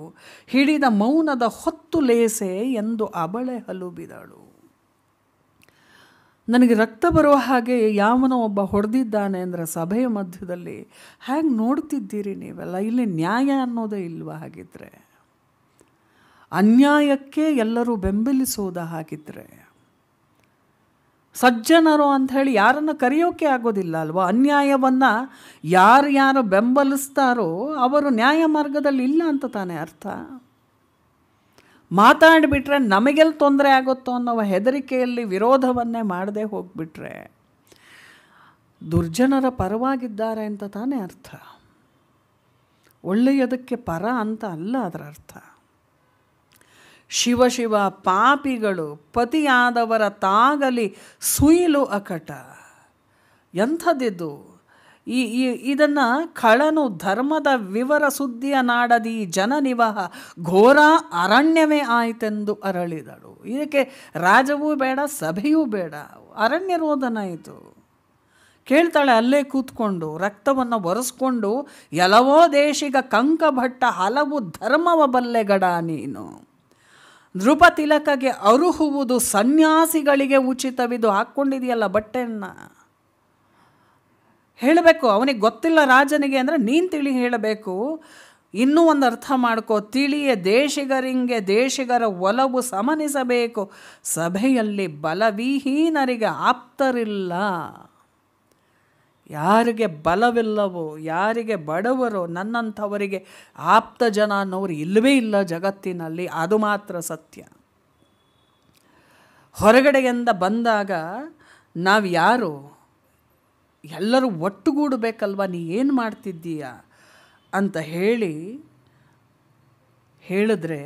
ಹಿಡಿದ ಮೌನದ ಹೊತ್ತು ಲೇಸೆ ಎಂದು ಅಬಳೆ ಹಲುಬಿದಳು ನನಗೆ ರಕ್ತ ಬರುವ ಹಾಗೆ ಯಾವನೋ ಒಬ್ಬ ಹೊಡೆದಿದ್ದಾನೆ ಅಂದರೆ ಸಭೆಯ ಮಧ್ಯದಲ್ಲಿ ಹ್ಯಾಂಗೆ ನೋಡ್ತಿದ್ದೀರಿ ನೀವೆಲ್ಲ ಇಲ್ಲಿ ನ್ಯಾಯ ಅನ್ನೋದೇ ಇಲ್ವ ಹಾಗಿದ್ರೆ ಅನ್ಯಾಯಕ್ಕೆ ಎಲ್ಲರೂ ಬೆಂಬಲಿಸೋದ ಹಾಗಿದ್ರೆ ಸಜ್ಜನರು ಅಂತ ಹೇಳಿ ಯಾರನ್ನು ಕರೆಯೋಕೆ ಆಗೋದಿಲ್ಲ ಅಲ್ವಾ ಅನ್ಯಾಯವನ್ನು ಯಾರು ಯಾರು ಬೆಂಬಲಿಸ್ತಾರೋ ಅವರು ನ್ಯಾಯ ಮಾರ್ಗದಲ್ಲಿ ಇಲ್ಲ ಅಂತ ತಾನೇ ಅರ್ಥ ಮಾತಾಡಿಬಿಟ್ರೆ ನಮಗೆಲ್ಲಿ ತೊಂದರೆ ಆಗುತ್ತೋ ಅನ್ನೋ ಹೆದರಿಕೆಯಲ್ಲಿ ವಿರೋಧವನ್ನೇ ಮಾಡದೆ ಹೋಗಿಬಿಟ್ರೆ ದುರ್ಜನರ ಪರವಾಗಿದ್ದಾರೆ ಅಂತ ತಾನೇ ಅರ್ಥ ಒಳ್ಳೆಯದಕ್ಕೆ ಪರ ಅಂತ ಅಲ್ಲ ಅದರ ಅರ್ಥ ಶಿವಶಿವ ಪಾಪಿಗಳು ಪತಿಯಾದವರ ತಾಗಲಿ ಸುಯಿಲು ಅಕಟ ಎಂಥದ್ದಿದ್ದು ಈ ಈ ಇದನ್ನು ಖಳನು ಧರ್ಮದ ವಿವರ ಸುದ್ದಿಯ ನಾಡದಿ ಜನನಿವಹ ಘೋರ ಅರಣ್ಯವೇ ಆಯಿತೆಂದು ಅರಳಿದಳು ಇದಕ್ಕೆ ರಾಜವೂ ಬೇಡ ಸಭೆಯೂ ಬೇಡ ಅರಣ್ಯ ರೋಧನಾಯಿತು ಕೇಳ್ತಾಳೆ ಅಲ್ಲೇ ಕೂತ್ಕೊಂಡು ರಕ್ತವನ್ನು ಒರೆಸ್ಕೊಂಡು ಯಲವೋ ದೇಶಿಗ ಕಂಕಭಟ್ಟ ಹಲವು ಧರ್ಮವ ಬಲ್ಲೆಗಡ ನೀನು ತಿಲಕಗೆ ಅರುಹುವುದು ಸನ್ಯಾಸಿಗಳಿಗೆ ಉಚಿತವಿದು ಹಾಕ್ಕೊಂಡಿದೆಯಲ್ಲ ಬಟ್ಟೆಯನ್ನು ಹೇಳಬೇಕು ಅವನಿಗೆ ಗೊತ್ತಿಲ್ಲ ರಾಜನಿಗೆ ಅಂದರೆ ನೀನು ತಿಳಿ ಹೇಳಬೇಕು ಇನ್ನೂ ಒಂದು ಅರ್ಥ ಮಾಡ್ಕೋ ತಿಳಿಯ ದೇಶಿಗರಿಂಗೆ ದೇಶಿಗರ ಒಲವು ಸಮನಿಸಬೇಕು ಸಭೆಯಲ್ಲಿ ಬಲವಿಹೀನರಿಗೆ ಆಪ್ತರಿಲ್ಲ ಯಾರಿಗೆ ಬಲವಿಲ್ಲವೋ ಯಾರಿಗೆ ಬಡವರು ನನ್ನಂಥವರಿಗೆ ಆಪ್ತ ಜನ ಅನ್ನೋರು ಇಲ್ಲವೇ ಇಲ್ಲ ಜಗತ್ತಿನಲ್ಲಿ ಅದು ಮಾತ್ರ ಸತ್ಯ ಹೊರಗಡೆಯಿಂದ ಬಂದಾಗ ನಾವು ಯಾರು ಎಲ್ಲರೂ ಒಟ್ಟುಗೂಡಬೇಕಲ್ವ ನೀ ಏನು ಮಾಡ್ತಿದ್ದೀಯ ಅಂತ ಹೇಳಿ ಹೇಳಿದ್ರೆ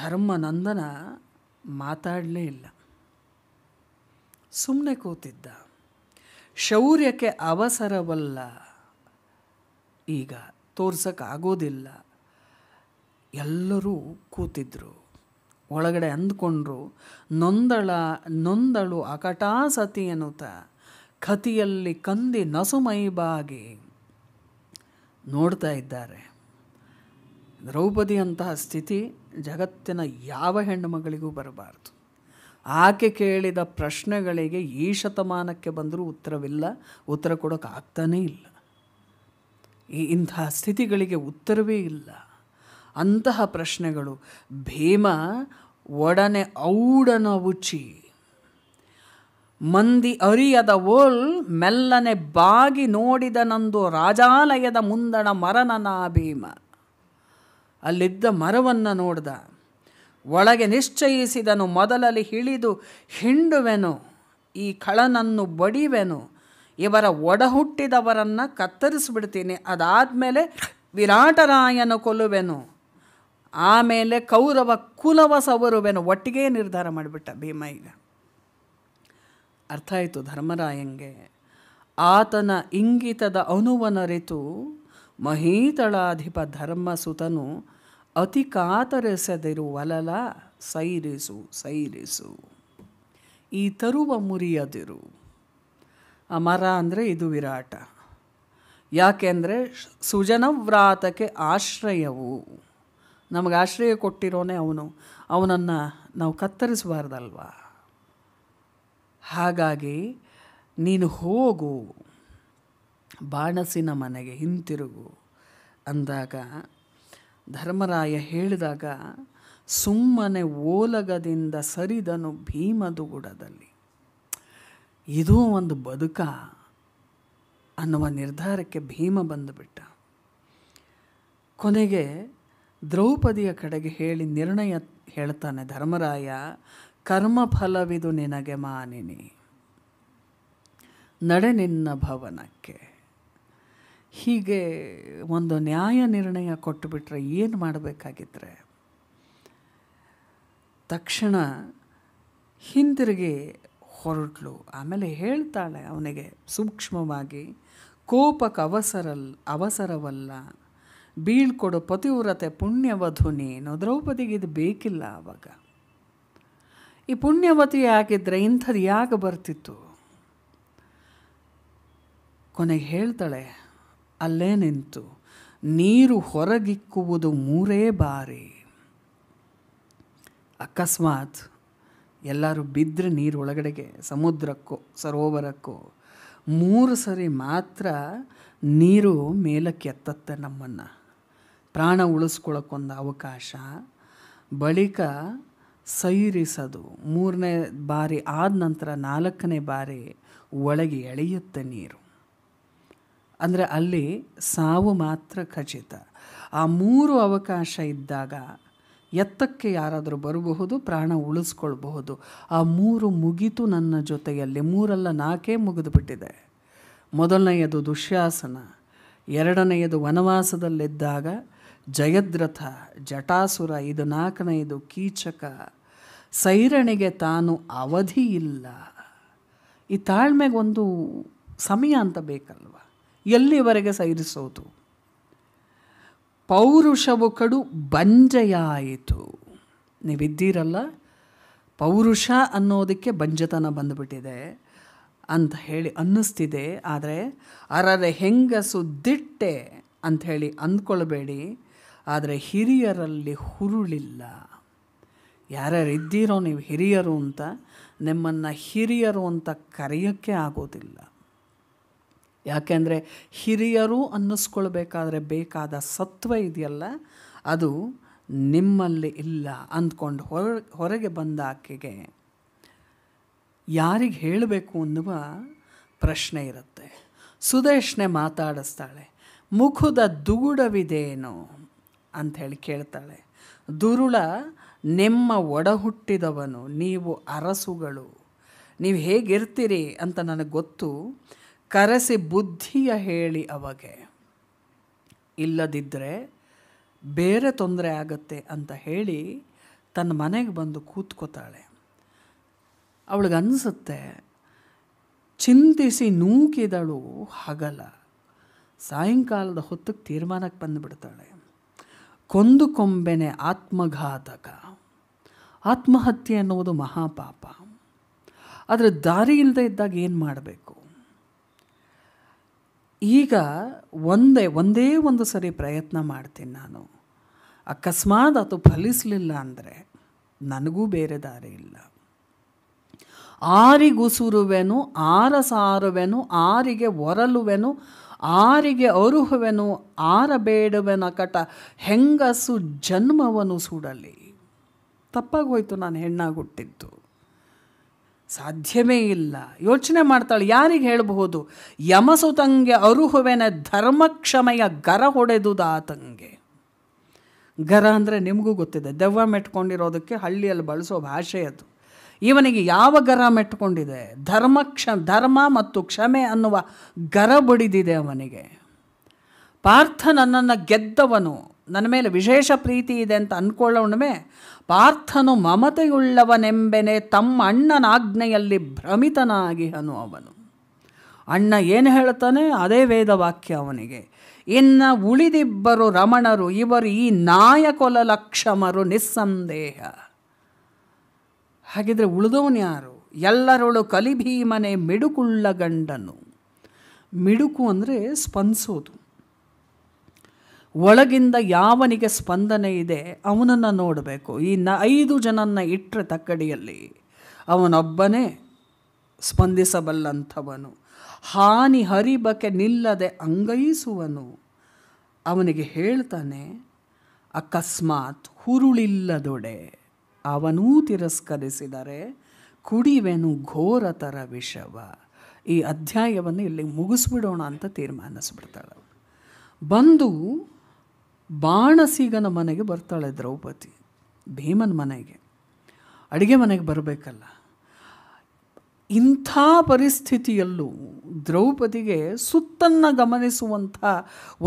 ಧರ್ಮನಂದನ ಮಾತಾಡಲೇ ಇಲ್ಲ ಸುಮ್ಮನೆ ಕೂತಿದ್ದ ಶೌರ್ಯಕ್ಕೆ ಅವಸರವಲ್ಲ ಈಗ ತೋರ್ಸೋಕ್ಕಾಗೋದಿಲ್ಲ ಎಲ್ಲರೂ ಕೂತಿದ್ರು ಒಳಗಡೆ ಅಂದ್ಕೊಂಡ್ರು ನೊಂದಳ ನೊಂದಳು ಅಕಟಾಸತಿ ಅನ್ನುತ್ತಾ ಕತಿಯಲ್ಲಿ ಕಂದಿ ನಸುಮೈಬಾಗಿ ನೋಡ್ತಾ ಇದ್ದಾರೆ ದ್ರೌಪದಿಯಂತಹ ಸ್ಥಿತಿ ಜಗತ್ತಿನ ಯಾವ ಹೆಣ್ಣು ಮಗಳಿಗೂ ಬರಬಾರ್ದು ಆಕೆ ಕೇಳಿದ ಪ್ರಶ್ನೆಗಳಿಗೆ ಈ ಶತಮಾನಕ್ಕೆ ಬಂದರೂ ಉತ್ತರವಿಲ್ಲ ಉತ್ತರ ಕೊಡೋಕ್ಕಾಗ್ತಾನೇ ಇಲ್ಲ ಈ ಇಂತಹ ಸ್ಥಿತಿಗಳಿಗೆ ಉತ್ತರವೇ ಇಲ್ಲ ಅಂತಹ ಪ್ರಶ್ನೆಗಳು ಭೀಮ ಒಡನೆ ಔಡನ ಉಚಿ ಮಂದಿ ಅರಿಯದ ಓಲ್ ಮೆಲ್ಲನೆ ಬಾಗಿ ನೋಡಿದ ನಂದು ರಾಜಾಲಯದ ಮುಂದಣ ಮರನನಾ ಭೀಮ ಅಲ್ಲಿದ್ದ ಮರವನ್ನು ನೋಡ್ದ ಒಳಗೆ ನಿಶ್ಚಯಿಸಿದನು ಮೊದಲಲ್ಲಿ ಹಿಳಿದು ಹಿಂಡುವೆನು ಈ ಕಳನನ್ನು ಬಡಿವೆನು ಇವರ ಒಡಹುಟ್ಟಿದವರನ್ನು ಕತ್ತರಿಸಿಬಿಡ್ತೀನಿ ಅದಾದಮೇಲೆ ವಿರಾಟರಾಯನ ಕೊಲ್ಲುವೆನು ಆಮೇಲೆ ಕೌರವ ಕುಲವ ಸವರುವೆನು ಒಟ್ಟಿಗೆ ನಿರ್ಧಾರ ಮಾಡಿಬಿಟ್ಟ ಭೀಮ ಈಗ ಅರ್ಥ ಆಯಿತು ಧರ್ಮರಾಯಂಗೆ ಆತನ ಇಂಗಿತದ ಅನುವನರಿತು ಮಹೀತಳಾಧಿಪ ಧರ್ಮಸುತನು ಅತಿ ಕಾತರಿಸದಿರುವಲಲ ಸೈರಿಸು ಸೈರಿಸು ಈ ತರುವ ಮುರಿಯದಿರು ಆ ಮರ ಅಂದರೆ ಇದು ವಿರಾಟ ಯಾಕೆಂದರೆ ಸುಜನವ್ರಾತಕ್ಕೆ ಆಶ್ರಯವು ನಮಗೆ ಆಶ್ರಯ ಕೊಟ್ಟಿರೋನೇ ಅವನು ಅವನನ್ನು ನಾವು ಕತ್ತರಿಸಬಾರ್ದಲ್ವಾ ಹಾಗಾಗಿ ನೀನು ಹೋಗು ಬಾಣಸಿನ ಮನೆಗೆ ಹಿಂತಿರುಗು ಅಂದಾಗ ಧರ್ಮರಾಯ ಹೇಳಿದಾಗ ಸುಮ್ಮನೆ ಓಲಗದಿಂದ ಸರಿದನು ಭೀಮದುಗುಡದಲ್ಲಿ ಇದು ಒಂದು ಬದುಕ ಅನ್ನುವ ನಿರ್ಧಾರಕ್ಕೆ ಭೀಮ ಬಂದುಬಿಟ್ಟ ಕೊನೆಗೆ ದ್ರೌಪದಿಯ ಕಡೆಗೆ ಹೇಳಿ ನಿರ್ಣಯ ಹೇಳ್ತಾನೆ ಧರ್ಮರಾಯ ಕರ್ಮಫಲವಿದು ನಿನಗೆ ಮಾನಿನಿ ನಡೆ ನಿನ್ನ ಭವನಕ್ಕೆ ಹೀಗೆ ಒಂದು ನ್ಯಾಯ ನಿರ್ಣಯ ಕೊಟ್ಟುಬಿಟ್ರೆ ಏನು ಮಾಡಬೇಕಾಗಿದ್ರೆ ತಕ್ಷಣ ಹಿಂದಿರುಗಿ ಹೊರಟ್ಲು ಆಮೇಲೆ ಹೇಳ್ತಾಳೆ ಅವನಿಗೆ ಸೂಕ್ಷ್ಮವಾಗಿ ಕೋಪಕ್ಕೆ ಅವಸರಲ್ ಅವಸರವಲ್ಲ ಬೀಳ್ಕೊಡು ಪತಿವ್ರತೆ ಪುಣ್ಯವಧು ನೀನು ದ್ರೌಪದಿಗೆ ಇದು ಬೇಕಿಲ್ಲ ಆವಾಗ ಈ ಪುಣ್ಯವತಿ ಆಗಿದ್ದರೆ ಇಂಥದ್ದು ಯಾಕೆ ಬರ್ತಿತ್ತು ಕೊನೆಗೆ ಹೇಳ್ತಾಳೆ ಅಲ್ಲೇ ನಿಂತು ನೀರು ಹೊರಗಿಕ್ಕುವುದು ಮೂರೇ ಬಾರಿ ಅಕಸ್ಮಾತ್ ಎಲ್ಲರೂ ಬಿದ್ದರೆ ನೀರು ಒಳಗಡೆಗೆ ಸಮುದ್ರಕ್ಕೋ ಸರೋವರಕ್ಕೋ ಮೂರು ಸರಿ ಮಾತ್ರ ನೀರು ಮೇಲಕ್ಕೆ ಎತ್ತತ್ತೆ ನಮ್ಮನ್ನು ಪ್ರಾಣ ಉಳಿಸ್ಕೊಳ್ಳೋಕ್ಕೊಂದು ಅವಕಾಶ ಬಳಿಕ ಸೈರಿಸದು ಮೂರನೇ ಬಾರಿ ಆದ ನಂತರ ನಾಲ್ಕನೇ ಬಾರಿ ಒಳಗೆ ಎಳೆಯುತ್ತೆ ನೀರು ಅಂದರೆ ಅಲ್ಲಿ ಸಾವು ಮಾತ್ರ ಖಚಿತ ಆ ಮೂರು ಅವಕಾಶ ಇದ್ದಾಗ ಎತ್ತಕ್ಕೆ ಯಾರಾದರೂ ಬರಬಹುದು ಪ್ರಾಣ ಉಳಿಸ್ಕೊಳ್ಬಹುದು ಆ ಮೂರು ಮುಗಿತು ನನ್ನ ಜೊತೆಯಲ್ಲಿ ಮೂರಲ್ಲ ನಾಲ್ಕೇ ಮುಗಿದುಬಿಟ್ಟಿದೆ ಮೊದಲನೆಯದು ದುಶ್ಯಾಸನ ಎರಡನೆಯದು ವನವಾಸದಲ್ಲಿದ್ದಾಗ ಜಯದ್ರಥ ಜಟಾಸುರ ಇದು ನಾಲ್ಕನೆಯದು ಕೀಚಕ ಸೈರಣೆಗೆ ತಾನು ಅವಧಿ ಇಲ್ಲ ಈ ತಾಳ್ಮೆಗೆ ಒಂದು ಸಮಯ ಅಂತ ಬೇಕಲ್ವ ಎಲ್ಲಿವರೆಗೆ ಸೈರಿಸೋದು ಪೌರುಷವು ಕಡು ಬಂಜೆಯಾಯಿತು ನೀವಿದ್ದೀರಲ್ಲ ಪೌರುಷ ಅನ್ನೋದಕ್ಕೆ ಬಂಜತನ ಬಂದುಬಿಟ್ಟಿದೆ ಅಂತ ಹೇಳಿ ಅನ್ನಿಸ್ತಿದೆ ಆದರೆ ಅರರೆ ಹೆಂಗಸು ದಿಟ್ಟೆ ಅಂಥೇಳಿ ಅಂದ್ಕೊಳ್ಬೇಡಿ ಆದರೆ ಹಿರಿಯರಲ್ಲಿ ಹುರುಳಿಲ್ಲ ಯಾರ್ಯಾರು ಇದ್ದೀರೋ ನೀವು ಹಿರಿಯರು ಅಂತ ನಿಮ್ಮನ್ನು ಹಿರಿಯರು ಅಂತ ಕರೆಯೋಕ್ಕೆ ಆಗೋದಿಲ್ಲ ಯಾಕೆಂದರೆ ಹಿರಿಯರು ಅನ್ನಿಸ್ಕೊಳ್ಬೇಕಾದ್ರೆ ಬೇಕಾದ ಸತ್ವ ಇದೆಯಲ್ಲ ಅದು ನಿಮ್ಮಲ್ಲಿ ಇಲ್ಲ ಅಂದ್ಕೊಂಡು ಹೊರ ಹೊರಗೆ ಬಂದ ಆಕೆಗೆ ಯಾರಿಗೆ ಹೇಳಬೇಕು ಅನ್ನುವ ಪ್ರಶ್ನೆ ಇರುತ್ತೆ ಸುದೇಶ್ನೆ ಮಾತಾಡಿಸ್ತಾಳೆ ಮುಖದ ದುಗುಡವಿದೇನು ಅಂಥೇಳಿ ಕೇಳ್ತಾಳೆ ದುರುಳ ನಿಮ್ಮ ಹುಟ್ಟಿದವನು ನೀವು ಅರಸುಗಳು ನೀವು ಹೇಗಿರ್ತೀರಿ ಅಂತ ನನಗೆ ಗೊತ್ತು ಕರೆಸಿ ಬುದ್ಧಿಯ ಹೇಳಿ ಅವಗೆ ಇಲ್ಲದಿದ್ದರೆ ಬೇರೆ ತೊಂದರೆ ಆಗತ್ತೆ ಅಂತ ಹೇಳಿ ತನ್ನ ಮನೆಗೆ ಬಂದು ಕೂತ್ಕೋತಾಳೆ ಅವಳಿಗನ್ಸುತ್ತೆ ಚಿಂತಿಸಿ ನೂಕಿದಳು ಹಗಲ ಸಾಯಂಕಾಲದ ಹೊತ್ತಿಗೆ ತೀರ್ಮಾನಕ್ಕೆ ಬಂದುಬಿಡ್ತಾಳೆ ಕೊಂದು ಕೊಂಬೆನೆ ಆತ್ಮಘಾತಕ ಆತ್ಮಹತ್ಯೆ ಅನ್ನುವುದು ಮಹಾಪಾಪ ಆದರೆ ದಾರಿ ಇಲ್ಲದೆ ಇದ್ದಾಗ ಏನು ಮಾಡಬೇಕು ಈಗ ಒಂದೇ ಒಂದೇ ಒಂದು ಸರಿ ಪ್ರಯತ್ನ ಮಾಡ್ತೀನಿ ನಾನು ಅಕಸ್ಮಾತ್ ಅದು ಫಲಿಸಲಿಲ್ಲ ಅಂದರೆ ನನಗೂ ಬೇರೆ ದಾರಿ ಇಲ್ಲ ಆರಿಗುಸುರುವೆನು ಆರಸಾರುವೆನು ಆರಿಗೆ ಒರಲುವೆನು ಆರಿಗೆ ಅರುಹುವೆನು ಆರಬೇಡುವೆನ ಕಟ ಹೆಂಗಸು ಜನ್ಮವನ್ನು ಸುಡಲಿ ತಪ್ಪಾಗೋಯ್ತು ನಾನು ಹೆಣ್ಣಾಗುಟ್ಟಿದ್ದು ಸಾಧ್ಯವೇ ಇಲ್ಲ ಯೋಚನೆ ಮಾಡ್ತಾಳೆ ಯಾರಿಗೆ ಹೇಳಬಹುದು ಯಮಸುತಂಗೆ ಅರುಹುವೆನ ಧರ್ಮಕ್ಷಮೆಯ ಗರ ಹೊಡೆದುದಾತಂಗೆ ಗರ ಅಂದರೆ ನಿಮಗೂ ಗೊತ್ತಿದೆ ದೆವ್ವ ಮೆಟ್ಕೊಂಡಿರೋದಕ್ಕೆ ಹಳ್ಳಿಯಲ್ಲಿ ಬಳಸೋ ಭಾಷೆ ಅದು ಇವನಿಗೆ ಯಾವ ಗರ ಮೆಟ್ಕೊಂಡಿದೆ ಧರ್ಮ ಕ್ಷ ಧರ್ಮ ಮತ್ತು ಕ್ಷಮೆ ಅನ್ನುವ ಗರ ಬಡಿದಿದೆ ಅವನಿಗೆ ಪಾರ್ಥ ನನ್ನನ್ನು ಗೆದ್ದವನು ನನ್ನ ಮೇಲೆ ವಿಶೇಷ ಪ್ರೀತಿ ಇದೆ ಅಂತ ಅಂದ್ಕೊಳ್ಳೋಣ್ಮೆ ಪಾರ್ಥನು ಮಮತೆಯುಳ್ಳವನೆಂಬೆನೆ ತಮ್ಮ ಭ್ರಮಿತನಾಗಿ ಅನು ಅವನು ಅಣ್ಣ ಏನು ಹೇಳ್ತಾನೆ ಅದೇ ವೇದವಾಕ್ಯ ಅವನಿಗೆ ಇನ್ನು ಉಳಿದಿಬ್ಬರು ರಮಣರು ಇವರು ಈ ನಾಯಕೊಲ ಲಕ್ಷಮರು ನಿಸ್ಸಂದೇಹ ಹಾಗಿದ್ರೆ ಉಳಿದವನು ಯಾರು ಎಲ್ಲರೊಳು ಕಲಿಭೀಮನೆ ಮಿಡುಕುಳ್ಳ ಗಂಡನು ಮಿಡುಕು ಅಂದರೆ ಸ್ಪಂದಿಸೋದು ಒಳಗಿಂದ ಯಾವನಿಗೆ ಸ್ಪಂದನೆ ಇದೆ ಅವನನ್ನು ನೋಡಬೇಕು ಈ ನ ಐದು ಜನನ್ನ ಇಟ್ಟರೆ ತಕ್ಕಡಿಯಲ್ಲಿ ಅವನೊಬ್ಬನೇ ಸ್ಪಂದಿಸಬಲ್ಲಂಥವನು ಹಾನಿ ಹರಿಬಕೆ ನಿಲ್ಲದೆ ಅಂಗೈಸುವನು ಅವನಿಗೆ ಹೇಳ್ತಾನೆ ಅಕಸ್ಮಾತ್ ಹುರುಳಿಲ್ಲದೊಡೆ ಅವನೂ ತಿರಸ್ಕರಿಸಿದರೆ ಕುಡಿವೆನು ಘೋರತರ ವಿಷವ ಈ ಅಧ್ಯಾಯವನ್ನು ಇಲ್ಲಿ ಮುಗಿಸ್ಬಿಡೋಣ ಅಂತ ತೀರ್ಮಾನಿಸ್ಬಿಡ್ತಾಳೆ ಬಂದು ಬಾಣಸಿಗನ ಮನೆಗೆ ಬರ್ತಾಳೆ ದ್ರೌಪದಿ ಭೀಮನ ಮನೆಗೆ ಅಡುಗೆ ಮನೆಗೆ ಬರಬೇಕಲ್ಲ ಇಂಥ ಪರಿಸ್ಥಿತಿಯಲ್ಲೂ ದ್ರೌಪದಿಗೆ ಸುತ್ತನ್ನು ಗಮನಿಸುವಂಥ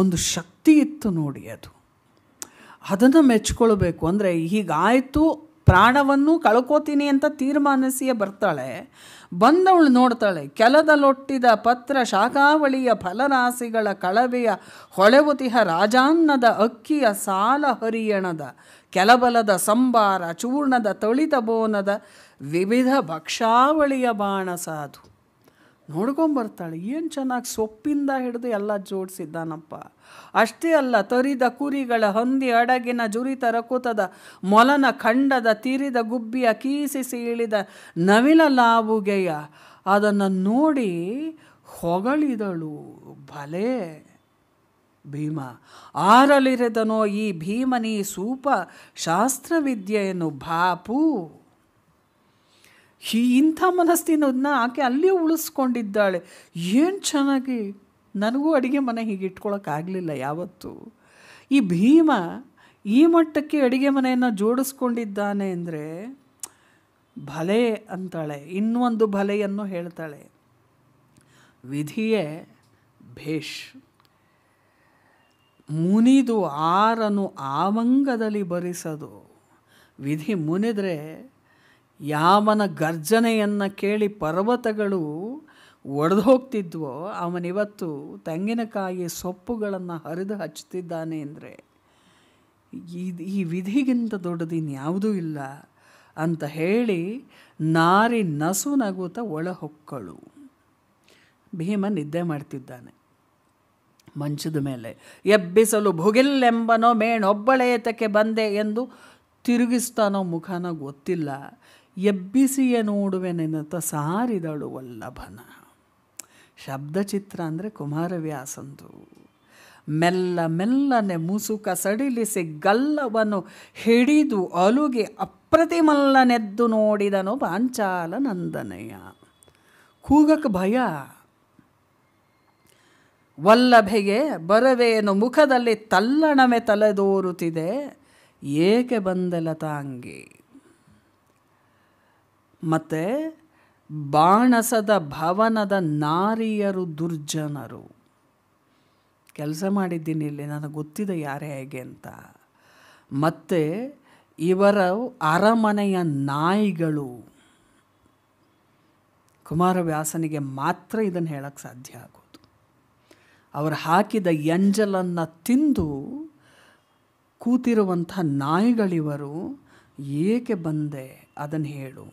ಒಂದು ಶಕ್ತಿ ಇತ್ತು ನೋಡಿ ಅದು ಅದನ್ನು ಮೆಚ್ಕೊಳ್ಬೇಕು ಅಂದರೆ ಹೀಗಾಯಿತು ಪ್ರಾಣವನ್ನು ಕಳ್ಕೋತೀನಿ ಅಂತ ತೀರ್ಮಾನಿಸಿಯೇ ಬರ್ತಾಳೆ ಬಂದವಳು ನೋಡ್ತಾಳೆ ಕೆಲದಲೊಟ್ಟಿದ ಪತ್ರ ಶಾಖಾವಳಿಯ ಫಲರಾಸಿಗಳ ಕಳವೆಯ ಹೊಳೆವುತಿಹ ರಾಜಾನ್ನದ ಅಕ್ಕಿಯ ಸಾಲ ಹರಿಯಣದ ಕೆಲಬಲದ ಸಂಬಾರ ಚೂರ್ಣದ ತೊಳಿತ ಬೋನದ ವಿವಿಧ ಭಕ್ಷಾವಳಿಯ ಬಾಣಸಾಧು ನೋಡ್ಕೊಂಬರ್ತಾಳೆ ಏನು ಚೆನ್ನಾಗಿ ಸೊಪ್ಪಿಂದ ಹಿಡಿದು ಎಲ್ಲ ಜೋಡಿಸಿದ್ದಾನಪ್ಪ ಅಷ್ಟೇ ಅಲ್ಲ ತರಿದ ಕುರಿಗಳ ಹೊಂದಿ ಅಡಗಿನ ಜುರಿತ ರಕುತದ ಮೊಲನ ಖಂಡದ ತೀರಿದ ಗುಬ್ಬಿಯ ಕೀಸಿಸಿ ಇಳಿದ ನವಿಲ ಲಾವುಗೆಯ ಅದನ್ನು ನೋಡಿ ಹೊಗಳಿದಳು ಭಲೆ ಭೀಮ ಆರಲಿರೆದನೋ ಈ ಭೀಮನಿ ಸೂಪ ಶಾಸ್ತ್ರವಿದ್ಯೆಯನ್ನು ಭಾಪು ಇಂಥ ಮನಸ್ತಿನೋದನ್ನ ಆಕೆ ಅಲ್ಲಿಯೂ ಉಳಿಸ್ಕೊಂಡಿದ್ದಾಳೆ ಏನು ಚೆನ್ನಾಗಿ ನನಗೂ ಅಡುಗೆ ಮನೆ ಹೀಗೆ ಇಟ್ಕೊಳ್ಳೋಕ್ಕಾಗಲಿಲ್ಲ ಯಾವತ್ತೂ ಈ ಭೀಮ ಈ ಮಟ್ಟಕ್ಕೆ ಅಡುಗೆ ಮನೆಯನ್ನು ಜೋಡಿಸ್ಕೊಂಡಿದ್ದಾನೆ ಅಂದರೆ ಭಲೆ ಅಂತಾಳೆ ಇನ್ನೊಂದು ಭಲೆಯನ್ನು ಹೇಳ್ತಾಳೆ ವಿಧಿಯೇ ಭೇಷ್ ಮುನಿದು ಆರನು ಆವಂಗದಲ್ಲಿ ಬರಿಸದು ವಿಧಿ ಮುನಿದ್ರೆ ಯಾವನ ಗರ್ಜನೆಯನ್ನು ಕೇಳಿ ಪರ್ವತಗಳು ಒಡೆದು ಹೋಗ್ತಿದ್ವೋ ಅವನಿವತ್ತು ತೆಂಗಿನಕಾಯಿ ಸೊಪ್ಪುಗಳನ್ನು ಹರಿದು ಹಚ್ಚುತ್ತಿದ್ದಾನೆ ಅಂದರೆ ಇದು ಈ ವಿಧಿಗಿಂತ ದೊಡ್ಡದು ಇನ್ಯಾವುದೂ ಇಲ್ಲ ಅಂತ ಹೇಳಿ ನಾರಿ ನಸು ಒಳ ಒಳಹೊಕ್ಕಳು ಭೀಮ ನಿದ್ದೆ ಮಾಡ್ತಿದ್ದಾನೆ ಮಂಚದ ಮೇಲೆ ಎಬ್ಬಿಸಲು ಭುಗಿಲ್ಲೆಂಬನೋ ಮೇಣೊಬ್ಬಳೆ ಏತಕ್ಕೆ ಬಂದೆ ಎಂದು ತಿರುಗಿಸ್ತಾನೋ ಮುಖನ ಗೊತ್ತಿಲ್ಲ ಎಬ್ಬಿಸಿಯ ನೆನತ ಸಾರಿದಳು ವಲ್ಲಭನ ಚಿತ್ರ ಅಂದರೆ ಕುಮಾರವ್ಯಾಸಂದು ಮೆಲ್ಲ ಮೆಲ್ಲನೆ ಮುಸುಕ ಸಡಿಲಿಸಿ ಗಲ್ಲವನ್ನು ಹಿಡಿದು ಅಲುಗೆ ಅಪ್ರತಿಮಲ್ಲನೆದ್ದು ನೋಡಿದನು ಪಾಂಚಾಲ ನಂದನಯ್ಯ ಕೂಗಕ್ಕೆ ಭಯ ವಲ್ಲಭೆಗೆ ಬರವೇನು ಮುಖದಲ್ಲಿ ತಲ್ಲಣವೆ ತಲೆದೋರುತ್ತಿದೆ ಏಕೆ ಬಂದೆಲ ಮತ್ತು ಬಾಣಸದ ಭವನದ ನಾರಿಯರು ದುರ್ಜನರು ಕೆಲಸ ಮಾಡಿದ್ದೀನಿ ಇಲ್ಲಿ ನನಗೆ ಗೊತ್ತಿದೆ ಯಾರೇ ಹೇಗೆ ಅಂತ ಮತ್ತು ಇವರ ಅರಮನೆಯ ನಾಯಿಗಳು ಕುಮಾರವ್ಯಾಸನಿಗೆ ಮಾತ್ರ ಇದನ್ನು ಹೇಳಕ್ಕೆ ಸಾಧ್ಯ ಆಗೋದು ಅವರು ಹಾಕಿದ ಎಂಜಲನ್ನು ತಿಂದು ಕೂತಿರುವಂಥ ನಾಯಿಗಳಿವರು ಏಕೆ ಬಂದೆ ಅದನ್ನು ಹೇಳು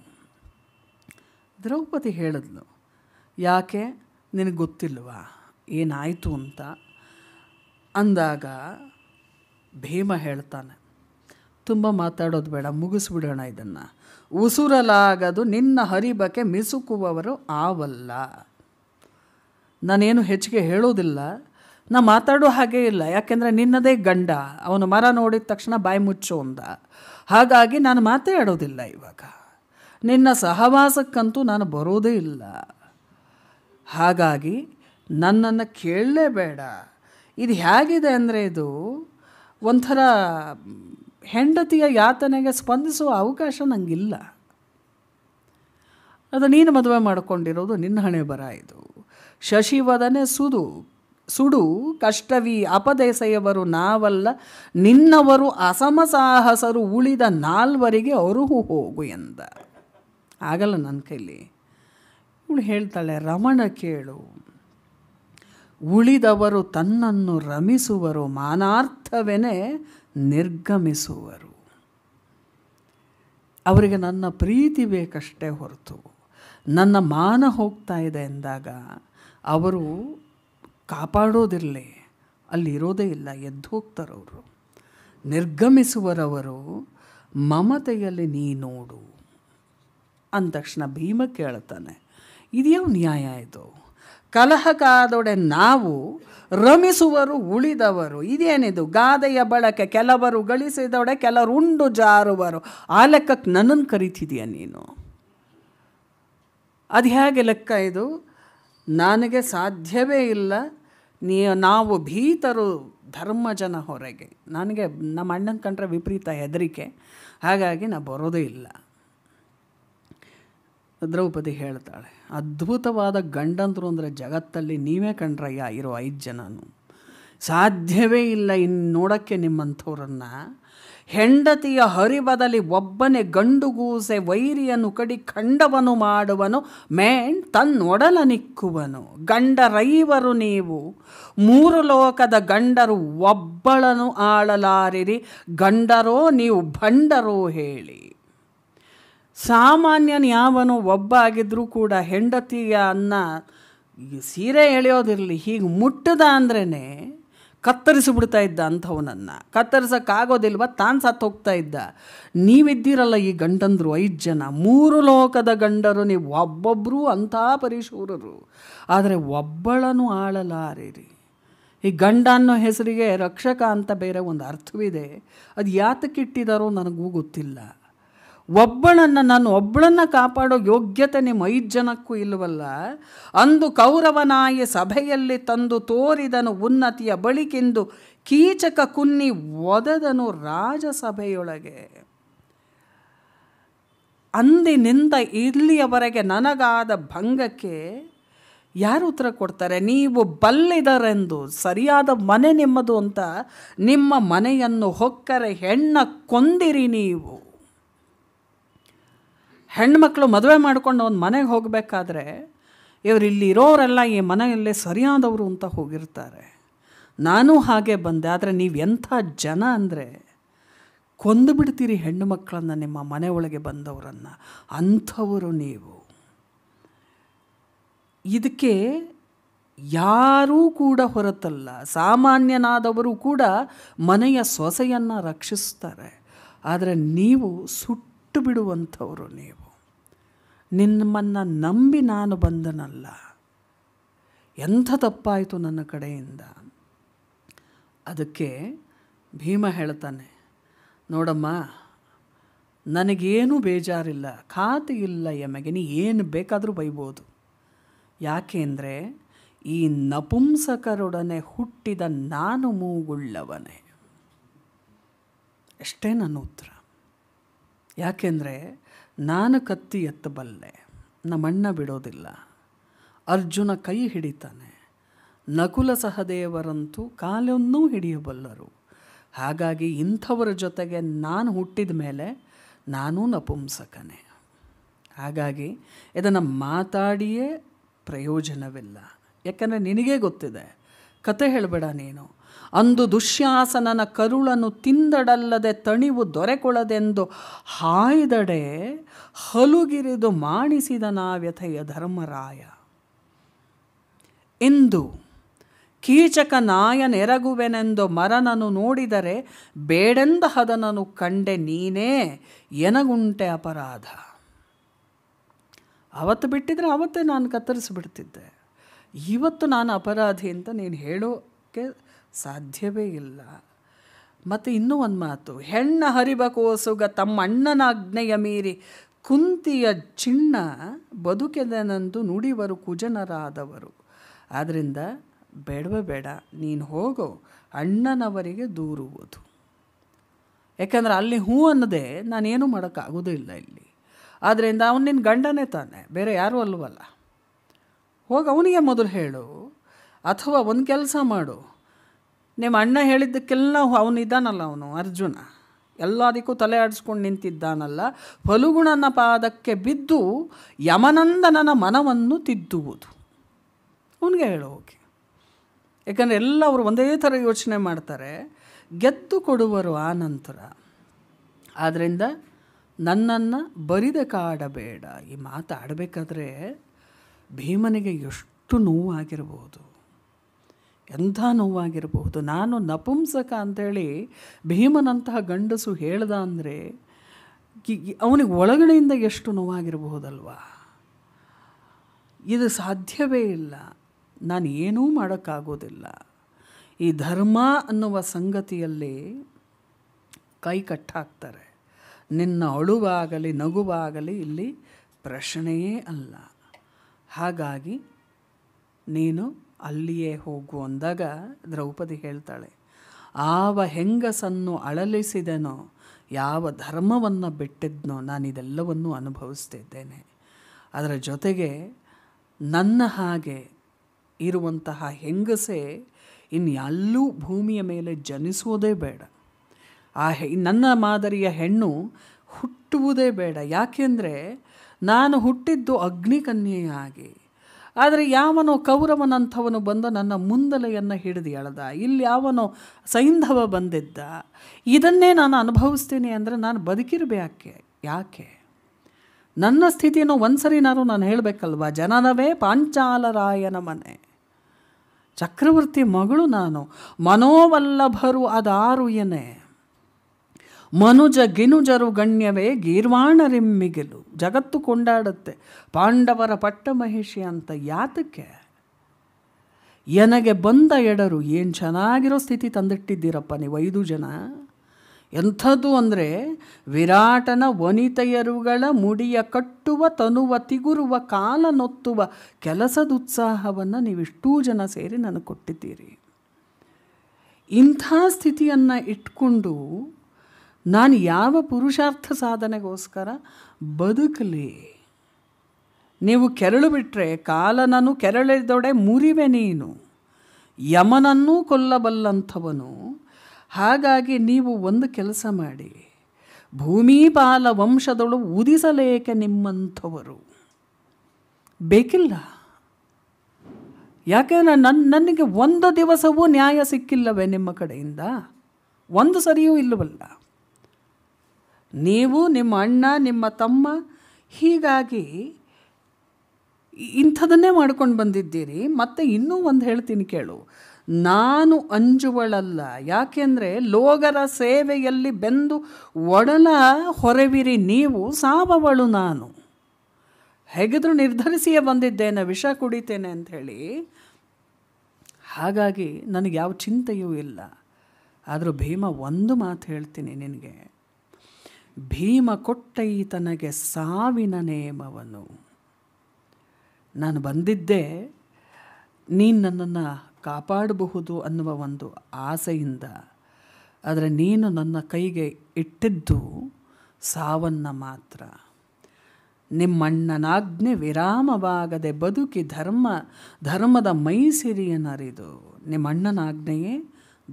ದ್ರೌಪದಿ ಹೇಳಿದ್ಲು ಯಾಕೆ ನಿನಗೆ ಗೊತ್ತಿಲ್ವಾ ಏನಾಯಿತು ಅಂತ ಅಂದಾಗ ಭೀಮ ಹೇಳ್ತಾನೆ ತುಂಬ ಮಾತಾಡೋದು ಬೇಡ ಮುಗಿಸ್ಬಿಡೋಣ ಇದನ್ನು ಉಸುರಲಾಗದು ನಿನ್ನ ಹರಿಬಕ್ಕೆ ಮಿಸುಕುವವರು ಆವಲ್ಲ ನಾನೇನು ಹೆಚ್ಚಿಗೆ ಹೇಳೋದಿಲ್ಲ ನಾ ಮಾತಾಡೋ ಹಾಗೇ ಇಲ್ಲ ಯಾಕೆಂದರೆ ನಿನ್ನದೇ ಗಂಡ ಅವನು ಮರ ನೋಡಿದ ತಕ್ಷಣ ಬಾಯಿ ಮುಚ್ಚು ಅಂದ ಹಾಗಾಗಿ ನಾನು ಮಾತೇ ಆಡೋದಿಲ್ಲ ಇವಾಗ ನಿನ್ನ ಸಹವಾಸಕ್ಕಂತೂ ನಾನು ಬರೋದೇ ಇಲ್ಲ ಹಾಗಾಗಿ ನನ್ನನ್ನು ಕೇಳಲೇಬೇಡ ಇದು ಹೇಗಿದೆ ಅಂದರೆ ಇದು ಒಂಥರ ಹೆಂಡತಿಯ ಯಾತನೆಗೆ ಸ್ಪಂದಿಸುವ ಅವಕಾಶ ನನಗಿಲ್ಲ ಅದು ನೀನು ಮದುವೆ ಮಾಡಿಕೊಂಡಿರೋದು ನಿನ್ನ ಹಣೆ ಬರ ಇದು ಶಶಿವದನೆ ಸುಡು ಸುಡು ಕಷ್ಟವಿ ಅಪದೇಸೆಯವರು ನಾವಲ್ಲ ನಿನ್ನವರು ಅಸಮಸಾಹಸರು ಉಳಿದ ನಾಲ್ವರಿಗೆ ಅರುಹು ಹೋಗು ಎಂದ ಆಗಲ್ಲ ನನ್ನ ಕೈಲಿ ಇವಳು ಹೇಳ್ತಾಳೆ ರಮಣ ಕೇಳು ಉಳಿದವರು ತನ್ನನ್ನು ರಮಿಸುವರು ಮಾನಾರ್ಥವೇನೆ ನಿರ್ಗಮಿಸುವರು ಅವರಿಗೆ ನನ್ನ ಪ್ರೀತಿ ಬೇಕಷ್ಟೇ ಹೊರತು ನನ್ನ ಮಾನ ಹೋಗ್ತಾ ಇದೆ ಎಂದಾಗ ಅವರು ಕಾಪಾಡೋದಿರಲಿ ಅಲ್ಲಿರೋದೇ ಇಲ್ಲ ಎದ್ದು ಹೋಗ್ತಾರವರು ನಿರ್ಗಮಿಸುವರವರು ಮಮತೆಯಲ್ಲಿ ನೀ ನೋಡು ಅಂದ ತಕ್ಷಣ ಭೀಮ ಕೇಳ್ತಾನೆ ಇದ್ಯಾವ ನ್ಯಾಯ ಇದು ಕಲಹಕಾದೊಡೆ ನಾವು ರಮಿಸುವರು ಉಳಿದವರು ಇದೇನಿದು ಗಾದೆಯ ಬಳಕೆ ಕೆಲವರು ಗಳಿಸಿದೊಡೆ ಕೆಲವರು ಉಂಡು ಜಾರುವರು ಆ ಲೆಕ್ಕಕ್ಕೆ ನನ್ನನ್ನು ಕರಿತಿದೀಯ ನೀನು ಅದು ಹೇಗೆ ಲೆಕ್ಕ ಇದು ನನಗೆ ಸಾಧ್ಯವೇ ಇಲ್ಲ ನೀ ನಾವು ಭೀತರು ಧರ್ಮ ಜನ ಹೊರಗೆ ನನಗೆ ನಮ್ಮ ಅಣ್ಣನ ಕಂಡ್ರೆ ವಿಪರೀತ ಹೆದರಿಕೆ ಹಾಗಾಗಿ ನಾನು ಬರೋದೇ ಇಲ್ಲ ದ್ರೌಪದಿ ಹೇಳ್ತಾಳೆ ಅದ್ಭುತವಾದ ಗಂಡಂತರು ಅಂದರೆ ಜಗತ್ತಲ್ಲಿ ನೀವೇ ಕಂಡ್ರಯ್ಯ ಇರೋ ಐದು ಜನನು ಸಾಧ್ಯವೇ ಇಲ್ಲ ಇನ್ನು ನೋಡೋಕ್ಕೆ ನಿಮ್ಮಂಥವ್ರನ್ನು ಹೆಂಡತಿಯ ಹರಿಬದಲಿ ಒಬ್ಬನೇ ಗಂಡುಗೂಸೆ ವೈರಿಯನ್ನು ಕಡಿ ಖಂಡವನು ಮಾಡುವನು ಮೇಣ್ ತನ್ನೊಡಲ ನಿಕ್ಕುವನು ಗಂಡರೈವರು ನೀವು ಮೂರು ಲೋಕದ ಗಂಡರು ಒಬ್ಬಳನು ಆಳಲಾರಿರಿ ಗಂಡರೋ ನೀವು ಭಂಡರೋ ಹೇಳಿ ಸಾಮಾನ್ಯನ್ಯಾವನು ಒಬ್ಬ ಆಗಿದ್ರೂ ಕೂಡ ಹೆಂಡತಿಯ ಅನ್ನ ಸೀರೆ ಎಳೆಯೋದಿರಲಿ ಹೀಗೆ ಮುಟ್ಟದ ಅಂದ್ರೇ ಕತ್ತರಿಸಿಬಿಡ್ತಾ ಇದ್ದ ಅಂಥವನನ್ನು ಕತ್ತರಿಸೋಕ್ಕಾಗೋದಿಲ್ವ ತಾನು ಸತ್ತು ಹೋಗ್ತಾ ಇದ್ದ ನೀವಿದ್ದೀರಲ್ಲ ಈ ಗಂಡಂದರು ಐದು ಜನ ಮೂರು ಲೋಕದ ಗಂಡರು ನೀವು ಒಬ್ಬೊಬ್ಬರೂ ಅಂಥ ಪರಿಶೂರರು ಆದರೆ ಒಬ್ಬಳನ್ನು ಆಳಲಾರಿರಿ ಈ ಗಂಡ ಅನ್ನೋ ಹೆಸರಿಗೆ ರಕ್ಷಕ ಅಂತ ಬೇರೆ ಒಂದು ಅರ್ಥವಿದೆ ಅದು ಯಾತಕ್ಕಿಟ್ಟಿದಾರೋ ನನಗೂ ಗೊತ್ತಿಲ್ಲ ಒಬ್ಬಳನ್ನು ನಾನು ಒಬ್ಬಳನ್ನು ಕಾಪಾಡೋ ಯೋಗ್ಯತೆ ನಿಮ್ಮ ಐದು ಜನಕ್ಕೂ ಇಲ್ಲವಲ್ಲ ಅಂದು ಕೌರವನಾಯಿ ಸಭೆಯಲ್ಲಿ ತಂದು ತೋರಿದನು ಉನ್ನತಿಯ ಬಳಿಕೆಂದು ಕೀಚಕ ಕುನ್ನಿ ಒದದನು ರಾಜಸಭೆಯೊಳಗೆ ಅಂದಿನಿಂದ ಇಲ್ಲಿಯವರೆಗೆ ನನಗಾದ ಭಂಗಕ್ಕೆ ಯಾರು ಉತ್ತರ ಕೊಡ್ತಾರೆ ನೀವು ಬಲ್ಲಿದರೆಂದು ಸರಿಯಾದ ಮನೆ ನಿಮ್ಮದು ಅಂತ ನಿಮ್ಮ ಮನೆಯನ್ನು ಹೊಕ್ಕರೆ ಹೆಣ್ಣ ಕೊಂದಿರಿ ನೀವು ಹೆಣ್ಮಕ್ಳು ಮದುವೆ ಮಾಡಿಕೊಂಡು ಒಂದು ಮನೆಗೆ ಹೋಗಬೇಕಾದ್ರೆ ಇವರು ಇಲ್ಲಿರೋರೆಲ್ಲ ಈ ಮನೆಯಲ್ಲೇ ಸರಿಯಾದವರು ಅಂತ ಹೋಗಿರ್ತಾರೆ ನಾನು ಹಾಗೆ ಬಂದೆ ಆದರೆ ನೀವು ಎಂಥ ಜನ ಅಂದರೆ ಕೊಂದು ಬಿಡ್ತೀರಿ ಹೆಣ್ಣು ಮಕ್ಕಳನ್ನು ನಿಮ್ಮ ಮನೆ ಒಳಗೆ ಬಂದವರನ್ನು ಅಂಥವರು ನೀವು ಇದಕ್ಕೆ ಯಾರೂ ಕೂಡ ಹೊರತಲ್ಲ ಸಾಮಾನ್ಯನಾದವರು ಕೂಡ ಮನೆಯ ಸೊಸೆಯನ್ನು ರಕ್ಷಿಸ್ತಾರೆ ಆದರೆ ನೀವು ಸುಟ್ಟು ಬಿಡುವಂಥವರು ನೀವು ನಿಮ್ಮನ್ನು ನಂಬಿ ನಾನು ಬಂದನಲ್ಲ ಎಂಥ ತಪ್ಪಾಯಿತು ನನ್ನ ಕಡೆಯಿಂದ ಅದಕ್ಕೆ ಭೀಮ ಹೇಳ್ತಾನೆ ನೋಡಮ್ಮ ನನಗೇನು ಬೇಜಾರಿಲ್ಲ ಖಾತೆ ಇಲ್ಲ ಎಮಗೆ ನೀ ಏನು ಬೇಕಾದರೂ ಬೈಬೋದು ಯಾಕೆಂದರೆ ಈ ನಪುಂಸಕರೊಡನೆ ಹುಟ್ಟಿದ ನಾನು ಮೂಗುಳ್ಳವನೇ ಅಷ್ಟೇ ನನ್ನ ಉತ್ತರ ಯಾಕೆಂದರೆ ನಾನು ಕತ್ತಿ ಎತ್ತಬಲ್ಲೆ ನಮ್ಮಣ್ಣ ಬಿಡೋದಿಲ್ಲ ಅರ್ಜುನ ಕೈ ಹಿಡಿತಾನೆ ನಕುಲ ಸಹದೇವರಂತೂ ಕಾಲನ್ನೂ ಹಿಡಿಯಬಲ್ಲರು ಹಾಗಾಗಿ ಇಂಥವರ ಜೊತೆಗೆ ನಾನು ಹುಟ್ಟಿದ ಮೇಲೆ ನಾನೂ ನಪುಂಸಕನೇ ಹಾಗಾಗಿ ಇದನ್ನು ಮಾತಾಡಿಯೇ ಪ್ರಯೋಜನವಿಲ್ಲ ಯಾಕಂದರೆ ನಿನಗೇ ಗೊತ್ತಿದೆ ಕತೆ ಹೇಳಬೇಡ ನೀನು ಅಂದು ದುಶ್ಯಾಸನನ ಕರುಳನ್ನು ತಿಂದಡಲ್ಲದೆ ತಣಿವು ದೊರೆಕೊಳದೆಂದು ಹಾಯ್ದಡೆ ಹಲುಗಿರಿದು ಮಾಡಿಸಿದ ನಾವ್ಯಥೆಯ ಧರ್ಮರಾಯ ಎಂದು ಕೀಚಕ ನಾಯನೆರಗುವೆನೆಂದು ಮರನನು ನೋಡಿದರೆ ಬೇಡೆಂದ ಹದನನು ಕಂಡೆ ನೀನೇ ಎನಗುಂಟೆ ಅಪರಾಧ ಅವತ್ತು ಬಿಟ್ಟಿದ್ರೆ ಅವತ್ತೇ ನಾನು ಕತ್ತರಿಸಿಬಿಡ್ತಿದ್ದೆ ಇವತ್ತು ನಾನು ಅಪರಾಧಿ ಅಂತ ನೀನು ಹೇಳೋಕ್ಕೆ ಸಾಧ್ಯವೇ ಇಲ್ಲ ಮತ್ತು ಇನ್ನೂ ಒಂದು ಮಾತು ಹೆಣ್ಣ ಹರಿಬಕೋಸುಗ ಅಣ್ಣನ ಅಗ್ನೆಯ ಮೀರಿ ಕುಂತಿಯ ಚಿಣ್ಣ ಬದುಕೆದನಂದು ನುಡಿವರು ಕುಜನರಾದವರು ಆದ್ದರಿಂದ ಬೇಡವೇ ಬೇಡ ನೀನು ಹೋಗೋ ಅಣ್ಣನವರಿಗೆ ದೂರುವುದು ಯಾಕಂದರೆ ಅಲ್ಲಿ ಹೂ ಅನ್ನದೇ ನಾನೇನು ಮಾಡೋಕ್ಕಾಗೋದೂ ಇಲ್ಲ ಇಲ್ಲಿ ಆದ್ದರಿಂದ ಅವನು ನಿನ್ನ ಗಂಡನೇ ತಾನೆ ಬೇರೆ ಯಾರೂ ಅಲ್ವಲ್ಲ ಹೋಗಿ ಅವನಿಗೆ ಮೊದಲು ಹೇಳು ಅಥವಾ ಒಂದು ಕೆಲಸ ಮಾಡು ನಿಮ್ಮ ಅಣ್ಣ ಹೇಳಿದ್ದಕ್ಕೆಲ್ಲ ಅವನಿದ್ದಾನಲ್ಲ ಅವನು ಅರ್ಜುನ ಎಲ್ಲದಕ್ಕೂ ತಲೆ ಆಡಿಸ್ಕೊಂಡು ನಿಂತಿದ್ದಾನಲ್ಲ ಫಲುಗುಣನ ಪಾದಕ್ಕೆ ಬಿದ್ದು ಯಮನಂದನನ ಮನವನ್ನು ತಿದ್ದುವುದು ಅವನಿಗೆ ಹೇಳು ಹೋಗಿ ಯಾಕಂದರೆ ಎಲ್ಲ ಅವರು ಒಂದೇ ಥರ ಯೋಚನೆ ಮಾಡ್ತಾರೆ ಗೆದ್ದು ಕೊಡುವರು ಆ ನಂತರ ಆದ್ದರಿಂದ ನನ್ನನ್ನು ಬರಿದ ಕಾಡಬೇಡ ಈ ಮಾತಾಡಬೇಕಾದ್ರೆ ಭೀಮನಿಗೆ ಎಷ್ಟು ನೋವಾಗಿರಬಹುದು ಎಂಥ ನೋವಾಗಿರಬಹುದು ನಾನು ನಪುಂಸಕ ಅಂಥೇಳಿ ಭೀಮನಂತಹ ಗಂಡಸು ಹೇಳ್ದ ಅಂದರೆ ಅವನಿಗೆ ಒಳಗಡೆಯಿಂದ ಎಷ್ಟು ನೋವಾಗಿರಬಹುದಲ್ವಾ ಇದು ಸಾಧ್ಯವೇ ಇಲ್ಲ ನಾನು ಏನೂ ಮಾಡೋಕ್ಕಾಗೋದಿಲ್ಲ ಈ ಧರ್ಮ ಅನ್ನುವ ಸಂಗತಿಯಲ್ಲಿ ಕೈ ಕಟ್ಟಾಕ್ತಾರೆ ನಿನ್ನ ಅಳುವಾಗಲಿ ನಗುವಾಗಲಿ ಇಲ್ಲಿ ಪ್ರಶ್ನೆಯೇ ಅಲ್ಲ ಹಾಗಾಗಿ ನೀನು ಅಲ್ಲಿಯೇ ಹೋಗು ಅಂದಾಗ ದ್ರೌಪದಿ ಹೇಳ್ತಾಳೆ ಆವ ಹೆಂಗಸನ್ನು ಅಳಲಿಸಿದನೋ ಯಾವ ಧರ್ಮವನ್ನು ಬಿಟ್ಟಿದ್ನೋ ಇದೆಲ್ಲವನ್ನೂ ಅನುಭವಿಸ್ತಿದ್ದೇನೆ ಅದರ ಜೊತೆಗೆ ನನ್ನ ಹಾಗೆ ಇರುವಂತಹ ಹೆಂಗಸೆ ಇನ್ಯಲ್ಲೂ ಭೂಮಿಯ ಮೇಲೆ ಜನಿಸುವುದೇ ಬೇಡ ಆ ನನ್ನ ಮಾದರಿಯ ಹೆಣ್ಣು ಹುಟ್ಟುವುದೇ ಬೇಡ ಯಾಕೆಂದರೆ ನಾನು ಹುಟ್ಟಿದ್ದು ಅಗ್ನಿಕನ್ಯೆಯಾಗಿ ಆದರೆ ಯಾವನೋ ಕೌರವನಂಥವನು ಬಂದು ನನ್ನ ಮುಂದಲೆಯನ್ನು ಹಿಡಿದು ಎಳೆದ ಇಲ್ಲಿ ಯಾವನೋ ಸೈಂಧವ ಬಂದಿದ್ದ ಇದನ್ನೇ ನಾನು ಅನುಭವಿಸ್ತೀನಿ ಅಂದರೆ ನಾನು ಬದುಕಿರಬೇಕೆ ಯಾಕೆ ನನ್ನ ಸ್ಥಿತಿಯನ್ನು ಒಂದ್ಸರಿನಾರು ನಾನು ಹೇಳಬೇಕಲ್ವಾ ಜನನವೇ ಪಾಂಚಾಲರಾಯನ ಮನೆ ಚಕ್ರವರ್ತಿ ಮಗಳು ನಾನು ಮನೋವಲ್ಲಭರು ಅದಾರು ಏನೇ ಮನುಜ ಗಿನುಜರು ಗಣ್ಯವೇ ಗೀರ್ವಾಣರಿಮ್ಮಿಗಿಲು ಜಗತ್ತು ಕೊಂಡಾಡುತ್ತೆ ಪಾಂಡವರ ಪಟ್ಟ ಮಹಿಷಿ ಅಂತ ಯಾತಕ್ಕೆ ಎನಗೆ ಬಂದ ಎಡರು ಏನು ಚೆನ್ನಾಗಿರೋ ಸ್ಥಿತಿ ತಂದಿಟ್ಟಿದ್ದೀರಪ್ಪ ನೀವು ಐದು ಜನ ಎಂಥದ್ದು ಅಂದರೆ ವಿರಾಟನ ವನಿತೆಯರುಗಳ ಮುಡಿಯ ಕಟ್ಟುವ ತನುವ ತಿಗುರುವ ಕಾಲ ನೊತ್ತುವ ಕೆಲಸದ ಉತ್ಸಾಹವನ್ನು ನೀವಿಷ್ಟೂ ಜನ ಸೇರಿ ನನಗೆ ಕೊಟ್ಟಿದ್ದೀರಿ ಇಂಥ ಸ್ಥಿತಿಯನ್ನು ಇಟ್ಕೊಂಡು ನಾನು ಯಾವ ಪುರುಷಾರ್ಥ ಸಾಧನೆಗೋಸ್ಕರ ಬದುಕಲಿ ನೀವು ಕೆರಳು ಬಿಟ್ಟರೆ ಕಾಲನನ್ನು ಕೆರಳಿದೊಡೆ ಮುರಿವೆ ನೀನು ಯಮನನ್ನೂ ಕೊಲ್ಲಬಲ್ಲಂಥವನು ಹಾಗಾಗಿ ನೀವು ಒಂದು ಕೆಲಸ ಮಾಡಿ ಭೂಮಿಪಾಲ ವಂಶದೊಳು ಉದಿಸಲೇಕೆ ನಿಮ್ಮಂಥವರು ಬೇಕಿಲ್ಲ ಯಾಕೆಂದರೆ ನನ್ನ ನನಗೆ ಒಂದು ದಿವಸವೂ ನ್ಯಾಯ ಸಿಕ್ಕಿಲ್ಲವೇ ನಿಮ್ಮ ಕಡೆಯಿಂದ ಒಂದು ಸರಿಯೂ ಇಲ್ಲವಲ್ಲ ನೀವು ನಿಮ್ಮ ಅಣ್ಣ ನಿಮ್ಮ ತಮ್ಮ ಹೀಗಾಗಿ ಇಂಥದನ್ನೇ ಮಾಡ್ಕೊಂಡು ಬಂದಿದ್ದೀರಿ ಮತ್ತು ಇನ್ನೂ ಒಂದು ಹೇಳ್ತೀನಿ ಕೇಳು ನಾನು ಅಂಜುವಳಲ್ಲ ಯಾಕೆಂದರೆ ಲೋಗರ ಸೇವೆಯಲ್ಲಿ ಬೆಂದು ಒಡಲ ಹೊರವಿರಿ ನೀವು ಸಾವವಳು ನಾನು ಹೇಗಿದ್ರು ನಿರ್ಧರಿಸಿಯೇ ಬಂದಿದ್ದೇನೆ ವಿಷ ಕುಡಿತೇನೆ ಅಂಥೇಳಿ ಹಾಗಾಗಿ ನನಗೆ ಯಾವ ಚಿಂತೆಯೂ ಇಲ್ಲ ಆದರೂ ಭೀಮ ಒಂದು ಮಾತು ಹೇಳ್ತೀನಿ ನಿನಗೆ ಭೀಮ ಕೊಟ್ಟೈತನಗೆ ಸಾವಿನ ನೇಮವನು ನಾನು ಬಂದಿದ್ದೆ ನೀನು ನನ್ನನ್ನು ಕಾಪಾಡಬಹುದು ಅನ್ನುವ ಒಂದು ಆಸೆಯಿಂದ ಆದರೆ ನೀನು ನನ್ನ ಕೈಗೆ ಇಟ್ಟಿದ್ದು ಸಾವನ್ನು ಮಾತ್ರ ನಿಮ್ಮಣ್ಣನಾಜ್ಞೆ ವಿರಾಮವಾಗದೆ ಬದುಕಿ ಧರ್ಮ ಧರ್ಮದ ಮೈಸಿರಿಯನರಿದು ನಿಮ್ಮಣ್ಣನಾಜ್ಞೆಯೇ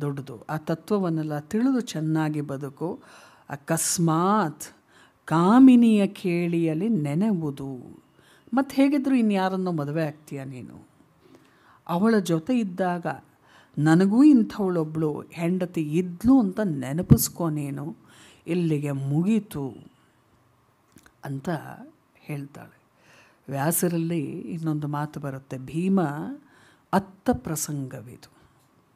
ದೊಡ್ಡದು ಆ ತತ್ವವನ್ನೆಲ್ಲ ತಿಳಿದು ಚೆನ್ನಾಗಿ ಬದುಕು ಅಕಸ್ಮಾತ್ ಕಾಮಿನಿಯ ಕೇಳಿಯಲ್ಲಿ ನೆನೆವುದು ಮತ್ತು ಹೇಗಿದ್ದರೂ ಇನ್ಯಾರನ್ನೋ ಮದುವೆ ಆಗ್ತೀಯ ನೀನು ಅವಳ ಜೊತೆ ಇದ್ದಾಗ ನನಗೂ ಇಂಥವಳೊಬ್ಬಳು ಹೆಂಡತಿ ಇದ್ಲು ಅಂತ ನೆನಪಿಸ್ಕೊ ನೀನು ಇಲ್ಲಿಗೆ ಮುಗೀತು ಅಂತ ಹೇಳ್ತಾಳೆ ವ್ಯಾಸರಲ್ಲಿ ಇನ್ನೊಂದು ಮಾತು ಬರುತ್ತೆ ಭೀಮ ಅತ್ತ ಪ್ರಸಂಗವಿದು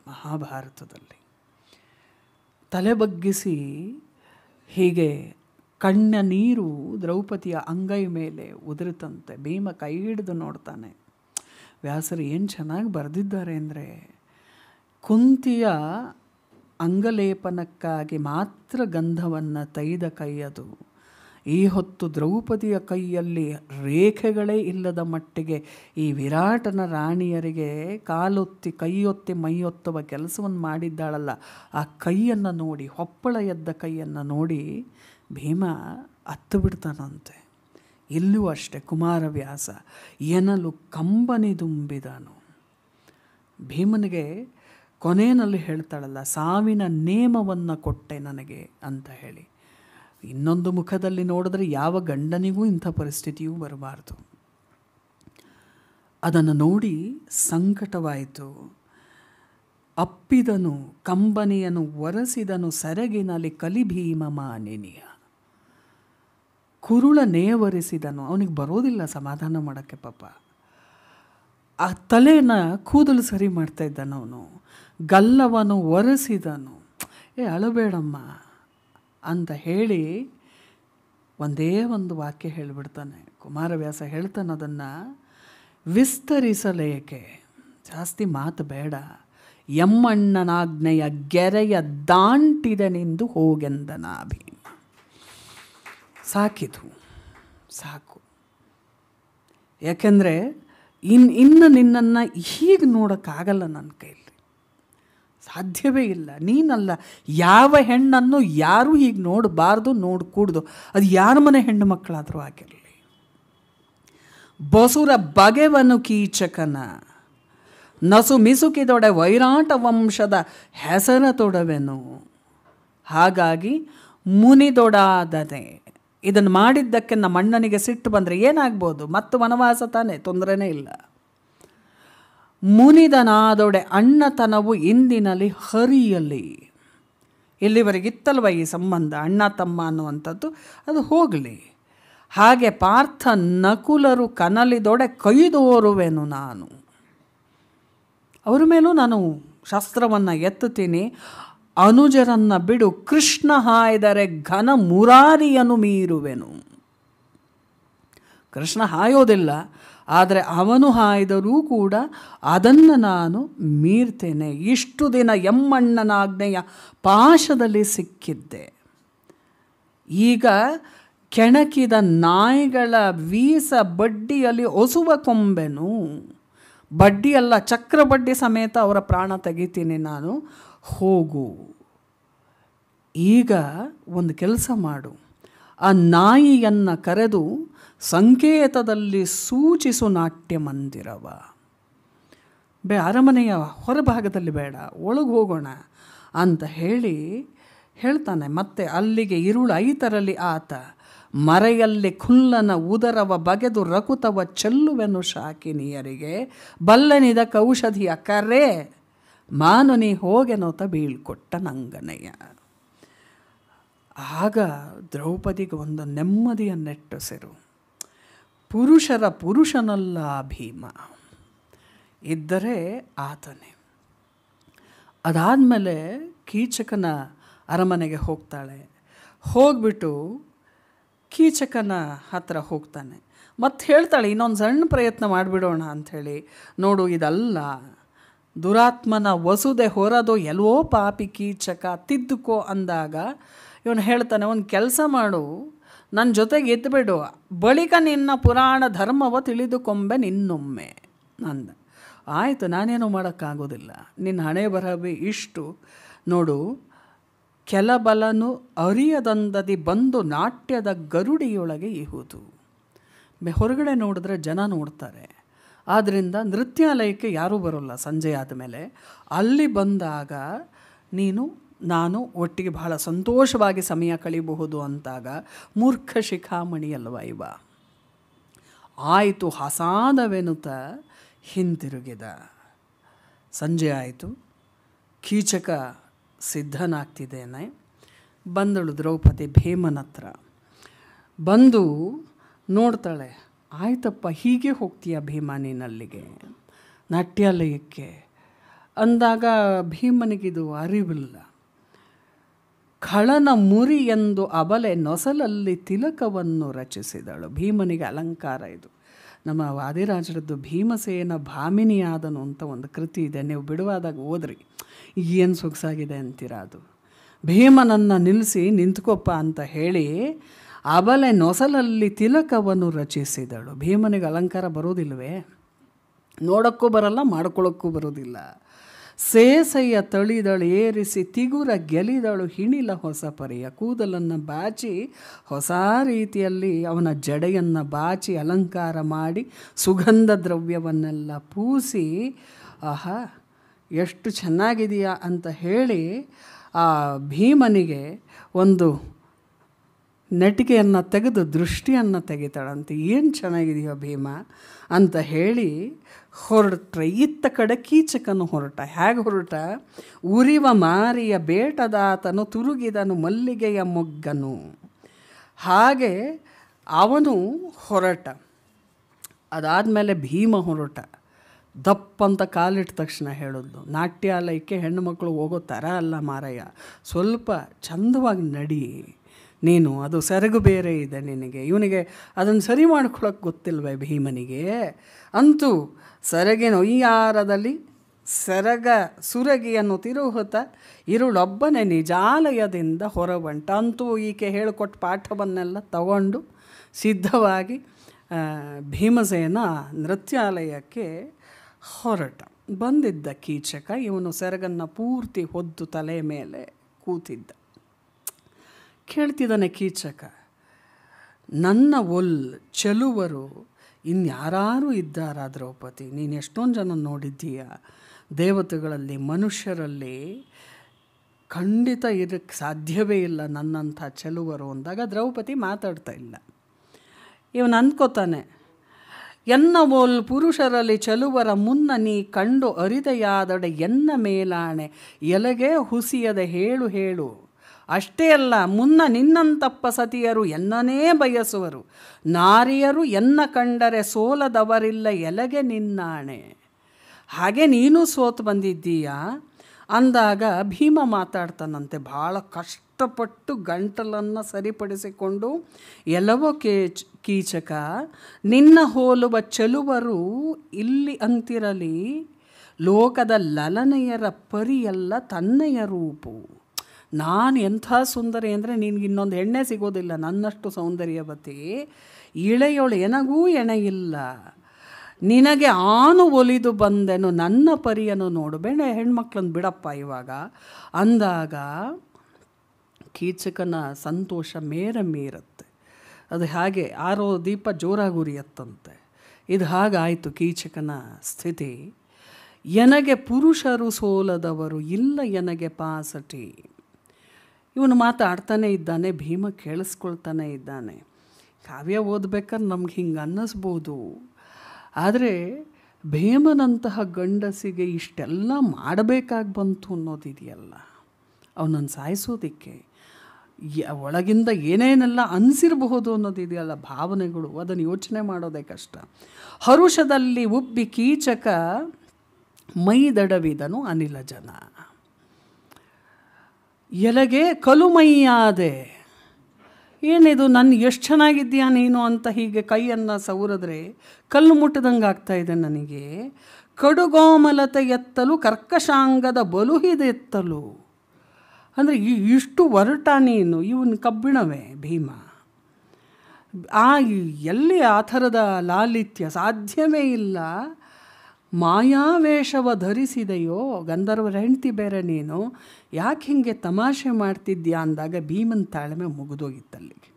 ಮಹಾಭಾರತದಲ್ಲಿ ತಲೆ ಬಗ್ಗಿಸಿ ಹೀಗೆ ಕಣ್ಣ ನೀರು ದ್ರೌಪದಿಯ ಅಂಗೈ ಮೇಲೆ ಉದುರುತ್ತಂತೆ ಭೀಮ ಕೈ ಹಿಡಿದು ನೋಡ್ತಾನೆ ವ್ಯಾಸರು ಏನು ಚೆನ್ನಾಗಿ ಬರೆದಿದ್ದಾರೆ ಅಂದರೆ ಕುಂತಿಯ ಅಂಗಲೇಪನಕ್ಕಾಗಿ ಮಾತ್ರ ಗಂಧವನ್ನು ತೈದ ಕೈಯದು ಈ ಹೊತ್ತು ದ್ರೌಪದಿಯ ಕೈಯಲ್ಲಿ ರೇಖೆಗಳೇ ಇಲ್ಲದ ಮಟ್ಟಿಗೆ ಈ ವಿರಾಟನ ರಾಣಿಯರಿಗೆ ಕಾಲೊತ್ತಿ ಕೈಯೊತ್ತಿ ಮೈಯೊತ್ತುವ ಕೆಲಸವನ್ನು ಮಾಡಿದ್ದಾಳಲ್ಲ ಆ ಕೈಯನ್ನು ನೋಡಿ ಹೊಪ್ಪಳ ಎದ್ದ ಕೈಯನ್ನು ನೋಡಿ ಭೀಮ ಅತ್ತು ಬಿಡ್ತಾನಂತೆ ಇಲ್ಲೂ ಅಷ್ಟೆ ಕುಮಾರವ್ಯಾಸ ಎನಲು ಕಂಬನಿದುಂಬಿದನು ಭೀಮನಿಗೆ ಕೊನೆಯಲ್ಲಿ ಹೇಳ್ತಾಳಲ್ಲ ಸಾವಿನ ನೇಮವನ್ನು ಕೊಟ್ಟೆ ನನಗೆ ಅಂತ ಹೇಳಿ ಇನ್ನೊಂದು ಮುಖದಲ್ಲಿ ನೋಡಿದ್ರೆ ಯಾವ ಗಂಡನಿಗೂ ಇಂಥ ಪರಿಸ್ಥಿತಿಯೂ ಬರಬಾರ್ದು ಅದನ್ನು ನೋಡಿ ಸಂಕಟವಾಯಿತು ಅಪ್ಪಿದನು ಕಂಬನಿಯನ್ನು ಒರೆಸಿದನು ಸೆರಗಿನಲ್ಲಿ ಕಲಿಭೀಮ ಮಾನಿನಿಯ ಕುರುಳ ನೇವರಿಸಿದನು ಅವನಿಗೆ ಬರೋದಿಲ್ಲ ಸಮಾಧಾನ ಮಾಡೋಕ್ಕೆ ಪಾಪ ಆ ತಲೆನ ಕೂದಲು ಸರಿ ಮಾಡ್ತಾ ಇದ್ದಾನವನು ಗಲ್ಲವನು ಒರೆಸಿದನು ಏ ಅಳಬೇಡಮ್ಮ ಅಂತ ಹೇಳಿ ಒಂದೇ ಒಂದು ವಾಕ್ಯ ಹೇಳಿಬಿಡ್ತಾನೆ ಕುಮಾರವ್ಯಾಸ ಹೇಳ್ತಾನೆ ಅದನ್ನು ವಿಸ್ತರಿಸಲೇಕೆ ಜಾಸ್ತಿ ಮಾತು ಬೇಡ ಯಮ್ಮಣ್ಣನಾಜ್ಞೆಯ ಗೆರೆಯ ದಾಂಟಿದನೆಂದು ಹೋಗೆಂದ ಭೀಮ ಸಾಕಿತು ಸಾಕು ಯಾಕೆಂದರೆ ಇನ್ ಇನ್ನು ನಿನ್ನನ್ನು ಹೀಗೆ ನೋಡೋಕ್ಕಾಗಲ್ಲ ನನ್ನ ಕೈಲಿ ಸಾಧ್ಯವೇ ಇಲ್ಲ ನೀನಲ್ಲ ಯಾವ ಹೆಣ್ಣನ್ನು ಯಾರೂ ಹೀಗೆ ನೋಡಬಾರ್ದು ನೋಡಕೂಡ್ದು ಅದು ಯಾರ ಮನೆ ಹೆಣ್ಣು ಮಕ್ಕಳಾದರೂ ಆಗಿರಲಿ ಬಸುರ ಬಗೆವನು ಕೀಚಕನ ನಸು ಮಿಸುಕಿದೊಡೆ ವೈರಾಟ ವಂಶದ ಹೆಸರ ತೊಡವೆನು ಹಾಗಾಗಿ ಮುನಿದೊಡಾದನೆ ಇದನ್ನು ಮಾಡಿದ್ದಕ್ಕೆ ನಮ್ಮ ಅಣ್ಣನಿಗೆ ಸಿಟ್ಟು ಬಂದರೆ ಏನಾಗ್ಬೋದು ಮತ್ತು ವನವಾಸ ತಾನೇ ತೊಂದರೆನೇ ಇಲ್ಲ ಮುನಿದನಾದೊಡೆ ಅಣ್ಣತನವು ಇಂದಿನಲ್ಲಿ ಹರಿಯಲಿ ಇಲ್ಲಿವರೆಗಿತ್ತಲ್ವ ಈ ಸಂಬಂಧ ಅಣ್ಣ ತಮ್ಮ ಅನ್ನುವಂಥದ್ದು ಅದು ಹೋಗಲಿ ಹಾಗೆ ಪಾರ್ಥ ನಕುಲರು ಕನಲಿದೊಡೆ ಕೈದೋರುವೆನು ನಾನು ಅವರ ಮೇಲೂ ನಾನು ಶಸ್ತ್ರವನ್ನು ಎತ್ತುತ್ತೀನಿ ಅನುಜರನ್ನು ಬಿಡು ಕೃಷ್ಣ ಹಾಯ್ದರೆ ಘನ ಮುರಾರಿಯನ್ನು ಮೀರುವೆನು ಕೃಷ್ಣ ಹಾಯೋದಿಲ್ಲ ಆದರೆ ಅವನು ಹಾಯ್ದರೂ ಕೂಡ ಅದನ್ನು ನಾನು ಮೀರ್ತೇನೆ ಇಷ್ಟು ದಿನ ಎಮ್ಮಣ್ಣನ ಆಜ್ಞೆಯ ಪಾಶದಲ್ಲಿ ಸಿಕ್ಕಿದ್ದೆ ಈಗ ಕೆಣಕಿದ ನಾಯಿಗಳ ವೀಸ ಬಡ್ಡಿಯಲ್ಲಿ ಒಸುವ ಕೊಂಬೆನು ಬಡ್ಡಿಯಲ್ಲ ಚಕ್ರ ಬಡ್ಡಿ ಸಮೇತ ಅವರ ಪ್ರಾಣ ತೆಗಿತೀನಿ ನಾನು ಹೋಗು ಈಗ ಒಂದು ಕೆಲಸ ಮಾಡು ಆ ನಾಯಿಯನ್ನು ಕರೆದು ಸಂಕೇತದಲ್ಲಿ ಸೂಚಿಸು ನಾಟ್ಯ ಮಂದಿರವ ಬೇ ಅರಮನೆಯ ಹೊರಭಾಗದಲ್ಲಿ ಬೇಡ ಒಳಗೆ ಹೋಗೋಣ ಅಂತ ಹೇಳಿ ಹೇಳ್ತಾನೆ ಮತ್ತೆ ಅಲ್ಲಿಗೆ ಇರುಳು ಐತರಲ್ಲಿ ಆತ ಮರೆಯಲ್ಲಿ ಖುಲ್ಲನ ಉದರವ ಬಗೆದು ರಕುತವ ಚೆಲ್ಲುವೆನು ಶಾಕಿನಿಯರಿಗೆ ಬಲ್ಲನಿದ ಕೌಷಧಿಯ ಕರೆ ಮಾನು ನೀ ಹೋಗೆನೋತ ಬೀಳ್ಕೊಟ್ಟ ನಂಗನಯ್ಯ ಆಗ ದ್ರೌಪದಿಗೆ ಒಂದು ನೆಮ್ಮದಿಯ ನೆಟ್ಟೊಸೆರು ಪುರುಷರ ಪುರುಷನಲ್ಲ ಭೀಮ ಇದ್ದರೆ ಆತನೇ ಅದಾದಮೇಲೆ ಕೀಚಕನ ಅರಮನೆಗೆ ಹೋಗ್ತಾಳೆ ಹೋಗ್ಬಿಟ್ಟು ಕೀಚಕನ ಹತ್ರ ಹೋಗ್ತಾನೆ ಮತ್ತು ಹೇಳ್ತಾಳೆ ಇನ್ನೊಂದು ಸಣ್ಣ ಪ್ರಯತ್ನ ಮಾಡಿಬಿಡೋಣ ಅಂಥೇಳಿ ನೋಡು ಇದಲ್ಲ ದುರಾತ್ಮನ ವಸುದೆ ಹೊರದು ಎಲ್ಲೋ ಪಾಪಿ ಕೀಚಕ ತಿದ್ದುಕೋ ಅಂದಾಗ ಇವನು ಹೇಳ್ತಾನೆ ಒಂದು ಕೆಲಸ ಮಾಡು ನನ್ನ ಜೊತೆಗೆ ಇದ್ದುಬಿಡು ಬಳಿಕ ನಿನ್ನ ಪುರಾಣ ಧರ್ಮವ ತಿಳಿದುಕೊಂಬೆ ನಿನ್ನೊಮ್ಮೆ ನನ್ನ ಆಯಿತು ನಾನೇನು ಮಾಡೋಕ್ಕಾಗೋದಿಲ್ಲ ನಿನ್ನ ಹಣೆ ಬರಬೇ ಇಷ್ಟು ನೋಡು ಕೆಲಬಲನು ಅರಿಯದಂದದಿ ಬಂದು ನಾಟ್ಯದ ಗರುಡಿಯೊಳಗೆ ಇಹುದು ಹೊರಗಡೆ ನೋಡಿದ್ರೆ ಜನ ನೋಡ್ತಾರೆ ಆದ್ದರಿಂದ ನೃತ್ಯಾಲಯಕ್ಕೆ ಯಾರೂ ಬರೋಲ್ಲ ಸಂಜೆ ಆದಮೇಲೆ ಅಲ್ಲಿ ಬಂದಾಗ ನೀನು ನಾನು ಒಟ್ಟಿಗೆ ಬಹಳ ಸಂತೋಷವಾಗಿ ಸಮಯ ಕಳೀಬಹುದು ಅಂತಾಗ ಮೂರ್ಖ ಶಿಖಾಮಣಿ ಅಲ್ವ ಇವ ಆಯಿತು ಹಸಾದವೆನುತ ಹಿಂತಿರುಗಿದ ಸಂಜೆ ಆಯಿತು ಕೀಚಕ ಸಿದ್ಧನಾಗ್ತಿದ್ದೇನೆ ಬಂದಳು ದ್ರೌಪದಿ ಭೀಮನ ಹತ್ರ ಬಂದು ನೋಡ್ತಾಳೆ ಆಯ್ತಪ್ಪ ಹೀಗೆ ಹೋಗ್ತೀಯ ಭೀಮನಿನಲ್ಲಿಗೆ ನಾಟ್ಯಾಲಯಕ್ಕೆ ಅಂದಾಗ ಭೀಮನಿಗಿದು ಅರಿವಿಲ್ಲ ಖಳನ ಮುರಿ ಎಂದು ಅಬಲೆ ನೊಸಲಲ್ಲಿ ತಿಲಕವನ್ನು ರಚಿಸಿದಳು ಭೀಮನಿಗೆ ಅಲಂಕಾರ ಇದು ನಮ್ಮ ವಾದಿರಾಜರದ್ದು ಭೀಮಸೇನ ಭಾಮಿನಿಯಾದನು ಅಂತ ಒಂದು ಕೃತಿ ಇದೆ ನೀವು ಬಿಡುವಾದಾಗ ಓದ್ರಿ ಏನು ಸೊಗಸಾಗಿದೆ ಅಂತೀರಾ ಅದು ಭೀಮನನ್ನು ನಿಲ್ಲಿಸಿ ನಿಂತ್ಕೊಪ್ಪ ಅಂತ ಹೇಳಿ ಅಬಲೆ ನೊಸಲಲ್ಲಿ ತಿಲಕವನ್ನು ರಚಿಸಿದಳು ಭೀಮನಿಗೆ ಅಲಂಕಾರ ಬರೋದಿಲ್ವೇ ನೋಡೋಕ್ಕೂ ಬರಲ್ಲ ಮಾಡ್ಕೊಳ್ಳೋಕ್ಕೂ ಬರೋದಿಲ್ಲ ಸೇಸೆಯ ತಳಿದಳು ಏರಿಸಿ ತಿಗುರ ಗೆಲಿದಳು ಹಿಣಿಲ ಹೊಸ ಪರಿಯ ಕೂದಲನ್ನು ಬಾಚಿ ಹೊಸ ರೀತಿಯಲ್ಲಿ ಅವನ ಜಡೆಯನ್ನು ಬಾಚಿ ಅಲಂಕಾರ ಮಾಡಿ ಸುಗಂಧ ದ್ರವ್ಯವನ್ನೆಲ್ಲ ಪೂಸಿ ಆಹಾ ಎಷ್ಟು ಚೆನ್ನಾಗಿದೆಯಾ ಅಂತ ಹೇಳಿ ಆ ಭೀಮನಿಗೆ ಒಂದು ನಟಿಕೆಯನ್ನು ತೆಗೆದು ದೃಷ್ಟಿಯನ್ನು ತೆಗಿತಾಳಂತೆ ಏನು ಚೆನ್ನಾಗಿದೆಯೋ ಭೀಮ ಅಂತ ಹೇಳಿ ಹೊರಟ್ರೆ ಇತ್ತ ಕಡೆ ಕೀಚಕನು ಹೊರಟ ಹೇಗೆ ಹೊರಟ ಉರಿವ ಮಾರಿಯ ಬೇಟದಾತನು ತುರುಗಿದನು ಮಲ್ಲಿಗೆಯ ಮೊಗ್ಗನು ಹಾಗೆ ಅವನು ಹೊರಟ ಅದಾದಮೇಲೆ ಭೀಮ ಹೊರಟ ದಪ್ಪ ಅಂತ ಕಾಲಿಟ್ಟ ತಕ್ಷಣ ಹೇಳೋದು ನಾಟ್ಯಾಲಯಕ್ಕೆ ಹೆಣ್ಣು ಮಕ್ಕಳು ಹೋಗೋ ಥರ ಅಲ್ಲ ಮಾರಯ್ಯ ಸ್ವಲ್ಪ ಚಂದವಾಗಿ ನಡಿ ನೀನು ಅದು ಸೆರಗು ಬೇರೆ ಇದೆ ನಿನಗೆ ಇವನಿಗೆ ಅದನ್ನು ಸರಿ ಮಾಡ್ಕೊಳ್ಳೋಕೆ ಗೊತ್ತಿಲ್ವೇ ಭೀಮನಿಗೆ ಅಂತೂ ಸೆರಗಿನ ಒಯ್ಯಾರದಲ್ಲಿ ಸೆರಗ ಸುರಗಿಯನ್ನು ತಿರುಹುತ ಇರುಳೊಬ್ಬನೇ ನಿಜಾಲಯದಿಂದ ಹೊರಬಂಟ ಅಂತೂ ಈಕೆ ಹೇಳಿಕೊಟ್ಟು ಪಾಠವನ್ನೆಲ್ಲ ತಗೊಂಡು ಸಿದ್ಧವಾಗಿ ಭೀಮಸೇನ ನೃತ್ಯಾಲಯಕ್ಕೆ ಹೊರಟ ಬಂದಿದ್ದ ಕೀಚಕ ಇವನು ಸೆರಗನ್ನು ಪೂರ್ತಿ ಹೊದ್ದು ತಲೆ ಮೇಲೆ ಕೂತಿದ್ದ ಕೇಳ್ತಿದ್ದಾನೆ ಕೀಚಕ ನನ್ನ ಒಲ್ ಚೆಲುವರು ಇನ್ಯಾರು ಇದ್ದಾರಾ ದ್ರೌಪದಿ ನೀನು ಎಷ್ಟೊಂದು ಜನ ನೋಡಿದ್ದೀಯ ದೇವತೆಗಳಲ್ಲಿ ಮನುಷ್ಯರಲ್ಲಿ ಖಂಡಿತ ಇರಕ್ಕೆ ಸಾಧ್ಯವೇ ಇಲ್ಲ ನನ್ನಂಥ ಚೆಲುವರು ಅಂದಾಗ ದ್ರೌಪದಿ ಮಾತಾಡ್ತಾ ಇಲ್ಲ ಇವನು ಅಂದ್ಕೋತಾನೆ ಎನ್ನ ಓಲ್ ಪುರುಷರಲ್ಲಿ ಚೆಲುವರ ಮುನ್ನ ನೀ ಕಂಡು ಅರಿದೆಯಾದಡೆ ಎನ್ನ ಮೇಲಾಣೆ ಎಲೆಗೆ ಹುಸಿಯದ ಹೇಳು ಹೇಳು ಅಷ್ಟೇ ಅಲ್ಲ ಮುನ್ನ ನಿನ್ನಂತಪ್ಪ ಸತಿಯರು ಎನ್ನನೇ ಬಯಸುವರು ನಾರಿಯರು ಎನ್ನ ಕಂಡರೆ ಸೋಲದವರಿಲ್ಲ ಎಲೆಗೆ ನಿನ್ನಾಣೆ ಹಾಗೆ ನೀನು ಸೋತು ಬಂದಿದ್ದೀಯಾ ಅಂದಾಗ ಭೀಮ ಮಾತಾಡ್ತಾನಂತೆ ಭಾಳ ಕಷ್ಟಪಟ್ಟು ಗಂಟಲನ್ನು ಸರಿಪಡಿಸಿಕೊಂಡು ಎಲ್ಲವೋ ಕೇಚ್ ಕೀಚಕ ನಿನ್ನ ಹೋಲುವ ಚೆಲುವರು ಇಲ್ಲಿ ಅಂತಿರಲಿ ಲೋಕದ ಲಲನೆಯರ ಪರಿಯಲ್ಲ ತನ್ನೆಯ ರೂಪು ನಾನು ಎಂಥ ಸುಂದರಿ ಅಂದರೆ ನಿನಗೆ ಇನ್ನೊಂದು ಎಣ್ಣೆ ಸಿಗೋದಿಲ್ಲ ನನ್ನಷ್ಟು ಸೌಂದರ್ಯವತಿ ಇಳೆಯೋಳು ಎನಗೂ ಎಣೆಯಿಲ್ಲ ನಿನಗೆ ಆನು ಒಲಿದು ಬಂದೆನು ನನ್ನ ಪರಿಯನ್ನು ನೋಡಬೇಡ ಹೆಣ್ಮಕ್ಳನ್ನು ಬಿಡಪ್ಪ ಇವಾಗ ಅಂದಾಗ ಕೀಚಕನ ಸಂತೋಷ ಮೇರೆ ಮೀರತ್ತೆ ಅದು ಹಾಗೆ ಆರೋ ದೀಪ ಜೋರಾಗಿ ಉರಿಯತ್ತಂತೆ ಇದು ಹಾಗಾಯಿತು ಕೀಚಕನ ಸ್ಥಿತಿ ಎನಗೆ ಪುರುಷರು ಸೋಲದವರು ಇಲ್ಲ ಎನಗೆ ಪಾಸಟಿ ಇವನು ಮಾತಾಡ್ತಾನೆ ಇದ್ದಾನೆ ಭೀಮ ಕೇಳಿಸ್ಕೊಳ್ತಾನೆ ಇದ್ದಾನೆ ಕಾವ್ಯ ಓದ್ಬೇಕಾದ್ರೆ ನಮ್ಗೆ ಹಿಂಗೆ ಅನ್ನಿಸ್ಬೋದು ಆದರೆ ಭೀಮನಂತಹ ಗಂಡಸಿಗೆ ಇಷ್ಟೆಲ್ಲ ಮಾಡಬೇಕಾಗಿ ಬಂತು ಅನ್ನೋದಿದೆಯಲ್ಲ ಅವನನ್ನು ಸಾಯಿಸೋದಕ್ಕೆ ಒಳಗಿಂದ ಏನೇನೆಲ್ಲ ಅನಿಸಿರಬಹುದು ಅನ್ನೋದಿದೆಯಲ್ಲ ಭಾವನೆಗಳು ಅದನ್ನು ಯೋಚನೆ ಮಾಡೋದೇ ಕಷ್ಟ ಹರುಷದಲ್ಲಿ ಉಬ್ಬಿ ಕೀಚಕ ಮೈದಡವಿದನು ದಡವಿದನು ಅನಿಲ ಜನ ಎಲೆಗೆ ಕಲುಮೈಯಾದೆ ಏನಿದು ನನ್ನ ಎಷ್ಟು ಚೆನ್ನಾಗಿದ್ದೀಯಾ ನೀನು ಅಂತ ಹೀಗೆ ಕೈಯನ್ನು ಸವರಿದ್ರೆ ಕಲ್ಲು ಮುಟ್ಟದಂಗೆ ಇದೆ ನನಗೆ ಕಡುಗೋಮಲತೆ ಎತ್ತಲು ಕರ್ಕಶಾಂಗದ ಬಲುಹಿದೆತ್ತಲು ಅಂದರೆ ಇಷ್ಟು ಒರಟ ನೀನು ಇವನು ಕಬ್ಬಿಣವೇ ಭೀಮ ಆ ಎಲ್ಲಿ ಆ ಥರದ ಲಾಲಿತ್ಯ ಸಾಧ್ಯವೇ ಇಲ್ಲ ಮಾಯಾವೇಷವ ಧರಿಸಿದೆಯೋ ಗಂಧರ್ವರ ಹೆಂಡ್ತಿ ಬೇರೆ ನೀನು ಯಾಕೆ ಹಿಂಗೆ ತಮಾಷೆ ಮಾಡ್ತಿದ್ಯಾ ಅಂದಾಗ ಭೀಮನ ತಾಳ್ಮೆ ಮುಗಿದೋಗಿತ್ತಲ್ಲಿಗೆ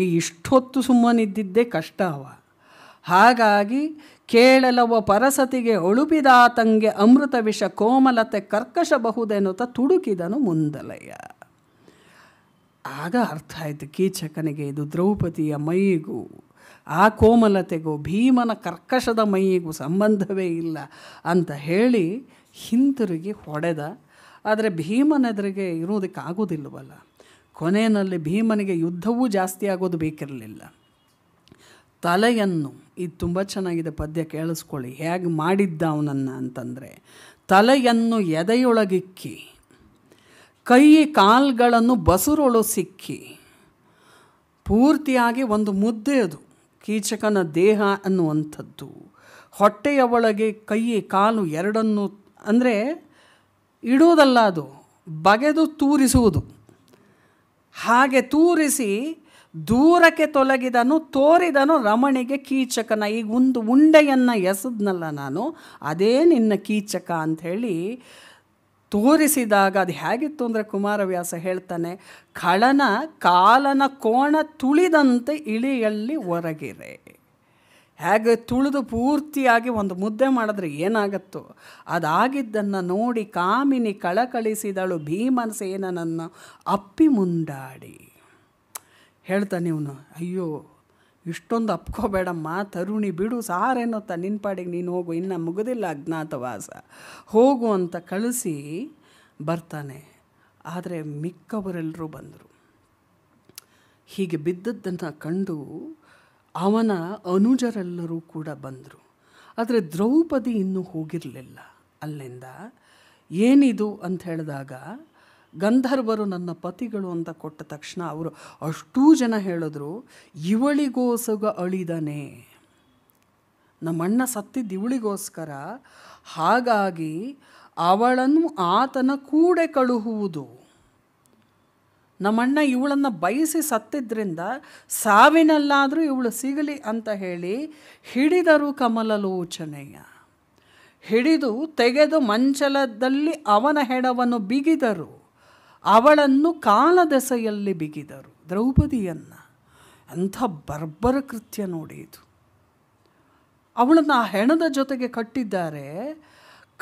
ಈ ಇಷ್ಟೊತ್ತು ಸುಮ್ಮನಿದ್ದಿದ್ದೇ ಕಷ್ಟ ಅವ ಹಾಗಾಗಿ ಕೇಳಲವ ಪರಸತಿಗೆ ಒಳುಪಿದಾತಂಗೆ ಅಮೃತ ವಿಷ ಕೋಮಲತೆ ಕರ್ಕಶಬಹುದೆನ್ನುತ್ತ ತುಡುಕಿದನು ಮುಂದಲಯ ಆಗ ಅರ್ಥ ಆಯಿತು ಕೀಚಕನಿಗೆ ಇದು ದ್ರೌಪದಿಯ ಮೈಗೂ ಆ ಕೋಮಲತೆಗೂ ಭೀಮನ ಕರ್ಕಶದ ಮೈಯಿಗೂ ಸಂಬಂಧವೇ ಇಲ್ಲ ಅಂತ ಹೇಳಿ ಹಿಂತಿರುಗಿ ಹೊಡೆದ ಆದರೆ ಭೀಮನೆದುರಿಗೆ ಇರೋದಕ್ಕೆ ಆಗೋದಿಲ್ಲವಲ್ಲ ಕೊನೆಯಲ್ಲಿ ಭೀಮನಿಗೆ ಯುದ್ಧವೂ ಜಾಸ್ತಿ ಆಗೋದು ಬೇಕಿರಲಿಲ್ಲ ತಲೆಯನ್ನು ಇದು ತುಂಬ ಚೆನ್ನಾಗಿದೆ ಪದ್ಯ ಕೇಳಿಸ್ಕೊಳ್ಳಿ ಹೇಗೆ ಮಾಡಿದ್ದ ಅವನನ್ನು ಅಂತಂದರೆ ತಲೆಯನ್ನು ಎದೆಯೊಳಗಿಕ್ಕಿ ಕೈ ಕಾಲ್ಗಳನ್ನು ಬಸುರೊಳು ಸಿಕ್ಕಿ ಪೂರ್ತಿಯಾಗಿ ಒಂದು ಮುದ್ದೆ ಅದು ಕೀಚಕನ ದೇಹ ಅನ್ನುವಂಥದ್ದು ಹೊಟ್ಟೆಯ ಒಳಗೆ ಕೈ ಕಾಲು ಎರಡನ್ನು ಅಂದರೆ ಇಡುವುದಲ್ಲ ಅದು ಬಗೆದು ತೂರಿಸುವುದು ಹಾಗೆ ತೂರಿಸಿ ದೂರಕ್ಕೆ ತೊಲಗಿದನು ತೋರಿದನು ರಮಣಿಗೆ ಕೀಚಕನ ಈಗ ಒಂದು ಉಂಡೆಯನ್ನು ಎಸೆದ್ನಲ್ಲ ನಾನು ಅದೇ ನಿನ್ನ ಕೀಚಕ ಅಂಥೇಳಿ ತೋರಿಸಿದಾಗ ಅದು ಹೇಗಿತ್ತು ಅಂದರೆ ಕುಮಾರವ್ಯಾಸ ಹೇಳ್ತಾನೆ ಖಳನ ಕಾಲನ ಕೋಣ ತುಳಿದಂತೆ ಇಳಿಯಲ್ಲಿ ಹೊರಗಿರೆ ಹೇಗೆ ತುಳಿದು ಪೂರ್ತಿಯಾಗಿ ಒಂದು ಮುದ್ದೆ ಮಾಡಿದ್ರೆ ಏನಾಗುತ್ತೋ ಅದಾಗಿದ್ದನ್ನು ನೋಡಿ ಕಾಮಿನಿ ಕಳಕಳಿಸಿದಳು ಭೀಮನ ಸೇನನನ್ನು ಅಪ್ಪಿ ಮುಂದಾಡಿ ಹೇಳ್ತಾನೆ ಇವನು ಅಯ್ಯೋ ಇಷ್ಟೊಂದು ಅಪ್ಕೋಬೇಡಮ್ಮ ತರುಣಿ ಬಿಡು ಸಾರೇನೋತ್ತ ನಿನ್ನ ಪಾಡಿಗೆ ನೀನು ಹೋಗು ಇನ್ನೂ ಮುಗುದಿಲ್ಲ ಅಜ್ಞಾತವಾಸ ಹೋಗು ಅಂತ ಕಳಿಸಿ ಬರ್ತಾನೆ ಆದರೆ ಮಿಕ್ಕವರೆಲ್ಲರೂ ಬಂದರು ಹೀಗೆ ಬಿದ್ದದ್ದನ್ನು ಕಂಡು ಅವನ ಅನುಜರೆಲ್ಲರೂ ಕೂಡ ಬಂದರು ಆದರೆ ದ್ರೌಪದಿ ಇನ್ನೂ ಹೋಗಿರಲಿಲ್ಲ ಅಲ್ಲಿಂದ ಏನಿದು ಅಂತ ಹೇಳಿದಾಗ ಗಂಧರ್ವರು ನನ್ನ ಪತಿಗಳು ಅಂತ ಕೊಟ್ಟ ತಕ್ಷಣ ಅವರು ಅಷ್ಟೂ ಜನ ಹೇಳಿದ್ರು ಇವಳಿಗೋಸಗ ಅಳಿದನೆ ನಮ್ಮಣ್ಣ ಸತ್ತಿದ್ದು ಇವಳಿಗೋಸ್ಕರ ಹಾಗಾಗಿ ಅವಳನ್ನು ಆತನ ಕೂಡೆ ಕಳುಹುವುದು ನಮ್ಮಣ್ಣ ಇವಳನ್ನು ಬಯಸಿ ಸತ್ತಿದ್ದರಿಂದ ಸಾವಿನಲ್ಲಾದರೂ ಇವಳು ಸಿಗಲಿ ಅಂತ ಹೇಳಿ ಹಿಡಿದರು ಕಮಲಲೋಚನೆಯ ಹಿಡಿದು ತೆಗೆದು ಮಂಚಲದಲ್ಲಿ ಅವನ ಹೆಣವನ್ನು ಬಿಗಿದರು ಅವಳನ್ನು ಕಾಲದೆಸೆಯಲ್ಲಿ ಬಿಗಿದರು ದ್ರೌಪದಿಯನ್ನು ಅಂಥ ಬರ್ಬರ ಕೃತ್ಯ ನೋಡಿ ಇದು ಅವಳನ್ನು ಆ ಹೆಣದ ಜೊತೆಗೆ ಕಟ್ಟಿದ್ದಾರೆ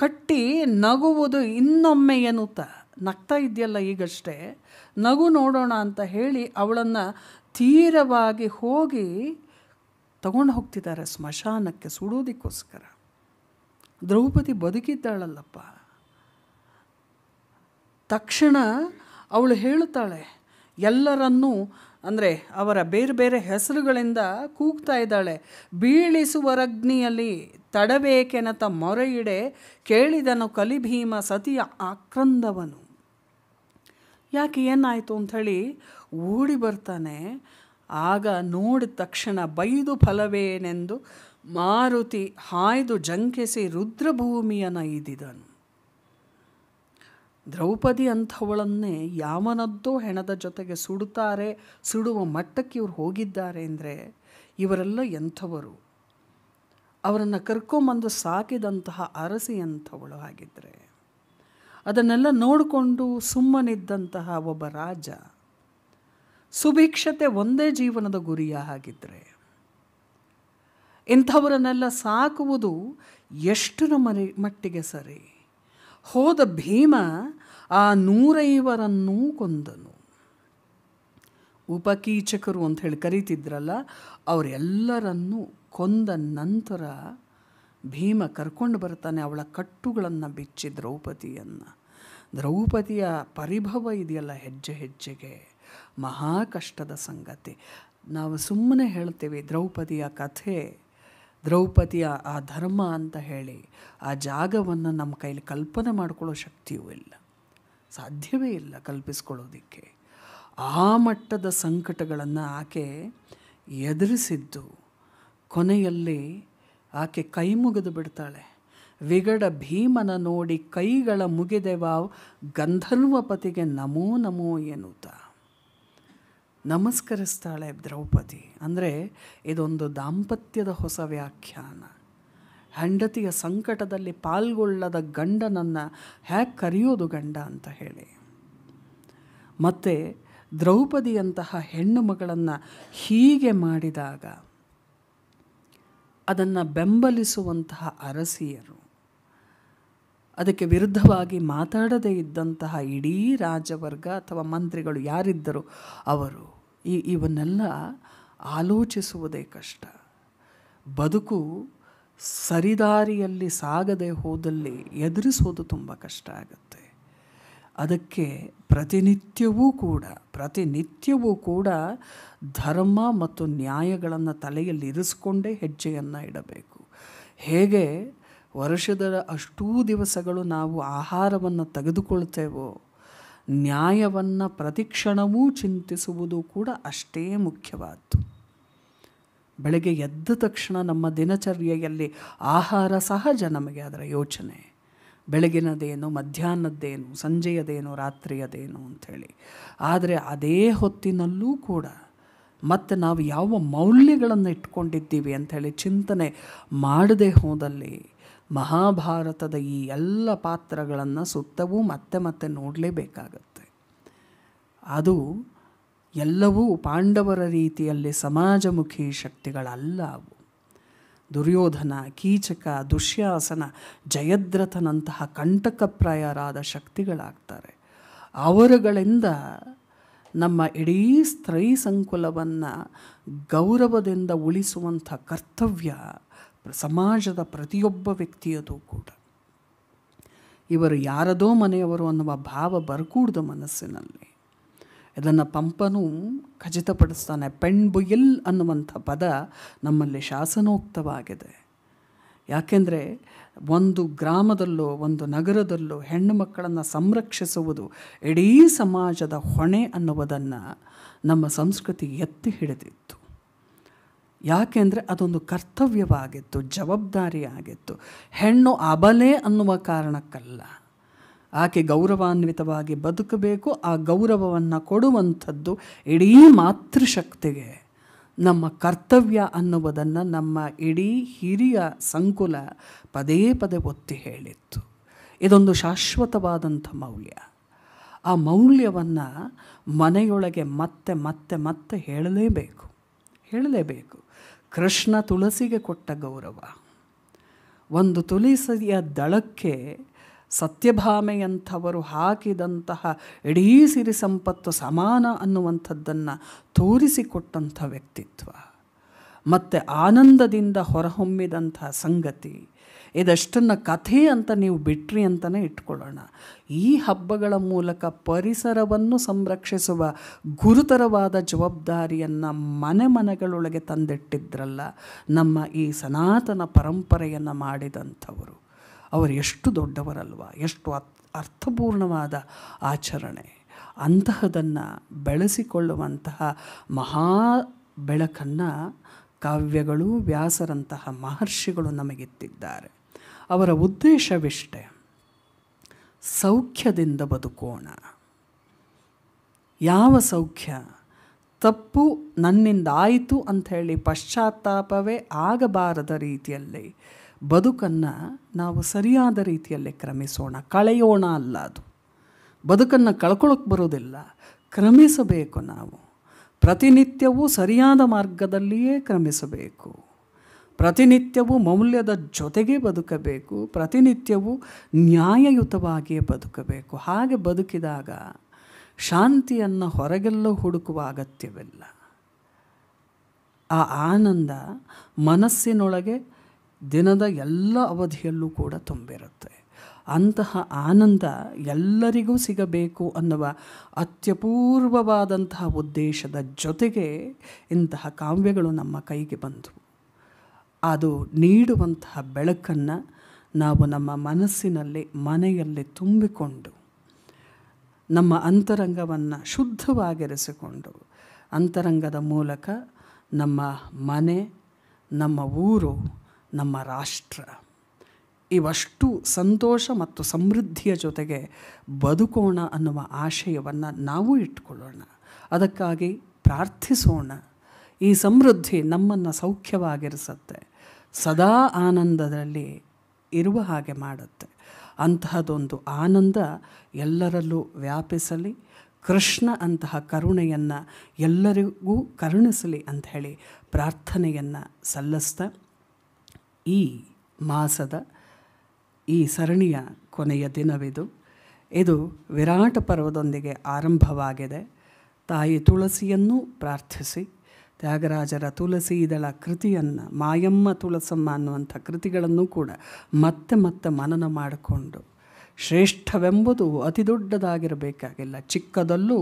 ಕಟ್ಟಿ ನಗುವುದು ಇನ್ನೊಮ್ಮೆ ಎನ್ನುತ್ತ ನಗ್ತಾ ಇದೆಯಲ್ಲ ಈಗಷ್ಟೇ ನಗು ನೋಡೋಣ ಅಂತ ಹೇಳಿ ಅವಳನ್ನು ತೀರವಾಗಿ ಹೋಗಿ ತಗೊಂಡು ಹೋಗ್ತಿದ್ದಾರೆ ಸ್ಮಶಾನಕ್ಕೆ ಸುಡೋದಕ್ಕೋಸ್ಕರ ದ್ರೌಪದಿ ಬದುಕಿದ್ದಾಳಲ್ಲಪ್ಪ ತಕ್ಷಣ ಅವಳು ಹೇಳುತ್ತಾಳೆ ಎಲ್ಲರನ್ನೂ ಅಂದರೆ ಅವರ ಬೇರೆ ಬೇರೆ ಹೆಸರುಗಳಿಂದ ಕೂಗ್ತಾ ಇದ್ದಾಳೆ ಬೀಳಿಸುವರಗ್ನಿಯಲ್ಲಿ ತಡಬೇಕೆನತ ಮೊರೆಯಿಡೆ ಕೇಳಿದನು ಕಲಿಭೀಮ ಸತಿಯ ಆಕ್ರಂದವನು ಯಾಕೆ ಏನಾಯಿತು ಅಂಥೇಳಿ ಓಡಿ ಬರ್ತಾನೆ ಆಗ ನೋಡಿದ ತಕ್ಷಣ ಬೈದು ಫಲವೇನೆಂದು ಮಾರುತಿ ಹಾಯ್ದು ಜಂಕಿಸಿ ರುದ್ರಭೂಮಿಯನ್ನು ಇದ್ದಿದನು ದ್ರೌಪದಿ ಅಂಥವಳನ್ನೇ ಯಾವನದ್ದೋ ಹೆಣದ ಜೊತೆಗೆ ಸುಡುತ್ತಾರೆ ಸುಡುವ ಮಟ್ಟಕ್ಕೆ ಇವರು ಹೋಗಿದ್ದಾರೆ ಅಂದರೆ ಇವರೆಲ್ಲ ಎಂಥವರು ಅವರನ್ನು ಕರ್ಕೊಂಬಂದು ಸಾಕಿದಂತಹ ಅರಸಿ ಅಂಥವಳು ಆಗಿದ್ದರೆ ಅದನ್ನೆಲ್ಲ ನೋಡಿಕೊಂಡು ಸುಮ್ಮನಿದ್ದಂತಹ ಒಬ್ಬ ರಾಜ ಸುಭಿಕ್ಷತೆ ಒಂದೇ ಜೀವನದ ಗುರಿಯ ಹಾಗಿದ್ದರೆ ಇಂಥವರನ್ನೆಲ್ಲ ಸಾಕುವುದು ಎಷ್ಟು ನಮ್ಮ ಮಟ್ಟಿಗೆ ಸರಿ ಹೋದ ಭೀಮ ಆ ನೂರೈವರನ್ನೂ ಕೊಂದನು ಉಪಕೀಚಕರು ಅಂತ ಹೇಳಿ ಕರೀತಿದ್ರಲ್ಲ ಅವರೆಲ್ಲರನ್ನೂ ಕೊಂದ ನಂತರ ಭೀಮ ಕರ್ಕೊಂಡು ಬರ್ತಾನೆ ಅವಳ ಕಟ್ಟುಗಳನ್ನು ಬಿಚ್ಚಿ ದ್ರೌಪದಿಯನ್ನು ದ್ರೌಪದಿಯ ಪರಿಭವ ಇದೆಯಲ್ಲ ಹೆಜ್ಜೆ ಹೆಜ್ಜೆಗೆ ಮಹಾ ಕಷ್ಟದ ಸಂಗತಿ ನಾವು ಸುಮ್ಮನೆ ಹೇಳ್ತೇವೆ ದ್ರೌಪದಿಯ ಕಥೆ ದ್ರೌಪದಿಯ ಆ ಧರ್ಮ ಅಂತ ಹೇಳಿ ಆ ಜಾಗವನ್ನು ನಮ್ಮ ಕೈಲಿ ಕಲ್ಪನೆ ಮಾಡಿಕೊಳ್ಳೋ ಶಕ್ತಿಯೂ ಇಲ್ಲ ಸಾಧ್ಯವೇ ಇಲ್ಲ ಕಲ್ಪಿಸ್ಕೊಳ್ಳೋದಕ್ಕೆ ಆ ಮಟ್ಟದ ಸಂಕಟಗಳನ್ನು ಆಕೆ ಎದುರಿಸಿದ್ದು ಕೊನೆಯಲ್ಲಿ ಆಕೆ ಕೈ ಮುಗಿದು ಬಿಡ್ತಾಳೆ ವಿಗಡ ಭೀಮನ ನೋಡಿ ಕೈಗಳ ಮುಗಿದೆವಾವ್ ಗಂಧರ್ವಪತಿಗೆ ನಮೋ ನಮೋ ಎನ್ನುತ್ತಾ ನಮಸ್ಕರಿಸ್ತಾಳೆ ದ್ರೌಪದಿ ಅಂದರೆ ಇದೊಂದು ದಾಂಪತ್ಯದ ಹೊಸ ವ್ಯಾಖ್ಯಾನ ಹೆಂಡತಿಯ ಸಂಕಟದಲ್ಲಿ ಪಾಲ್ಗೊಳ್ಳದ ಗಂಡನನ್ನು ಹ್ಯಾಕ್ ಕರೆಯೋದು ಗಂಡ ಅಂತ ಹೇಳಿ ಮತ್ತು ದ್ರೌಪದಿಯಂತಹ ಹೆಣ್ಣು ಮಗಳನ್ನು ಹೀಗೆ ಮಾಡಿದಾಗ ಅದನ್ನು ಬೆಂಬಲಿಸುವಂತಹ ಅರಸಿಯರು ಅದಕ್ಕೆ ವಿರುದ್ಧವಾಗಿ ಮಾತಾಡದೇ ಇದ್ದಂತಹ ಇಡೀ ರಾಜವರ್ಗ ಅಥವಾ ಮಂತ್ರಿಗಳು ಯಾರಿದ್ದರು ಅವರು ಈ ಇವನ್ನೆಲ್ಲ ಆಲೋಚಿಸುವುದೇ ಕಷ್ಟ ಬದುಕು ಸರಿದಾರಿಯಲ್ಲಿ ಸಾಗದೆ ಹೋದಲ್ಲಿ ಎದುರಿಸೋದು ತುಂಬ ಕಷ್ಟ ಆಗುತ್ತೆ ಅದಕ್ಕೆ ಪ್ರತಿನಿತ್ಯವೂ ಕೂಡ ಪ್ರತಿನಿತ್ಯವೂ ಕೂಡ ಧರ್ಮ ಮತ್ತು ನ್ಯಾಯಗಳನ್ನು ತಲೆಯಲ್ಲಿ ಇರಿಸಿಕೊಂಡೇ ಹೆಜ್ಜೆಯನ್ನು ಇಡಬೇಕು ಹೇಗೆ ವರ್ಷದ ಅಷ್ಟೂ ದಿವಸಗಳು ನಾವು ಆಹಾರವನ್ನು ತೆಗೆದುಕೊಳ್ತೇವೋ ನ್ಯಾಯವನ್ನು ಪ್ರತಿಕ್ಷಣವೂ ಚಿಂತಿಸುವುದು ಕೂಡ ಅಷ್ಟೇ ಮುಖ್ಯವಾದ್ದು ಬೆಳಗ್ಗೆ ಎದ್ದ ತಕ್ಷಣ ನಮ್ಮ ದಿನಚರ್ಯೆಯಲ್ಲಿ ಆಹಾರ ಸಹಜ ನಮಗೆ ಅದರ ಯೋಚನೆ ಬೆಳಗಿನದೇನು ಮಧ್ಯಾಹ್ನದ್ದೇನು ಸಂಜೆಯದೇನು ರಾತ್ರಿಯದೇನು ಅಂಥೇಳಿ ಆದರೆ ಅದೇ ಹೊತ್ತಿನಲ್ಲೂ ಕೂಡ ಮತ್ತು ನಾವು ಯಾವ ಮೌಲ್ಯಗಳನ್ನು ಇಟ್ಕೊಂಡಿದ್ದೀವಿ ಅಂಥೇಳಿ ಚಿಂತನೆ ಮಾಡದೆ ಹೋದಲ್ಲಿ ಮಹಾಭಾರತದ ಈ ಎಲ್ಲ ಪಾತ್ರಗಳನ್ನು ಸುತ್ತವೂ ಮತ್ತೆ ಮತ್ತೆ ನೋಡಲೇಬೇಕಾಗತ್ತೆ ಅದು ಎಲ್ಲವೂ ಪಾಂಡವರ ರೀತಿಯಲ್ಲಿ ಸಮಾಜಮುಖಿ ಶಕ್ತಿಗಳಲ್ಲ ಅವು ದುರ್ಯೋಧನ ಕೀಚಕ ದುಶ್ಯಾಸನ ಜಯದ್ರಥನಂತಹ ಕಂಟಕಪ್ರಾಯರಾದ ಶಕ್ತಿಗಳಾಗ್ತಾರೆ ಅವರುಗಳಿಂದ ನಮ್ಮ ಇಡೀ ಸ್ತ್ರೀ ಸಂಕುಲವನ್ನು ಗೌರವದಿಂದ ಉಳಿಸುವಂಥ ಕರ್ತವ್ಯ ಸಮಾಜದ ಪ್ರತಿಯೊಬ್ಬ ವ್ಯಕ್ತಿಯದು ಕೂಡ ಇವರು ಯಾರದೋ ಮನೆಯವರು ಅನ್ನುವ ಭಾವ ಬರಕೂಡ್ದು ಮನಸ್ಸಿನಲ್ಲಿ ಇದನ್ನು ಪಂಪನು ಖಚಿತಪಡಿಸ್ತಾನೆ ಪೆಣ್ಬುಯಿಲ್ ಅನ್ನುವಂಥ ಪದ ನಮ್ಮಲ್ಲಿ ಶಾಸನೋಕ್ತವಾಗಿದೆ ಯಾಕೆಂದರೆ ಒಂದು ಗ್ರಾಮದಲ್ಲೋ ಒಂದು ನಗರದಲ್ಲೋ ಹೆಣ್ಣು ಮಕ್ಕಳನ್ನು ಸಂರಕ್ಷಿಸುವುದು ಇಡೀ ಸಮಾಜದ ಹೊಣೆ ಅನ್ನುವುದನ್ನು ನಮ್ಮ ಸಂಸ್ಕೃತಿ ಎತ್ತಿ ಹಿಡಿದಿತ್ತು ಯಾಕೆಂದರೆ ಅದೊಂದು ಕರ್ತವ್ಯವಾಗಿತ್ತು ಜವಾಬ್ದಾರಿಯಾಗಿತ್ತು ಹೆಣ್ಣು ಅಬಲೆ ಅನ್ನುವ ಕಾರಣಕ್ಕಲ್ಲ ಆಕೆ ಗೌರವಾನ್ವಿತವಾಗಿ ಬದುಕಬೇಕು ಆ ಗೌರವವನ್ನು ಕೊಡುವಂಥದ್ದು ಇಡೀ ಮಾತೃಶಕ್ತಿಗೆ ನಮ್ಮ ಕರ್ತವ್ಯ ಅನ್ನುವುದನ್ನು ನಮ್ಮ ಇಡೀ ಹಿರಿಯ ಸಂಕುಲ ಪದೇ ಪದೇ ಒತ್ತಿ ಹೇಳಿತ್ತು ಇದೊಂದು ಶಾಶ್ವತವಾದಂಥ ಮೌಲ್ಯ ಆ ಮೌಲ್ಯವನ್ನು ಮನೆಯೊಳಗೆ ಮತ್ತೆ ಮತ್ತೆ ಮತ್ತೆ ಹೇಳಲೇಬೇಕು ಹೇಳಲೇಬೇಕು ಕೃಷ್ಣ ತುಳಸಿಗೆ ಕೊಟ್ಟ ಗೌರವ ಒಂದು ತುಳಸಿಯ ದಳಕ್ಕೆ ಸತ್ಯಭಾಮೆಯಂಥವರು ಹಾಕಿದಂತಹ ಇಡೀ ಸಿರಿ ಸಂಪತ್ತು ಸಮಾನ ಅನ್ನುವಂಥದ್ದನ್ನು ತೋರಿಸಿಕೊಟ್ಟಂಥ ವ್ಯಕ್ತಿತ್ವ ಮತ್ತು ಆನಂದದಿಂದ ಹೊರಹೊಮ್ಮಿದಂಥ ಸಂಗತಿ ಇದಷ್ಟನ್ನು ಕಥೆ ಅಂತ ನೀವು ಬಿಟ್ರಿ ಅಂತಲೇ ಇಟ್ಕೊಳ್ಳೋಣ ಈ ಹಬ್ಬಗಳ ಮೂಲಕ ಪರಿಸರವನ್ನು ಸಂರಕ್ಷಿಸುವ ಗುರುತರವಾದ ಜವಾಬ್ದಾರಿಯನ್ನು ಮನೆ ಮನೆಗಳೊಳಗೆ ತಂದಿಟ್ಟಿದ್ರಲ್ಲ ನಮ್ಮ ಈ ಸನಾತನ ಪರಂಪರೆಯನ್ನು ಮಾಡಿದಂಥವರು ಅವರು ಎಷ್ಟು ದೊಡ್ಡವರಲ್ವ ಎಷ್ಟು ಅರ್ಥಪೂರ್ಣವಾದ ಆಚರಣೆ ಅಂತಹದನ್ನು ಬೆಳೆಸಿಕೊಳ್ಳುವಂತಹ ಮಹಾ ಬೆಳಕನ್ನು ಕಾವ್ಯಗಳು ವ್ಯಾಸರಂತಹ ಮಹರ್ಷಿಗಳು ನಮಗಿತ್ತಿದ್ದಾರೆ ಅವರ ಉದ್ದೇಶವಿಷ್ಟೆ ಸೌಖ್ಯದಿಂದ ಬದುಕೋಣ ಯಾವ ಸೌಖ್ಯ ತಪ್ಪು ನನ್ನಿಂದ ಆಯಿತು ಅಂಥೇಳಿ ಪಶ್ಚಾತ್ತಾಪವೇ ಆಗಬಾರದ ರೀತಿಯಲ್ಲಿ ಬದುಕನ್ನು ನಾವು ಸರಿಯಾದ ರೀತಿಯಲ್ಲಿ ಕ್ರಮಿಸೋಣ ಕಳೆಯೋಣ ಅಲ್ಲ ಅದು ಬದುಕನ್ನು ಕಳ್ಕೊಳಕ್ಕೆ ಬರೋದಿಲ್ಲ ಕ್ರಮಿಸಬೇಕು ನಾವು ಪ್ರತಿನಿತ್ಯವೂ ಸರಿಯಾದ ಮಾರ್ಗದಲ್ಲಿಯೇ ಕ್ರಮಿಸಬೇಕು ಪ್ರತಿನಿತ್ಯವೂ ಮೌಲ್ಯದ ಜೊತೆಗೆ ಬದುಕಬೇಕು ಪ್ರತಿನಿತ್ಯವೂ ನ್ಯಾಯಯುತವಾಗಿಯೇ ಬದುಕಬೇಕು ಹಾಗೆ ಬದುಕಿದಾಗ ಶಾಂತಿಯನ್ನು ಹೊರಗೆಲ್ಲೋ ಹುಡುಕುವ ಅಗತ್ಯವಿಲ್ಲ ಆ ಆನಂದ ಮನಸ್ಸಿನೊಳಗೆ ದಿನದ ಎಲ್ಲ ಅವಧಿಯಲ್ಲೂ ಕೂಡ ತುಂಬಿರುತ್ತೆ ಅಂತಹ ಆನಂದ ಎಲ್ಲರಿಗೂ ಸಿಗಬೇಕು ಅನ್ನುವ ಅತ್ಯಪೂರ್ವವಾದಂತಹ ಉದ್ದೇಶದ ಜೊತೆಗೆ ಇಂತಹ ಕಾವ್ಯಗಳು ನಮ್ಮ ಕೈಗೆ ಬಂದವು ಅದು ನೀಡುವಂತಹ ಬೆಳಕನ್ನು ನಾವು ನಮ್ಮ ಮನಸ್ಸಿನಲ್ಲಿ ಮನೆಯಲ್ಲಿ ತುಂಬಿಕೊಂಡು ನಮ್ಮ ಅಂತರಂಗವನ್ನು ಶುದ್ಧವಾಗಿರಿಸಿಕೊಂಡು ಅಂತರಂಗದ ಮೂಲಕ ನಮ್ಮ ಮನೆ ನಮ್ಮ ಊರು ನಮ್ಮ ರಾಷ್ಟ್ರ ಇವಷ್ಟು ಸಂತೋಷ ಮತ್ತು ಸಮೃದ್ಧಿಯ ಜೊತೆಗೆ ಬದುಕೋಣ ಅನ್ನುವ ಆಶಯವನ್ನು ನಾವು ಇಟ್ಕೊಳ್ಳೋಣ ಅದಕ್ಕಾಗಿ ಪ್ರಾರ್ಥಿಸೋಣ ಈ ಸಮೃದ್ಧಿ ನಮ್ಮನ್ನು ಸೌಖ್ಯವಾಗಿರಿಸುತ್ತೆ ಸದಾ ಆನಂದದಲ್ಲಿ ಇರುವ ಹಾಗೆ ಮಾಡುತ್ತೆ ಅಂತಹದೊಂದು ಆನಂದ ಎಲ್ಲರಲ್ಲೂ ವ್ಯಾಪಿಸಲಿ ಕೃಷ್ಣ ಅಂತಹ ಕರುಣೆಯನ್ನು ಎಲ್ಲರಿಗೂ ಕರುಣಿಸಲಿ ಅಂತ ಹೇಳಿ ಪ್ರಾರ್ಥನೆಯನ್ನು ಸಲ್ಲಿಸ್ತಾ ಈ ಮಾಸದ ಈ ಸರಣಿಯ ಕೊನೆಯ ದಿನವಿದು ಇದು ವಿರಾಟ ಪರ್ವದೊಂದಿಗೆ ಆರಂಭವಾಗಿದೆ ತಾಯಿ ತುಳಸಿಯನ್ನು ಪ್ರಾರ್ಥಿಸಿ ತ್ಯಾಗರಾಜರ ತುಳಸಿ ಇದಳ ಕೃತಿಯನ್ನು ಮಾಯಮ್ಮ ತುಳಸಮ್ಮ ಅನ್ನುವಂಥ ಕೃತಿಗಳನ್ನು ಕೂಡ ಮತ್ತೆ ಮತ್ತೆ ಮನನ ಮಾಡಿಕೊಂಡು ಶ್ರೇಷ್ಠವೆಂಬುದು ಅತಿ ದೊಡ್ಡದಾಗಿರಬೇಕಾಗಿಲ್ಲ ಚಿಕ್ಕದಲ್ಲೂ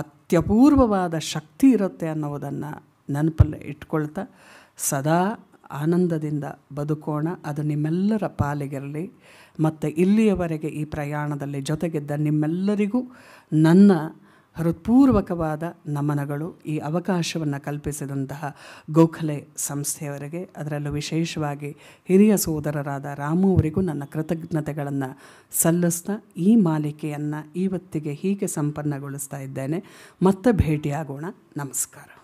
ಅತ್ಯಪೂರ್ವವಾದ ಶಕ್ತಿ ಇರುತ್ತೆ ಅನ್ನೋದನ್ನು ನೆನಪಲ್ಲಿ ಇಟ್ಕೊಳ್ತಾ ಸದಾ ಆನಂದದಿಂದ ಬದುಕೋಣ ಅದು ನಿಮ್ಮೆಲ್ಲರ ಪಾಲಿಗಿರಲಿ ಮತ್ತು ಇಲ್ಲಿಯವರೆಗೆ ಈ ಪ್ರಯಾಣದಲ್ಲಿ ಜೊತೆಗಿದ್ದ ನಿಮ್ಮೆಲ್ಲರಿಗೂ ನನ್ನ ಹೃತ್ಪೂರ್ವಕವಾದ ನಮನಗಳು ಈ ಅವಕಾಶವನ್ನು ಕಲ್ಪಿಸಿದಂತಹ ಗೋಖಲೆ ಸಂಸ್ಥೆಯವರಿಗೆ ಅದರಲ್ಲೂ ವಿಶೇಷವಾಗಿ ಹಿರಿಯ ಸೋದರರಾದ ರಾಮು ಅವರಿಗೂ ನನ್ನ ಕೃತಜ್ಞತೆಗಳನ್ನು ಸಲ್ಲಿಸ್ತಾ ಈ ಮಾಲಿಕೆಯನ್ನು ಇವತ್ತಿಗೆ ಹೀಗೆ ಸಂಪನ್ನಗೊಳಿಸ್ತಾ ಇದ್ದೇನೆ ಮತ್ತೆ ಭೇಟಿಯಾಗೋಣ ನಮಸ್ಕಾರ